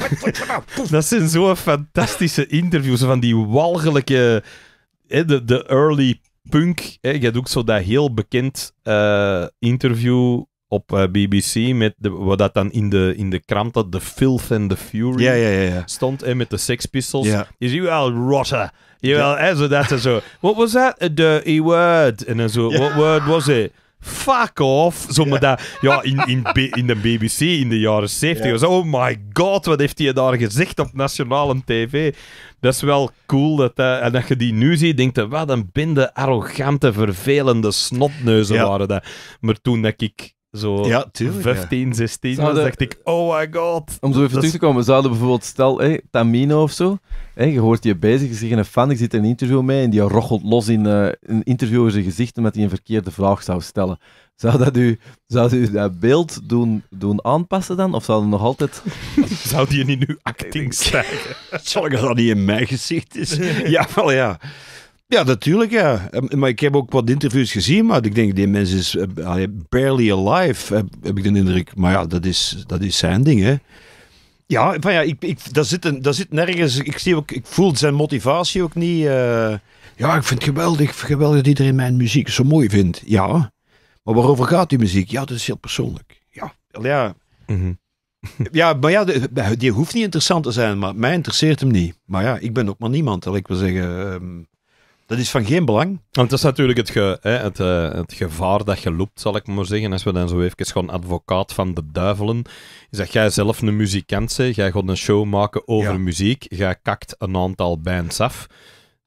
Dat zijn zo fantastische interviews van die walgelijke, hè, de, de early punk. Hè. Je hebt ook zo dat heel bekend eh, interview op eh, BBC, met wat dat dan in de, in de krant dat The Filth and the Fury ja, ja, ja, stond, en met de Sex Pistols. Is u wel rotten? Wat hè, zo dat en zo. What was that? A dirty word. En dan zo, what word was it? Fuck off. Zo, dat, ja, in, in, in de BBC in de jaren zeventig oh my god, wat heeft hij daar gezegd op nationale tv? Dat is wel cool. Dat, eh, en dat je die nu ziet, denkt wat een bende arrogante, vervelende snotneuzen waren dat. Maar toen dat ik zo ja, tuurlijk, 15, 16 was, dan dacht ik, oh my god. Om zo even terug te komen, zouden bijvoorbeeld, stel, Tamino of zo, hey, je hoort je bezig, je zegt een fan, ik zit in een interview mee en die rochelt los in uh, een interviewer zijn gezicht omdat hij een verkeerde vraag zou stellen. Zou dat u, zou u dat beeld doen, doen aanpassen dan? Of zou dat nog altijd... zou die niet nu acting stijgen? Zal ik dat niet in mijn gezicht is? ja, wel ja. Ja, natuurlijk, ja. Ehm, maar ik heb ook wat interviews gezien, maar ik denk, die mens is eh, barely alive, eh, heb, ik de indruk. Maar ja, dat is, dat is zijn ding, hè. Ja, van ja, ik, ik, daar, zit een, daar zit nergens. Ik, zie ook, ik voel zijn motivatie ook niet. Eh. ja, ik vind het geweldig, geweldig dat iedereen mijn muziek zo mooi vindt. Ja. Maar waarover gaat die muziek? Ja, dat is heel persoonlijk. Ja, ja. Mhm. ja maar ja, die, hoeft niet interessant te zijn, maar mij interesseert hem niet. Maar ja, ik ben ook maar niemand, dat ik wil zeggen. Ehm. Dat is van geen belang. Want dat is natuurlijk het, ge, hè, het, eh, het, gevaar dat je loopt, zal ik maar zeggen. Als we dan zo even gewoon advocaat van de duivelen. Is dat jij zelf een muzikant bent, jij gaat een show maken over muziek, jij kakt een aantal bands af.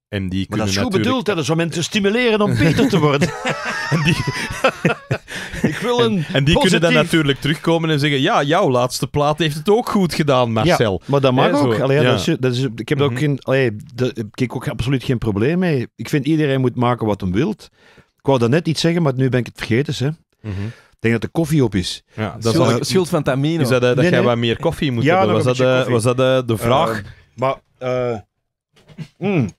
En die maar dat is goed natuurlijk... bedoeld, hè? dat is om hen te stimuleren om beter te worden. en die, Ik wil een en, en die kunnen dan natuurlijk terugkomen en zeggen: Ja, jouw laatste plaat heeft het ook goed gedaan, Marcel. Ja, maar dat mag ook. Allee, dat is, dat is, ik heb mhm. ook geen, daar heb ik ook absoluut geen probleem mee. Ik vind iedereen moet maken wat hem wilt. Ik wou dat net iets zeggen, maar nu ben ik het vergeten. Hè. Mhm. Ik denk dat de koffie op is. dat schuld, is schuld van Tamino. Is dat, eh, dat jij wat meer koffie moet hebben? Eh, was dat, was eh, dat, de vraag? Ehm, maar. Mm.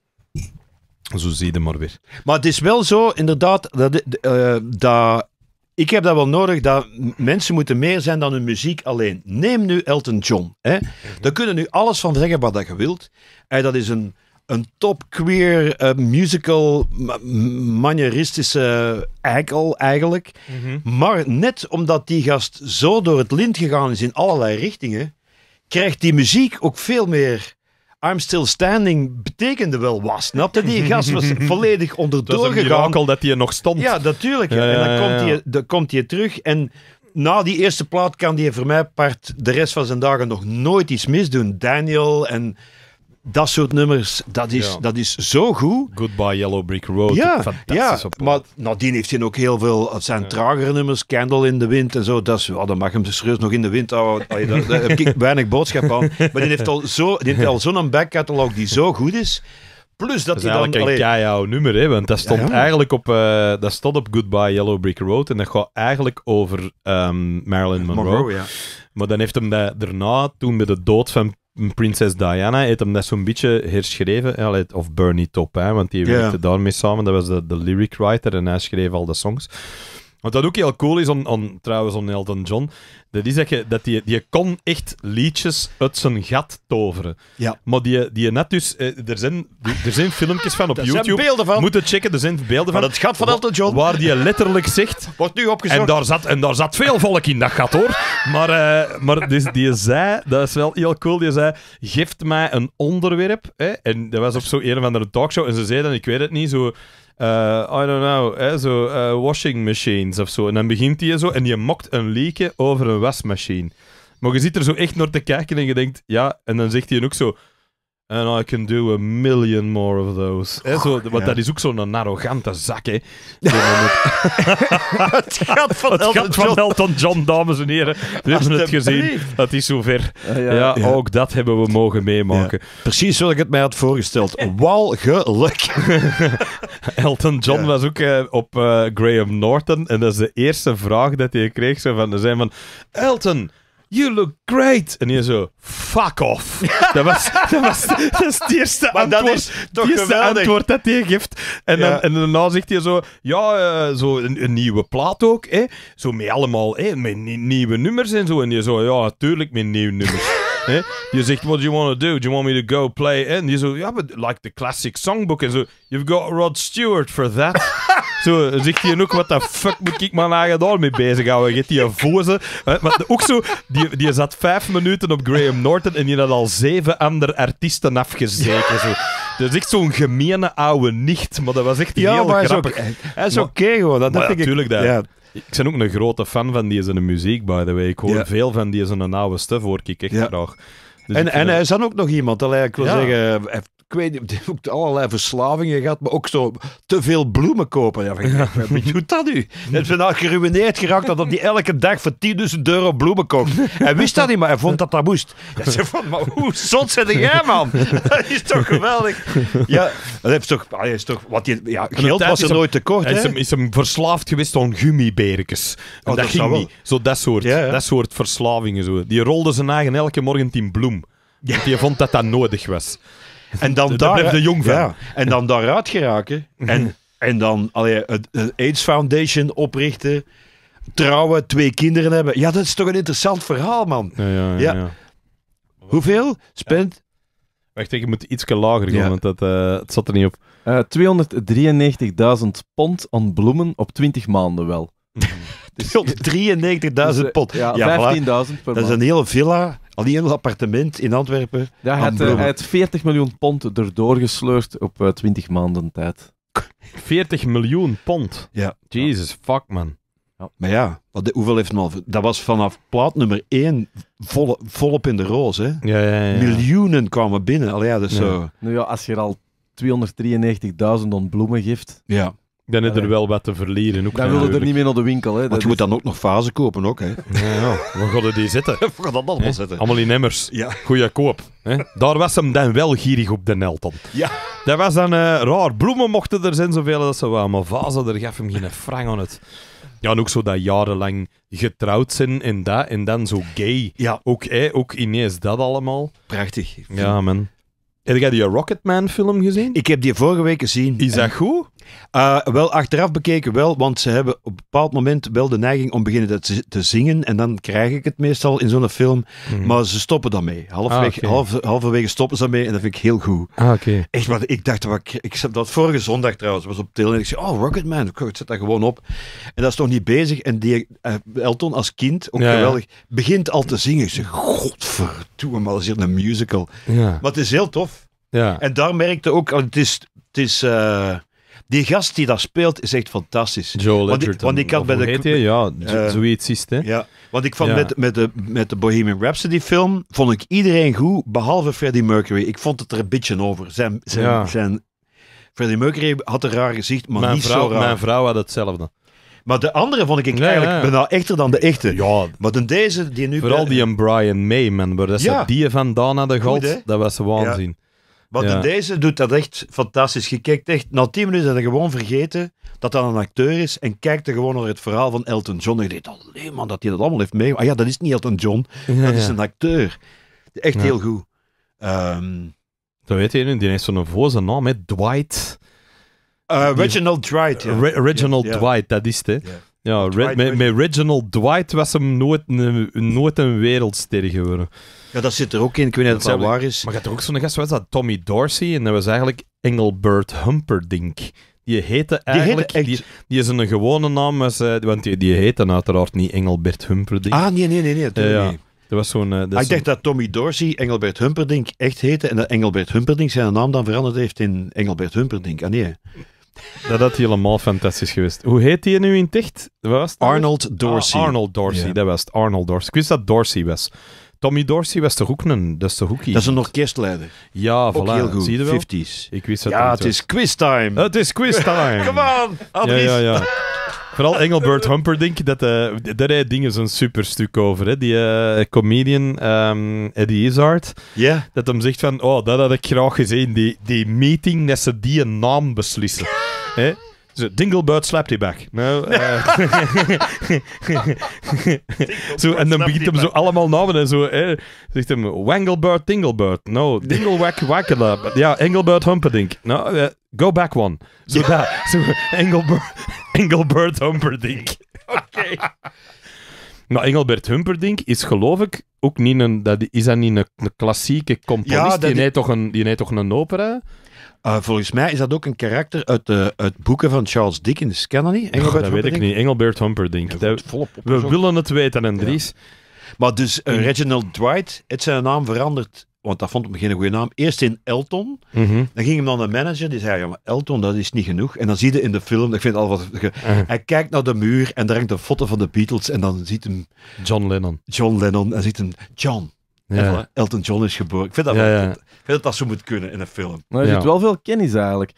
Zo zie je maar weer. Maar het is wel zo, inderdaad, dat, eh, dat ik heb dat wel nodig, dat mensen moeten meer zijn dan hun muziek alleen. Neem nu Elton John. Hè? Mhm. Daar kunnen nu alles van zeggen wat je wilt. En dat is een, een top queer eh, musical manieristische eikel eigenlijk. Mhm. Maar net omdat die gast zo door het lint gegaan is in allerlei richtingen, krijgt die muziek ook veel meer I'm Still Standing betekende wel wat, snapte? Die gast was volledig onderdoor gegaan. al dat hij nog stond. Ja, natuurlijk. en dan eh. komt hij, dan komt hij terug en na die eerste plaat kan hij voor mij part de rest van zijn dagen nog nooit iets misdoen. Daniel en dat soort nummers, dat is, dat is zo goed. Goodbye Yellow Brick Road. Ja, fantastisch ja maar nadien heeft hij ook heel veel, het zijn tragere nummers, Candle in de Wind en zo. Dat, is, oh, dat mag hem serieus nog in de wind houden. Oh, daar, heb ik weinig boodschap aan. Maar die heeft al zo'n zo, back backcatalog die zo goed is. Plus dat, hij dan... eigenlijk een jouw nummer, hè, want dat stond eigenlijk op, eh, dat stond op Goodbye Yellow Brick Road en dat gaat eigenlijk over ehm, Marilyn Monroe. Maar dan heeft hem daarna, toen met de dood van Princess Diana heeft hem net zo'n beetje herschreven, of Bernie Top, hè, want die werkte daarmee samen, dat was de, de lyric writer en hij schreef al de songs. Wat dat ook heel cool is om trouwens om Elton John, dat is dat je dat die, die kon echt liedjes uit zijn gat toveren. Ja. Maar die, die net dus, eh, er zijn, er zijn filmpjes van op YouTube. Er zijn beelden van. Moeten checken, er zijn beelden van. Maar het gat van Elton John. Waar die letterlijk zegt. Wordt nu opgezocht. En daar zat, en daar zat veel volk in dat gat hoor. Maar, uh, maar dus die zei, dat is wel heel cool, die zei: geeft mij een onderwerp. Hè? En dat was op zo'n een of andere talkshow. En ze zei dan, ik weet het niet, zo eh, I don't know, hè, zo eh, washing machines of zo. En dan begint hij zo en je mokt een leken over een wasmachine. Maar je zit er zo echt naar te kijken en je denkt, ja, en dan zegt hij ook zo. And I can do a million more of those. Hè, zo, want dat is ook zo'n arrogante zak, hè. het gaat van, het Elton, van John. Elton John, dames en heren. We hebben het gezien. Dat is zover. ja. ook dat hebben we mogen meemaken. Precies zoals ik het mij had voorgesteld. geluk. Elton John was ook eh, op eh, Graham Norton. En dat is de eerste vraag dat hij kreeg. Zo van, zijn van, Elton, you look great. En je zo, fuck off. Dat was, dat was dat het eerste, antwoord, dat eerste antwoord dat hij geeft. En, dan, en daarna zegt hij zo, ja, eh, zo een, een, nieuwe plaat ook. Hè? Zo met allemaal, hè, met nieuwe nummers en zo. En je zo, ja, natuurlijk met nieuwe nummers. Je zegt, what do you want to do? Do you want me to go play? En je zo, ja, but like the classic songbook. En zo, you've got Rod Stewart for that. Zo eh, zegt hij ook, wat de fuck moet ik eigen mee mee bezighouden? Get die voze. Maar ook zo, die, die zat vijf minuten op Graham Norton en die had al zeven andere artiesten afgezeken. Zo. Dat is echt zo'n gemene oude nicht, maar dat was echt ja, heel maar grappig. hij is oké dat maar, ik. Tuurlijk, dat. Ik ben ook een grote fan van die zijn muziek, by the way. Ik hoor veel van die zijn oude stuff, hoor ik echt graag. Dus en, en hij is dan ook nog iemand, dat ik wil zeggen, ik weet niet, ook allerlei verslavingen gehad, maar ook zo te veel bloemen kopen. Ja, wie doet dat nu? Hij is al geruineerd geraakt dat hij elke dag voor 10.000 euro bloemen koopt. Hij wist dat niet, maar hij vond dat dat moest. Hij zei maar hoe zot zit jij, man? Dat is toch geweldig? Ja, dat heeft toch, ah, hij is toch wat je, ja, geld was er nooit tekort. Hij is hem, verslaafd geweest aan gummiberekens. Oh, dat, ging niet. Zo dat soort, ja, dat soort verslavingen. Zo. Die rolde zijn eigen elke morgen in bloem. Ja. Want vond dat dat nodig was. En dan de, daar... De, de jong En dan daaruit geraken. En, en dan allee, een AIDS Foundation oprichten. Trouwen, twee kinderen hebben. Ja, dat is toch een interessant verhaal, man. Ja, ja, Hoeveel? Spent... Wacht, ik moet iets lager gaan, want dat, eh, het zat er niet op. 293.000 eh, pond aan bloemen op 20 maanden wel. 293.000 dus, pond. Ja, 15.000 per maand. Dat is een hele villa Alleen een appartement in Antwerpen. Ja, hij, had, 40 miljoen pond erdoor gesleurd op 20 eh, maanden tijd. 40 miljoen pond? Ja. Jesus, fuck man. Ja. Maar ja, hoeveel heeft Malve? Nou- dat was vanaf plaat nummer 1 vol, volop in de roos. Hè? Ja, ja, Miljoenen kwamen binnen. Allee, dus zo... Nou ja, als je er al 293.000 ontbloemen geeft. Ja. Dan heb je er wel wat te verleren. Ook, dan willen je er niet meer naar de winkel. Hè. Want je moet dan ook nog vazen kopen. Ook, hè. Ja, we gaan die zitten. we gaan dat allemaal zitten. Allemaal in emmers. Ja. Goeie koop. Hè. Daar was hem dan wel gierig op, de Nelton. Ja. Dat was dan eh, raar. Bloemen mochten er zijn zoveel dat ze wel, maar vazen, daar gaf hem geen frang aan het. Ja, en ook zo dat jarenlang getrouwd zijn en dat, en dan zo gay. Ja. Ook, hè, ook ineens dat allemaal. Prachtig. Ja, man. Heb jij die Rocketman-film gezien? Ik heb die vorige week gezien. Is dat goed? Eh, wel, achteraf bekeken wel, want ze hebben op een bepaald moment wel de neiging om beginnen te, te zingen. En dan krijg ik het meestal in zo'n film. Hmm. Maar ze stoppen daarmee. Halfweg, ah, halverwege stoppen ze daarmee en dat vind ik heel goed. Ah, Echt, wat ik dacht, ik, zat dat vorige zondag trouwens, was op tele en ik zei, oh, Rocketman, ik zet dat gewoon op. En dat is toch niet bezig. En eh, Elton als kind, ook geweldig, begint al te zingen. Ik zeg, godverdoe, dat is hier een musical. Ja. Maar het is heel tof. Ja. En daar merkte ook, het is, het is eh, die gast die dat speelt is echt fantastisch. Joe want ik, want ik bij de. Ja, eh, zoiets is het. Hè? Ja, want ik vond met, de, met de Bohemian Rhapsody film. vond ik iedereen goed, behalve Freddie Mercury. Ik vond het er een beetje over. Zijn, zijn, zijn, Freddie Mercury had een raar gezicht, maar mijn niet vrouw, zo raar. Mijn vrouw had hetzelfde. Maar de andere vond ik, eigenlijk ja. echter dan de echte. Ja. Maar dan deze die nu... Vooral bij... die en Brian May, man. Waar dat ze die Dana hadden gehad, dat was waanzin. Want ja. deze doet dat echt fantastisch. Je kijkt echt, na tien minuten zijn gewoon vergeten dat dat een acteur is en kijkt er gewoon naar het verhaal van Elton John. En je denkt, alleen oh, man, dat hij dat allemaal heeft meegemaakt. Ah ja, dat is niet Elton John, dat is een acteur. Echt heel goed. Um, dat weet je, die heeft zo'n voze naam, hè? Dwight. Uh, Reginald Dwight. Ja. Reginald Dwight, dat is het. Ja, Red, met, met Reginald Dwight was hem nooit een, nooit een wereldster geworden. Ja, dat zit er ook in. Ik weet niet of dat, dat waar is. Maar gaat er ook zo'n gast, was dat Tommy Dorsey? En dat was eigenlijk Engelbert Humperdink. Die heette eigenlijk... Die, echt... die, is een gewone naam, want die, die heette uiteraard niet Engelbert Humperdink. Ah, nee, nee, nee. nee, Dat was zo'n... Eh, ah, ik dacht dat Tommy Dorsey Engelbert Humperdink echt heette en dat Engelbert Humperdink zijn naam dan veranderd heeft in Engelbert Humperdink. Ah, nee. Dat had helemaal fantastisch geweest. Hoe heet hij nu in ticht? Was nou? Arnold ah, Dorsey. Arnold Dorsey, dat was het. Arnold Dorsey. Ik wist dat Dorsey was. Tommy Dorsey was de hoeknen, dat is de hoekie. Dat is een orkestleider. Ja, Ook in Heel goed. 50s. Ik wist dat ja, het is quiz time. Het is time. Come on, Ja, ja, ja. Vooral Engelbert Humperdinck, dat, uh, daar rijdt dingen zo'n super stuk over. Hè? Die eh, comedian um, Eddie Izzard, yeah. dat hem zegt van, oh, dat had ik graag gezien, die, die meeting dat ze die een naam beslissen zo Dinglebird slapped back. Nou, uh, zo, en dan begint hem zo allemaal namen en zo. Eh, zegt hem Wanglebird, Dinglebird. Nou, Dinglewack, Wackela. Ja, Engelbert Humperdinck. Nou, eh, go back one. Zo daar. Zo, Engelbert, Engelbert Humperdinck. Oké. Okay. Nou, maar Engelbert Humperdinck is geloof ik ook niet een... Dat is dat niet een, klassieke componist? Ja, die, die... toch een, die neemt toch een opera? Eh, volgens mij is dat ook een karakter uit, de, uit boeken van Charles Dickens. Ken dat niet? Engelbert dat weet ik niet. Engelbert Humperdinck. Ja, we willen het weten, Andries. Ja. Maar dus eh, Reginald Dwight, het zijn naam veranderd want dat vond hem geen goede naam. Eerst in Elton. Mhm. Dan ging hem dan een manager die zei: ja, maar Elton, dat is niet genoeg. En dan zie je in de film, ik vind al wat. Eh. Hij kijkt naar de muur en daar hangt een foto van de Beatles. En dan ziet hem. John Lennon. John Lennon. En ziet hem: John, ja. Elton John is geboren. Ik vind dat, Ik vind dat dat zo moet kunnen in een film. Maar er zit wel veel kennis eigenlijk.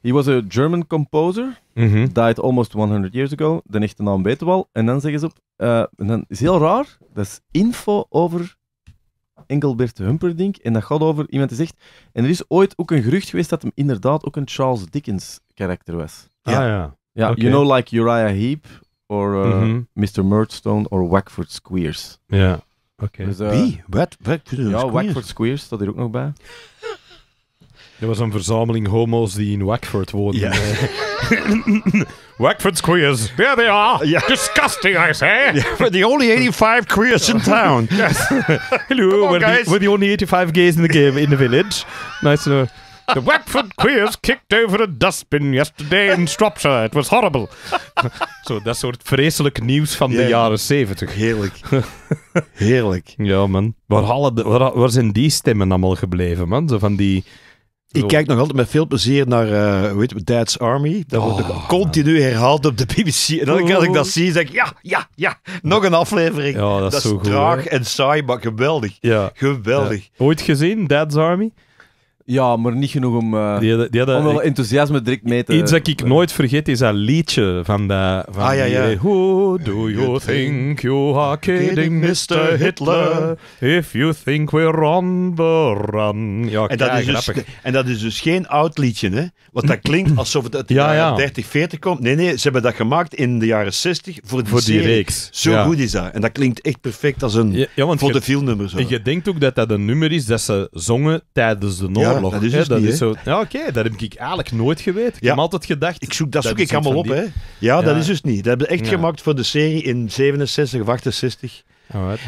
He was a German composer, mhm. died almost 100 years ago. De echte naam weten we al. En dan zeggen ze op, eh, dan is heel raar, dat is info over Engelbert Humperdinck. En dat gaat over iemand die zegt. En er is ooit ook een gerucht geweest dat hem inderdaad ook een Charles Dickens karakter was. Ah, ja, ja. ja You know, like Uriah Heep, of eh, mhm. Mr. Murdstone, or Wackford Squeers. Ja. Oké. Dus, eh, Wie? Wat? ja, Wackford Square staat hier ook nog bij. Dat er was een verzameling homo's die in Wackford woonden. Ja. Eh. Wackford Squeers, there they are. Ja. Disgusting, I say. But the only 85 queers in town. Hello, on, we're, guys. The, we're the only 85 gays in the game in the village. Nice to know. The Wackford queers kicked over a dustbin yesterday in Shropshire. It was horrible. Zo, dat soort vreselijk nieuws van de jaren zeventig. Heerlijk. Heerlijk. Ja, man. Waar, waar, waar zijn die stemmen allemaal gebleven, man? Zo van die... Ik kijk nog altijd met veel plezier naar uh, eh, weet je, Dad's Army. Dat wordt oh, continu herhaald op de BBC. En dan als ik dat zie, zeg ik ja, ja, ja. Nog een aflevering. Ja, dat, is, zo goed, traag en saai, maar geweldig. Ja. Geweldig. Ooit gezien, Dad's Army? Ja, maar niet genoeg om, uh, om wel enthousiasme direct mee te... Iets dat ik nooit vergeet is dat liedje van... De, van ah, ja, ja. Die, Who do you think you are kidding, Mr. Hitler? If you think we're on the run. Ja, en, dat is dus, en dat is dus geen oud liedje, hè? Want dat klinkt alsof het uit de jaren 30, 40 komt. Nee, nee, ze hebben dat gemaakt in de jaren 60 voor, voor die, reeks. Zo goed is dat. En dat klinkt echt perfect als een... voor de filmnummers. En je denkt ook dat dat een nummer is dat ze zongen tijdens de oorlog. Dat is, dus niet, zo. Ja, oké, dat heb ik eigenlijk nooit geweten. Ik heb altijd gedacht. Ik zoek dat, zoek ik allemaal op, hè? Ja, dat is dus niet. Dat hebben ze echt gemaakt voor de serie in 67 of 68.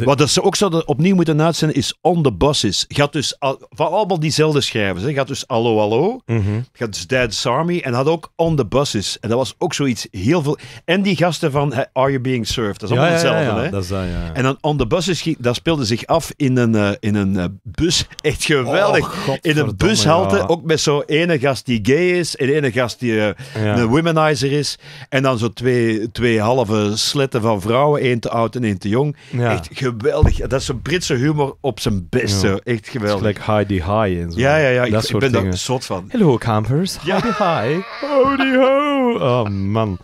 Wat dat ze ook zouden opnieuw moeten uitzenden is On the Buses. Gaat dus al, van allemaal diezelfde schrijvers. Hè. Gaat dus Allo Allo, mm gaat dus Dad's Army en had ook On the Buses. En dat was ook zoiets heel veel. En die gasten van Are You Being Served? Dat is allemaal hetzelfde. hè? Dat en dan On the Buses, dat speelde zich af in een, eh, in een eh, bus. Echt geweldig. Oh, in een bushalte, ook met zo'n ene gast die gay is en ene gast die eh, een womanizer is. En dan zo twee, twee halve sletten van vrouwen, één te oud en één te jong. Echt geweldig. Dat is een Britse humor op zijn best. Ja. Echt geweldig. Like Heidi High en zo. Ja, ja, ja. ik, ben daar zot van. Hello, campers. Ja. Heidi High. Howdy ho. Oh, man.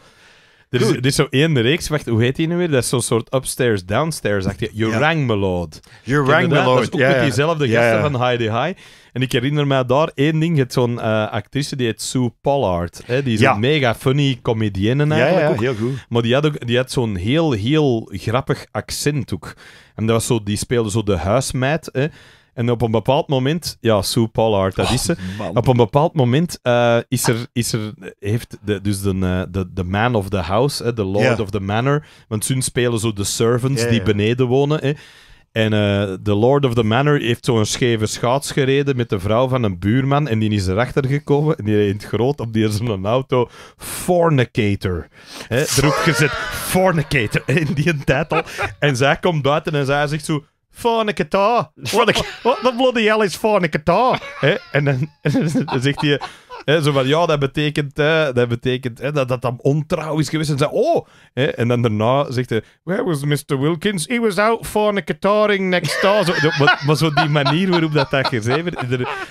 Er is, er is, zo één reeks, wacht, hoe heet die nu weer? Dat is zo'n soort upstairs, downstairs. Je rang me lord. Je rang me lord. Dat is ook ja, met diezelfde gasten van Heidi High. En ik herinner mij daar één ding. Je hebt zo'n eh, actrice, die heet Sue Pollard. Hè? Die is een mega funny comedienne eigenlijk ja, ja, heel goed. Maar die had, ook, die had zo'n heel, heel grappig accent ook. En dat was zo, die speelde zo de huismeid. Hè? En op een bepaald moment, ja, Sue Pollard, dat is ze. Oh, op een bepaald moment eh, is er, is er, heeft de, dus de, eh, de, de man of the house, de lord of the manor. Want toen spelen zo de servants die beneden wonen. En de eh, Lord of the Manor heeft zo'n scheve schaats gereden met de vrouw van een buurman. En die is erachter gekomen. En die reed groot op die een auto. Fornicator. Hè, erop gezet. Fornicator. In die titel. En zij komt buiten en zij zegt zo... Fornicator. What the bloody hell is fornicator? En dan, en dan zegt hij zo ja, dat betekent, hè, dat, betekent hè, dat, dat dan ontrouw is geweest. En zei, oh! en dan daarna zegt hij, where was Mr. Wilkins? He was out guitaring next door. Zo, maar, zo die manier waarop dat dat gezegd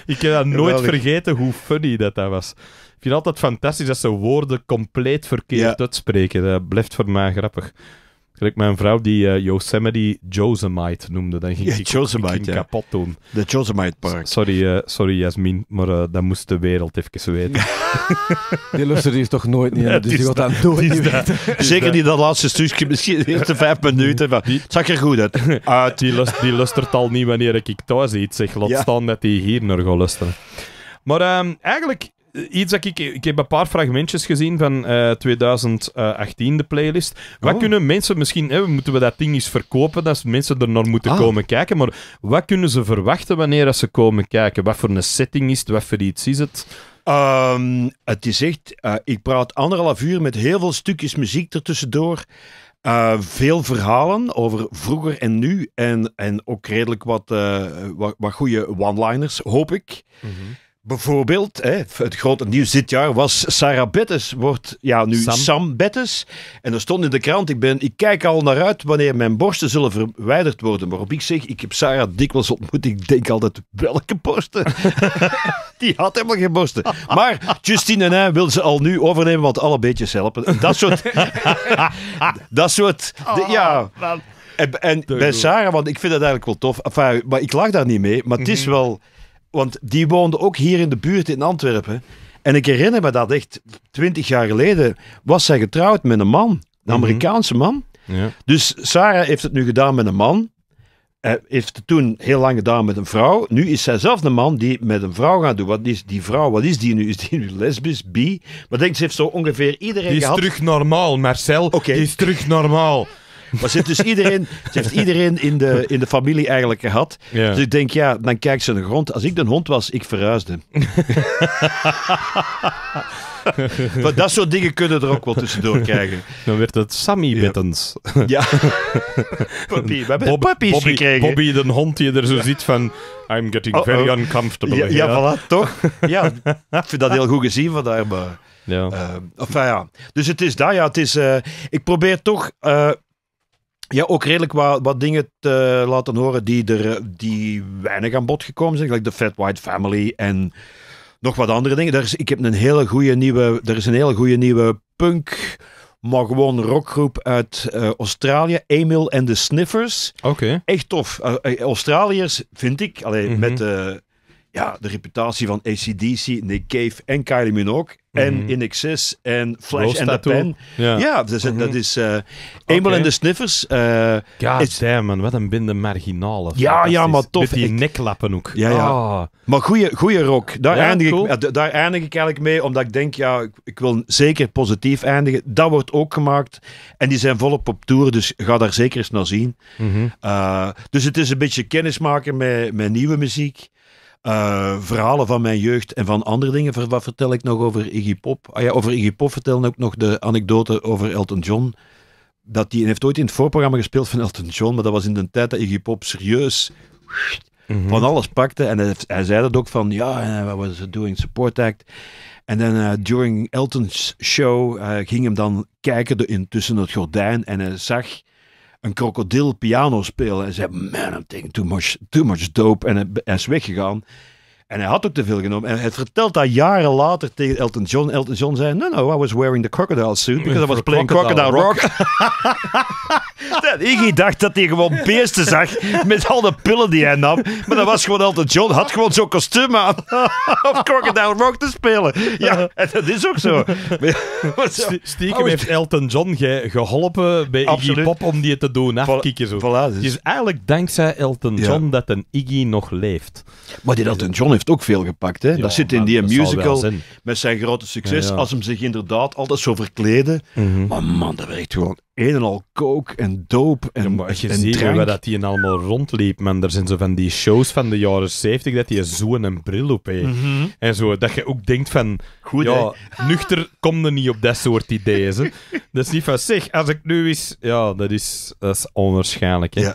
Ik heb dat nooit vergeten hoe funny dat dat was. Ik vind het altijd fantastisch dat ze woorden compleet verkeerd uitspreken. Dat blijft voor mij grappig. Kijk, mijn vrouw die eh, Yosemite Josemite noemde. Dan ging ja, ik, Josemite, kapot doen. De Josemite Park. sorry, eh, sorry Jasmin, maar eh, dat moest de wereld even weten. die luistert hier toch nooit niet ja, dus die wat aan nooit niet Zeker niet dat laatste stukje, misschien de eerste vijf minuten. Van, die, goed uit. Die, lust, die lustert al niet wanneer ik thuis iets zeg. Laat staan dat hij hier naar gaat Maar ehm, eigenlijk, eh, iets dat ik... Ik heb een paar fragmentjes gezien van 2018, eh, de playlist. Wat oh. kunnen mensen misschien... Hè, moeten we dat ding eens verkopen, dat mensen er naar moeten ah. komen kijken. Maar wat kunnen ze verwachten wanneer ze komen kijken? Wat voor een setting is het? Wat voor iets is het? Um, het is echt... Eh, ik praat anderhalf uur met heel veel stukjes muziek ertussendoor. Uh, veel verhalen over vroeger en nu. En, en ook redelijk wat, wat, goede one-liners, hoop ik. Mhm. Bijvoorbeeld, hè, het grote nieuws dit jaar was Sarah Bettes wordt ja, nu Sam, Bettes. En er stond in de krant, ik, ben, ik kijk al naar uit wanneer mijn borsten zullen verwijderd worden. Waarop ik zeg, ik heb Sarah dikwijls ontmoet. Ik denk altijd, welke borsten? Die had helemaal geen borsten. Maar Justine en hij wil ze al nu overnemen, want alle beetjes helpen. Dat soort... dat soort... Oh, ja... En, en bij Sarah, want ik vind dat eigenlijk wel tof. maar ik lag daar niet mee. Maar het is mhm. wel... Want die woonde ook hier in de buurt in Antwerpen. En ik herinner me dat echt twintig jaar geleden was zij getrouwd met een man, een mhm. Amerikaanse man. Ja. Dus Sarah heeft het nu gedaan met een man. Uh, heeft het toen heel lang gedaan met een vrouw. Nu is zij zelf een man die met een vrouw gaat doen. Wat is die vrouw? Wat is die nu? Is die nu lesbisch, bi? Maar denk, ze heeft zo ongeveer iedereen die is terug normaal, Marcel. is terug normaal. Maar heeft dus iedereen, heeft iedereen in de, in de familie eigenlijk gehad. Dus ik denk, ja, dan kijkt ze naar de grond. Als ik de hond was, ik verhuisde. maar dat soort dingen kunnen er ook wel tussendoor krijgen. Dan werd het Sammy Bittens. Ja. we hebben Bob, puppies Bobby, gekregen. Bobby, de hond die er zo ziet van... I'm getting very uncomfortable. Ja, ja, dat toch? Ja, ik vind dat heel goed gezien van maar... Ja. Uh, ja. Dus het is daar, ja. Het is, eh, ik probeer toch... Eh, ja, ook redelijk wat, wat dingen te laten horen die, er, eh, die weinig aan bod gekomen zijn. Like de Fat White Family en nog wat andere dingen. Daar is, ik heb een hele goede nieuwe, er is een hele goede nieuwe punk, maar gewoon rockgroep uit eh, Australië. Emil en de Sniffers. Oké. Echt tof. Eh, Australiërs, vind ik, alleen met mhm. de, ja, de reputatie van ACDC, Nick Cave en Kylie Minogue en mm in excess en Flash en the Pen. Ja, dus, dat is... Mhm. Eh, eenmaal in de sniffers... Uh, God zijn man. Wat een binde marginale. Ja, ja, maar tof. Met die neklappen ook. Ja, ja. Ah. Maar goede rock. Daar, eindig ik, daar eindig ik eigenlijk mee, omdat ik denk, ja, ik, ik, wil zeker positief eindigen. Dat wordt ook gemaakt. En die zijn volop op tour, dus ga daar zeker eens naar zien. Mhm. Eh, dus het is een beetje kennismaken met, met nieuwe muziek. Eh, verhalen van mijn jeugd en van andere dingen. Wat vertel ik nog over Iggy Pop? Ah ja, over Iggy Pop vertelde ik nog de anekdote over Elton John. Dat die, heeft ooit in het voorprogramma gespeeld van Elton John, maar dat was in de tijd dat Iggy Pop serieus mhm. van alles pakte. En hij, zei dat ook van, ja, eh, wat was doing support act. En dan eh, during Elton's show uh, ging hem dan kijken de, in tussen het gordijn en hij zag een krokodil piano spelen. En zei, man, I'm taking too much, too much dope. En hij is weggegaan. En hij had ook te veel genomen. En hij vertelt dat jaren later tegen Elton John. Elton John zei, no, no, I was wearing the crocodile suit because I was playing crocodile, crocodile rock. Iggy dacht dat hij gewoon beesten zag met al de pillen die hij nam. Maar dat was gewoon altijd John. Had gewoon zo'n kostuum aan om Crocodile Rock te spelen. Ja, en dat is ook zo. Stiekem oh, heeft Elton John geholpen bij Iggy Pop om die te doen afkikken. Zo. Voilà, dus. Het is eigenlijk dankzij Elton John dat een Iggy nog leeft. Maar die Elton John heeft ook veel gepakt. Hè? dat zit in die musical met zijn grote succes. als hem zich inderdaad altijd zo verkleden. Mm Maar man, dat werkt gewoon een en al coke en doop en, ja, je en ziet dat die allemaal rondliep, man. Er zijn zo van die shows van de jaren 70 dat die zo'n een bril op heeft. Mhm. En zo, dat je ook denkt van... Goed, ja, nuchter kom er niet op dat soort ideeën, Dat is niet van, zeg, als ik nu is... Ja, dat is, is onwaarschijnlijk, hè.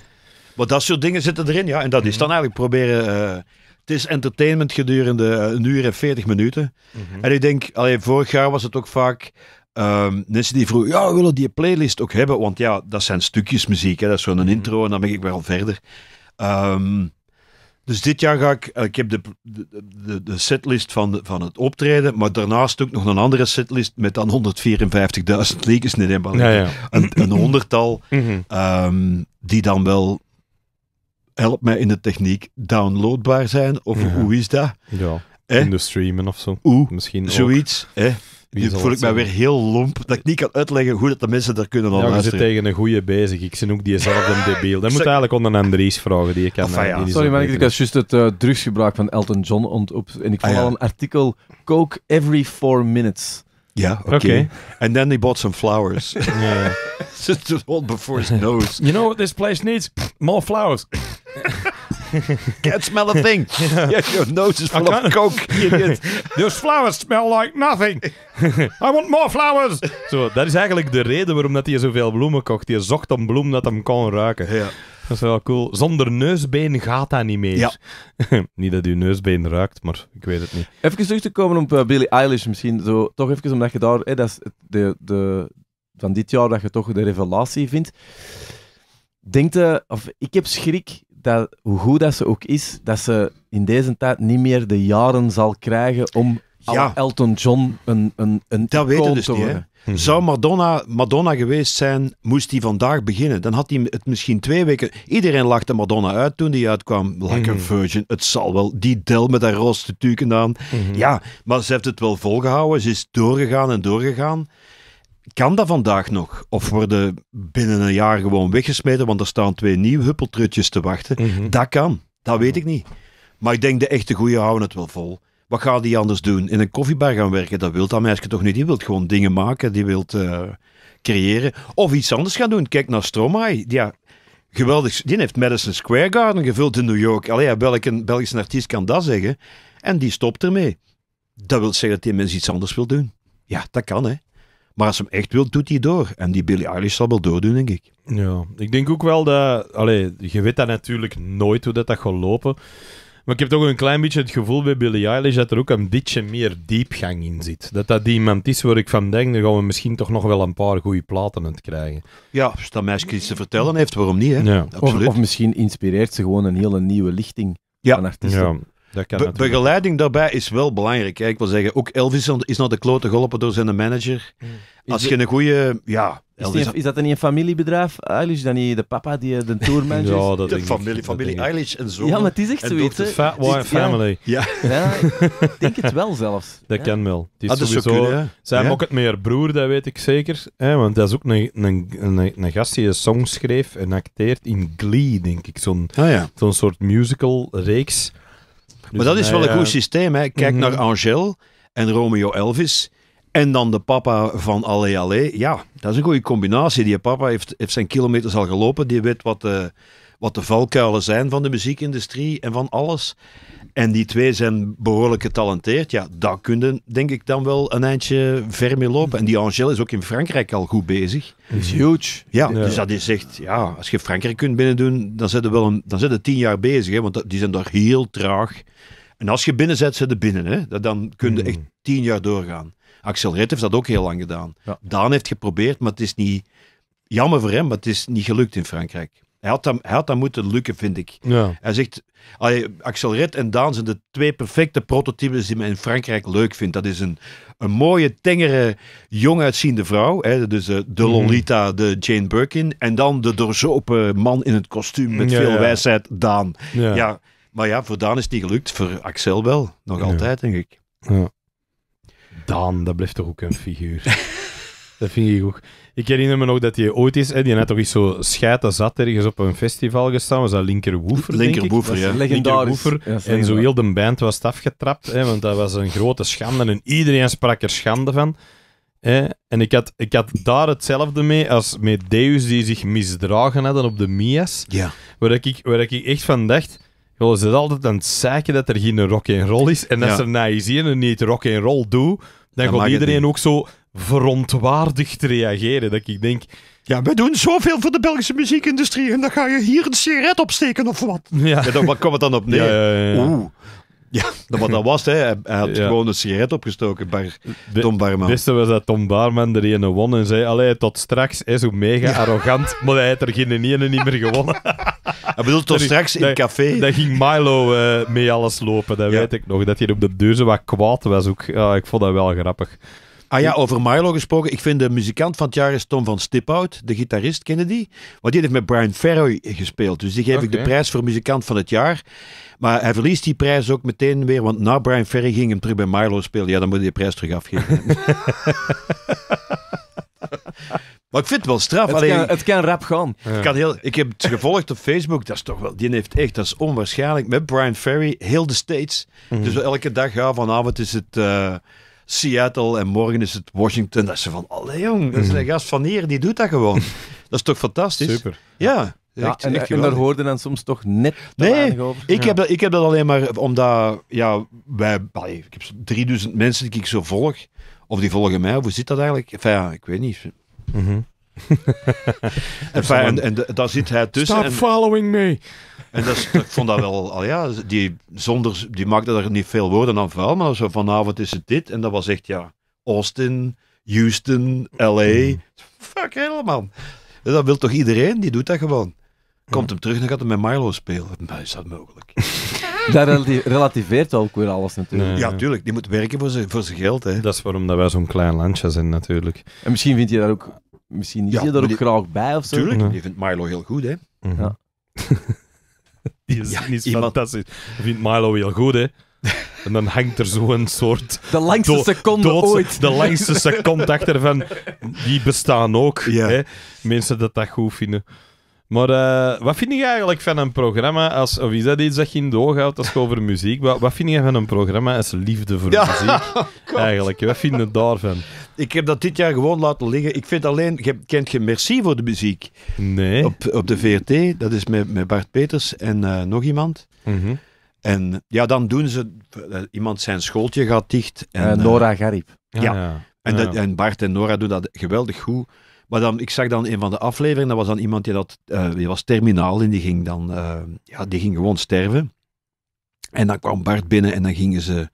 Maar dat soort dingen zitten erin, ja. En dat is mhm. dan eigenlijk proberen... Eh, het is entertainment gedurende een uur en 40 minuten. Mhm. En ik denk, allee, vorig jaar was het ook vaak Um, mensen die vroegen, ja, we willen die playlist ook hebben, want ja, dat zijn stukjes muziek, hè, dat is zo'n mm intro en dan ben ik wel verder. Ehm, dus dit jaar ga ik, eh, ik heb de, de, de setlist van, van het optreden, maar daarnaast ook nog een andere setlist met dan 154.000 likes nee, nee, ja, Een, honderdtal, mhm. ehm, die dan wel, help mij in de techniek, downloadbaar zijn, of hoe is dat? Ja, in de streamen of zo. Oeh, Misschien zoiets, hè. Nu voel ik mij weer heel lomp, dat ik niet kan uitleggen hoe dat de mensen daar kunnen aan ja, luisteren. Ja, tegen een goede bezig. Ik zie ook diezelfde debiel. Dat moet eigenlijk onder Andries vragen, die ik kan... ja. Sorry, maar ik had juist het eh, drugsgebruik van Elton John ontop. En ik ah, vond al een artikel, coke every four minutes. Ja, oké. And then they bought some flowers. Just hold before his nose. You know what this place needs? More flowers. Can't smell a thing. your nose is full of coke. Those flowers smell like nothing. I want more flowers. Zo, dat is eigenlijk de reden waarom dat hij zoveel bloemen kocht. Hij zocht een bloem dat hem kon ruiken. Ja. Dat is wel cool. Zonder neusbeen gaat dat niet meer. Ja. niet dat uw neusbeen ruikt, maar ik weet het niet. Even terug te komen op eh, Billie Eilish misschien. Zo, toch even omdat je daar... Hey, dat is de, de, van dit jaar dat je toch de revelatie vindt. Denk Of, ik heb schrik dat, hoe goed dat ze ook is, dat ze in deze tijd niet meer de jaren zal krijgen om ja. Elton John een, een, een dat weten dus te worden. Mhm. Zou Madonna, Madonna geweest zijn, moest die vandaag beginnen. Dan had hij het misschien twee weken... Iedereen lachte Madonna uit toen die uitkwam. Like a mhm. virgin, het zal wel. Die del met haar roze tuken aan. Mhm. Ja, maar ze heeft het wel volgehouden. Ze is doorgegaan en doorgegaan kan dat vandaag nog? Of worden binnen een jaar gewoon weggesmeten, want er staan twee nieuwe huppeltrutjes te wachten? Mhm. Dat kan, dat weet ik mhm. niet. Maar ik denk de echte goeie houden het wel vol. Wat gaat die anders doen? In een koffiebar gaan werken? Dat wil dat meisje toch niet? Die wil gewoon dingen maken, die wil eh, creëren. Of iets anders gaan doen. Kijk naar Stromae. Ja, geweldig. Die heeft Madison Square Garden gevuld in New York. Allee, ja, welke Belgische artiest kan dat zeggen? En die stopt ermee. Dat wil zeggen dat die mens iets anders wil doen. Ja, dat kan hè. Maar als hem echt wil, doet hij door. En die Billie Eilish zal wel doordoen, denk ik. Ja, ik denk ook wel dat... Allee, je weet dat natuurlijk nooit hoe dat, gaat lopen. Maar ik heb toch een klein beetje het gevoel bij Billy Eilish dat er ook een beetje meer diepgang in zit. Dat dat die iemand is waar ik van denk, dan gaan we misschien toch nog wel een paar goede platen aan het krijgen. Ja, als dat meisje iets te vertellen heeft, waarom niet? Hè? Ja. Absoluut. Of, misschien inspireert ze gewoon een hele nieuwe lichting van artiesten. Ja begeleiding daarbij is wel belangrijk. Ik wil zeggen, ook Elvis is naar de klote geholpen door zijn manager. Mm. Als je een goede... Ja, is, dat dan niet een familiebedrijf, Eilish? Dan niet de papa die eh, de tourmanager is? Ja, dat de familie, ik, familie dat Eilish en zo. Ja, maar het is echt zoiets. De Fat Wire Family. Ja. ja. ik denk het wel zelfs. Dat ja. kan wel. Die ah, dat sowieso, Zij ook het haar broer, dat weet ik zeker. Hè? Want dat is ook een, een, een, een gast die een song schreef en acteert in Glee, denk ik. Zo'n ah, zo'n soort musical-reeks maar dus dat is wel een goed eh, systeem. Hè. Kijk mhm. naar Angel en Romeo Elvis. En dan de papa van Allee Allee. Ja, dat is een goede combinatie. Die papa heeft, heeft zijn kilometers al gelopen. Die weet wat de, wat de valkuilen zijn van de muziekindustrie en van alles en die twee zijn behoorlijk getalenteerd, ja, daar kunnen denk ik dan wel een eindje ver mee lopen. En die Angel is ook in Frankrijk al goed bezig. is mhm. huge. Ja, dus dat is echt, ja, als je Frankrijk kunt binnendoen, dan zitten wel een, dan zitten tien jaar bezig, hè, want die zijn daar heel traag. En als je binnen zet, zit binnen. Hè? Dan kun je mhm. echt tien jaar doorgaan. Axel heeft dat ook heel lang gedaan. Ja. Daan heeft geprobeerd, maar het is niet... Jammer voor hem, maar het is niet gelukt in Frankrijk. Hij had dat, moeten lukken, vind ik. Ja. Hij zegt, Axel Red en Daan zijn de twee perfecte prototypes die men in Frankrijk leuk vindt. Dat is een, een mooie, tengere, jong uitziende vrouw. Hè, dus eh, de mhm. Lolita, de Jane Birkin. En dan de doorzopen man in het kostuum met veel wijsheid, Daan. Ja. Maar ja, voor Daan is die niet gelukt. Voor Axel wel. Nog altijd, denk ik. Daan, dat blijft toch ook een figuur. Dat vind ik ook. Ik herinner me nog dat hij ooit is, hè, die had toch iets zo dat zat ergens op een festival gestaan. Was dat Linkerwoefer? Linkerwoefer, ja. Linker en zo heel de band was afgetrapt, hè, want dat was een grote schande en iedereen sprak er schande van. Hè. En ik had, ik had daar hetzelfde mee als met Deus die zich misdragen hadden op de Mias. Ja. Waar ik, waar ik echt van dacht. Joh, is het altijd aan het zeiken dat er geen rock en roll is? En als ja. er na nou, niet rock en roll doen, dan, dan iedereen ook zo verontwaardigd reageren. Dat ik denk... Ja, we doen zoveel voor de Belgische muziekindustrie en dan ga je hier een sigaret opsteken of wat? Ja, dan, wat komt het dan op neer? Ja, ja, Oeh. Ja, dat wat dat was. Hè. Hij, had gewoon een sigaret opgestoken, bar, Tom Barman. Het was dat Tom Barman er een won en zei, allee, tot straks, is zo mega arrogant, maar hij heeft er geen ene niet meer gewonnen. Hij bedoelt tot straks in café. Dat ging Milo eh, mee alles lopen, dat weet ik nog. Dat hij op de deur zo wat kwaad was ook. Ja, ik vond dat wel grappig. Ah ja, over Milo gesproken. Ik vind de muzikant van het jaar is Tom van Stiphout, de gitarist, die? Want die heeft met Brian Ferry gespeeld. Dus die geef ik de prijs voor muzikant van het jaar. Maar hij verliest die prijs ook meteen weer, want na Brian Ferry ging hem terug bij Milo spelen. Ja, dan moet hij de prijs terug afgeven. Maar ik vind het wel straf. Het, kan, het kan rap gaan. heel, ik heb het gevolgd op Facebook. Dat is toch wel, die heeft echt, dat is onwaarschijnlijk. Met Brian Ferry, heel de States. Mhm. Dus elke dag, ja, vanavond is het... Eh, Seattle en morgen is het Washington. Dat ze van, alle jong, dat is mhm. een gast van hier, die doet dat gewoon. dat is toch fantastisch? Super. Ja. ja en, ik en daar hoorde dan soms toch net nee, Ik, heb dat, ik heb dat alleen maar omdat ja, wij, ik heb 3000 mensen die ik zo volg. Of die volgen mij, hoe zit dat eigenlijk? ja, ik weet niet. Mhm. en, en, en daar zit hij tussen. Stop following me. En dat, ik vond dat wel, al ja, die, zonder, die maakte er niet veel woorden aan vuil, maar zo vanavond is het dit. En dat was echt, ja, Austin, Houston, LA. Hmm. Fuck helemaal. Dat wil toch iedereen? Die doet dat gewoon. Hmm. Komt hem terug en gaat hem met Milo spelen. Maar is dat mogelijk? dat relativeert ook weer alles natuurlijk. ja, tuurlijk. Die moet werken voor zijn, voor zijn geld. Hè. Dat is waarom dat wij zo'n klein landje zijn natuurlijk. En misschien vind je daar ook, misschien is je daar ook graag bij of zo. Tuurlijk, die vindt Milo heel goed hè. Ja. Die is, niet fantastisch. Dat vindt Milo heel goed, hè. En dan hangt er zo'n soort... De langste seconde doodse, ooit. De langste seconde achter van... Die bestaan ook, hè. Mensen dat dat goed vinden. Maar eh, wat vind je eigenlijk van een programma als... Of is dat iets dat je in de houdt als je over muziek... Wat, vind je van een programma als liefde voor muziek? Oh, eigenlijk, wat vind je daarvan? Ik heb dat dit jaar gewoon laten liggen. Ik vind alleen... kent je Merci voor de muziek? Nee. Op, op de VRT, dat is met, met Bart Peters en eh, nog iemand. Mhm. En ja, dan doen ze... Eh, iemand zijn schooltje gaat dicht. En, Nora Garib. Ah, ja. ja. En, ah, dat, en Bart en Nora doen dat geweldig goed. Maar dan, ik zag dan een van de afleveringen, dat was dan iemand die dat, eh, die was terminaal en die ging dan, eh, ja, die ging gewoon sterven. En dan kwam Bart binnen en dan gingen ze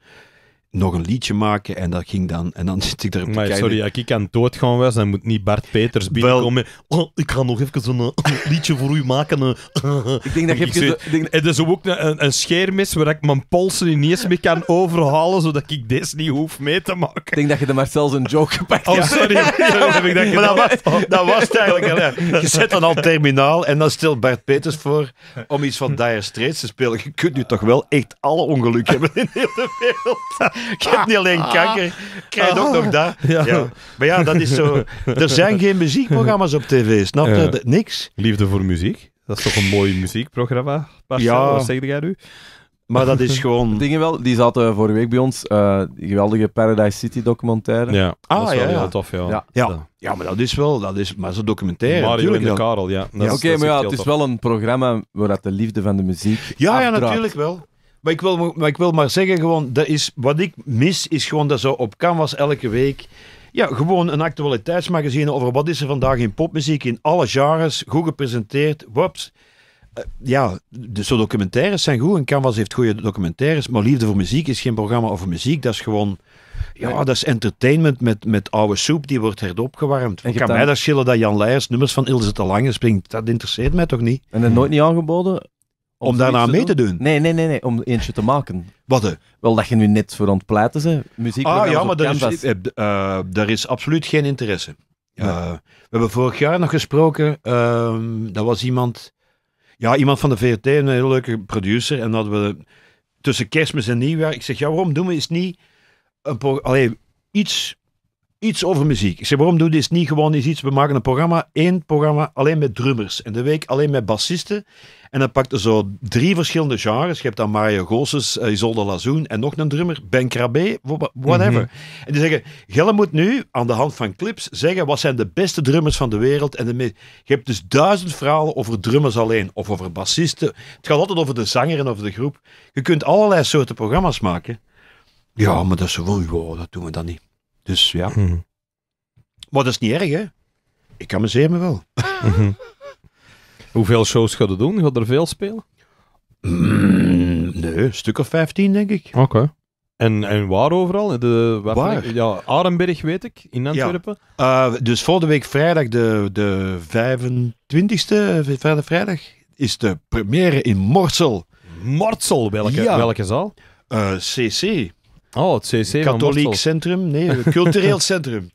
nog een liedje maken en dat ging dan... En dan zit ik daar op maar, Sorry, als ik aan dood gaan was, dan moet niet Bart Peters binnenkomen. Oh, ik ga nog even eh, een liedje voor u maken. Uh, ik denk dat je... Even, is eh, dus ook een, een waar ik mijn polsen eens mee kan overhalen, zodat ik deze niet hoef mee te maken. Ik denk dat je er maar zelfs een joke gepakt oh, hebt. Oh, sorry. dat maar dat was, oh. dat was het eigenlijk. Je zet dan al terminaal en dan stelt Bart Peters voor om iets van Dire Straits te spelen. Je kunt nu toch wel echt alle ongeluk hebben in de de wereld. Ik heb niet alleen ah. kanker, krijg ook ah. nog dat. Ja. Maar ja, dat is zo. Er zijn geen muziekprogramma's op tv, snap je? Niks. Liefde voor muziek. Dat is toch een mooi muziekprogramma, Ja. Wat zeg jij nu? Maar dat is gewoon... Dingen wel, die zaten vorige week bij ons. Eh, geweldige Paradise City documentaire. Ja. Ah, dat is wel ja, heel tof, ja. Ja. ja. maar dat is wel... Dat is, maar zo'n documentaire, Mario en de Karel, ja. Oké, maar ja, het is wel een programma waar de liefde van de muziek Ja, ja, natuurlijk wel. Maar ik, wil, maar ik wil maar zeggen, gewoon, dat is, wat ik mis, is gewoon dat zo op canvas elke week. Ja, gewoon een actualiteitsmagazine over wat is er vandaag in popmuziek, in alle genres, goed gepresenteerd, wops. Eh, ja, zo documentaires zijn goed en Canvas heeft goede documentaires, maar Liefde voor Muziek is geen programma over muziek, dat is gewoon... Ja, dat is entertainment met, met oude soep, die wordt herdopgewarmd. Wat kan mij dat schillen dat Jan Leijers nummers van Ilse te Lange springt? Dat interesseert mij toch niet? En dat nooit niet aangeboden? Om, daarna mee te doen? Nee, nee, nee, nee, om eentje te maken. Wat? Wel dat je nu net voor aan het pleiten ze. Muziek ah ja, maar daar is, uh, is absoluut geen interesse. Eh, we hebben vorig jaar nog gesproken. Ehm, dat was iemand, ja, iemand van de VRT, een hele leuke producer. En dat we tussen kerstmis en nieuwjaar. Ik zeg, ja, waarom doen we eens niet een Allee, iets, iets over muziek? Ik zeg, waarom doen we eens niet gewoon eens iets? We maken een programma, één programma alleen met drummers. En de week alleen met bassisten. En dan pakte zo drie verschillende genres. Je hebt dan Mario Gosses, eh, Isolde Lazoen en nog een drummer, Ben Krabbe, whatever. Mhm. En die zeggen, Gelle moet nu aan de hand van clips zeggen wat zijn de beste drummers van de wereld. En de je hebt dus duizend verhalen over drummers alleen, of over bassisten. Het gaat altijd over de zanger en over de groep. Je kunt allerlei soorten programma's maken. Ja, maar dat is gewoon, wow, dat doen we dan niet. Dus ja. Mhm. Maar dat is niet erg, hè? Ik kan me wel. Mhm. Hoeveel shows gaat je doen? Gaat er veel spelen? Mm, nee, een stuk of 15, denk ik. Oké. En, en waar overal? De, waar? Ja, Arenberg weet ik, in Antwerpen. Ja. Eh, dus volgende week vrijdag, de, de 25e, eh, verder vrijdag, is de première in Mortsel. Mortsel, welke, welke zaal? CC. Eh, oh, het CC Katholiek Centrum, nee, cultureel centrum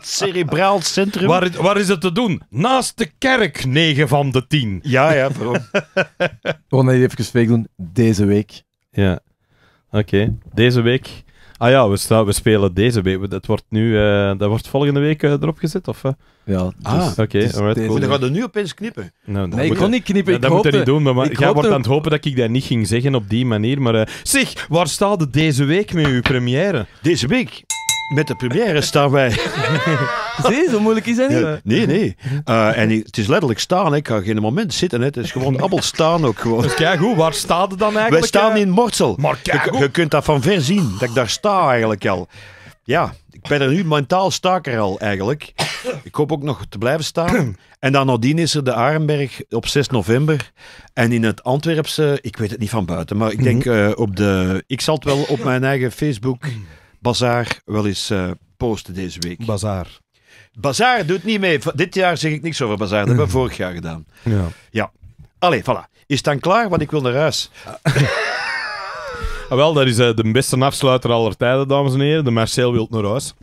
cerebraal centrum. Waar is, waar is het te doen? Naast de kerk, 9 van de 10. Ja, ja, daarom. je even fake doen. Deze week. Ja. Oké. Deze week. Ah ja, we, staan, we spelen deze week. Dat wordt, nu, eh, dat wordt volgende week eh, erop gezet, of? Uh? Ja. Ah. Dus, ah, oké. Okay, dus We gaan nu opeens knippen. Nou, nee, ik kon niet knippen. dat moet je niet doen. Maar, jij wordt aan het hopen dat ik dat niet ging zeggen op die manier. Maar zeg, waar staat de deze week met uw première? Deze week? met de première staan wij. Zie, zo moeilijk is dat niet. nee, nee. Eh, en het is letterlijk staan. Ik ga geen moment zitten. Het is gewoon appel staan ook gewoon. kijk goed, waar staat het dan eigenlijk? Wij staan eh? in Mortsel. Maar kijk je, je, kunt dat van ver zien, dat ik daar sta eigenlijk al. Ja, ik ben er nu mentaal staker al eigenlijk. Ik hoop ook nog te blijven staan. En dan nadien is er de Arenberg op 6 november. En in het Antwerpse, ik weet het niet van buiten, maar ik mhm. denk eh, op de... Ik zal het wel op mijn eigen Facebook... Bazaar wel eens eh, posten deze week. Bazaar. Bazaar doet niet mee. Dit jaar zeg ik niks over Bazaar. Dat hebben we mhm. vorig jaar gedaan. Ja. ja. Allee, voilà. Is het dan klaar? Want ik wil naar huis. Ah, wel, dat is eh, de beste afsluiter aller tijden, dames en heren. De Marcel wil naar huis.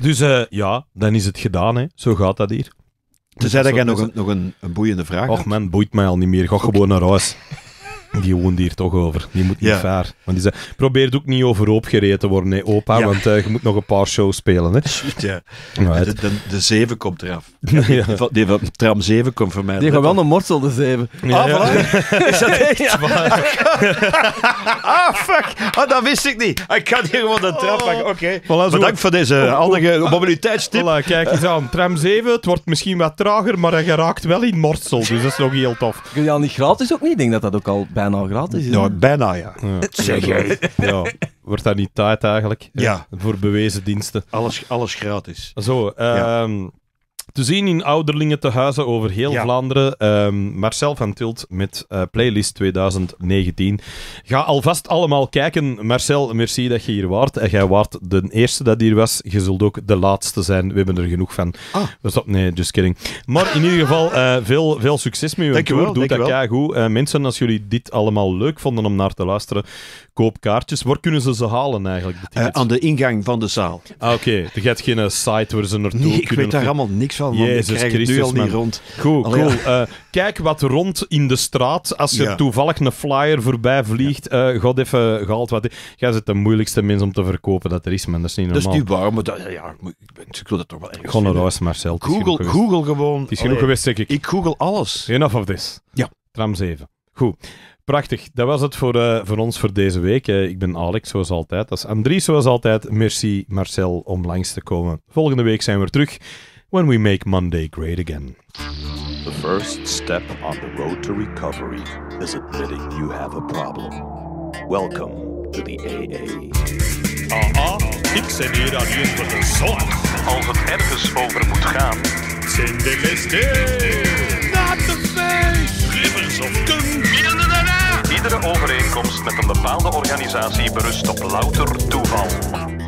Dus eh, ja, dan is het gedaan. Hè. Zo gaat dat hier. zei dat jij nog, een, nog een, boeiende vraag Och man, boeit mij al niet meer. Ga gewoon naar huis. Die woont hier toch over. Die moet niet ja. Want die zei, probeer ook niet overhoop gereden te worden, nee, opa, want eh, je moet nog een paar shows spelen. Hè. Ja. De, de, de, 7 komt eraf. Die, van, tram 7 komt voor mij. Die gaat wel een morsel de 7. Ah, Is dat echt ah, fuck. Ah, dat wist ik niet. Ik ga hier gewoon de trap pakken. Oh. Oké. Bedankt voor deze oh, oh. handige mobiliteitstip. kijk eens aan. Tram 7, het wordt misschien wat trager, maar hij raakt wel in morsel. Dus dat is nog heel tof. Kun je al niet gratis ook niet? Ik denk dat dat ook al bij bijna gratis. Ja, bijna ja. ja. Ja. Wordt dat niet tijd eigenlijk? Ja. Voor bewezen diensten. Alles, alles gratis. Zo, eh. Te zien in ouderlingen te huizen over heel Vlaanderen. Ehm, Marcel van Tilt met eh, Playlist 2019. Ga alvast allemaal kijken. Marcel, merci dat je hier waart. En jij waart de eerste dat hier was. Je zult ook de laatste zijn. We hebben er genoeg van. Ah. Dus nee, just kidding. Maar in ieder geval, eh, veel, veel succes met je tour. Doe dat jij goed. Eh, mensen, als jullie dit allemaal leuk vonden om naar te luisteren, koop kaartjes. Waar kunnen ze ze halen eigenlijk? De aan de ingang van de zaal. Ah, Oké, er gaat geen site waar ze naartoe nee, kunnen. Ik weet daar allemaal niks niks van. Jezus ik krijg Christus, het al niet rond. Goed, Allee, cool. Eh, kijk wat rond in de straat. Als er toevallig een flyer voorbij vliegt, uh, god even eh, gehaald wat... Jij het de moeilijkste mens om te verkopen dat er is, man. Dat is niet normaal. Dat is niet waar, maar dat, ja, ik, wil dat toch wel ergens Gewoon een ruis, Marcel. Google, Google gewoon... is genoeg geweest, zeg ik. Ik Google alles. Enough of this. Ja. Tram 7. Goed. Prachtig. Dat was het voor, uh, voor ons voor deze week. Uh, ik ben Alex, zoals altijd. Dat is Andries, zoals altijd. Merci, Marcel, om langs te komen. Volgende week zijn we terug. when we make Monday great again. The first step on the road to recovery is admitting you have a problem. Welcome to the AA. Aha, ik zijn hier aan hier voor de zorg. Als het ergens over moet gaan. Zijn de LSD. Not the face. Rivers of Cum iedere overeenkomst met een bepaalde organisatie berust op louter toeval.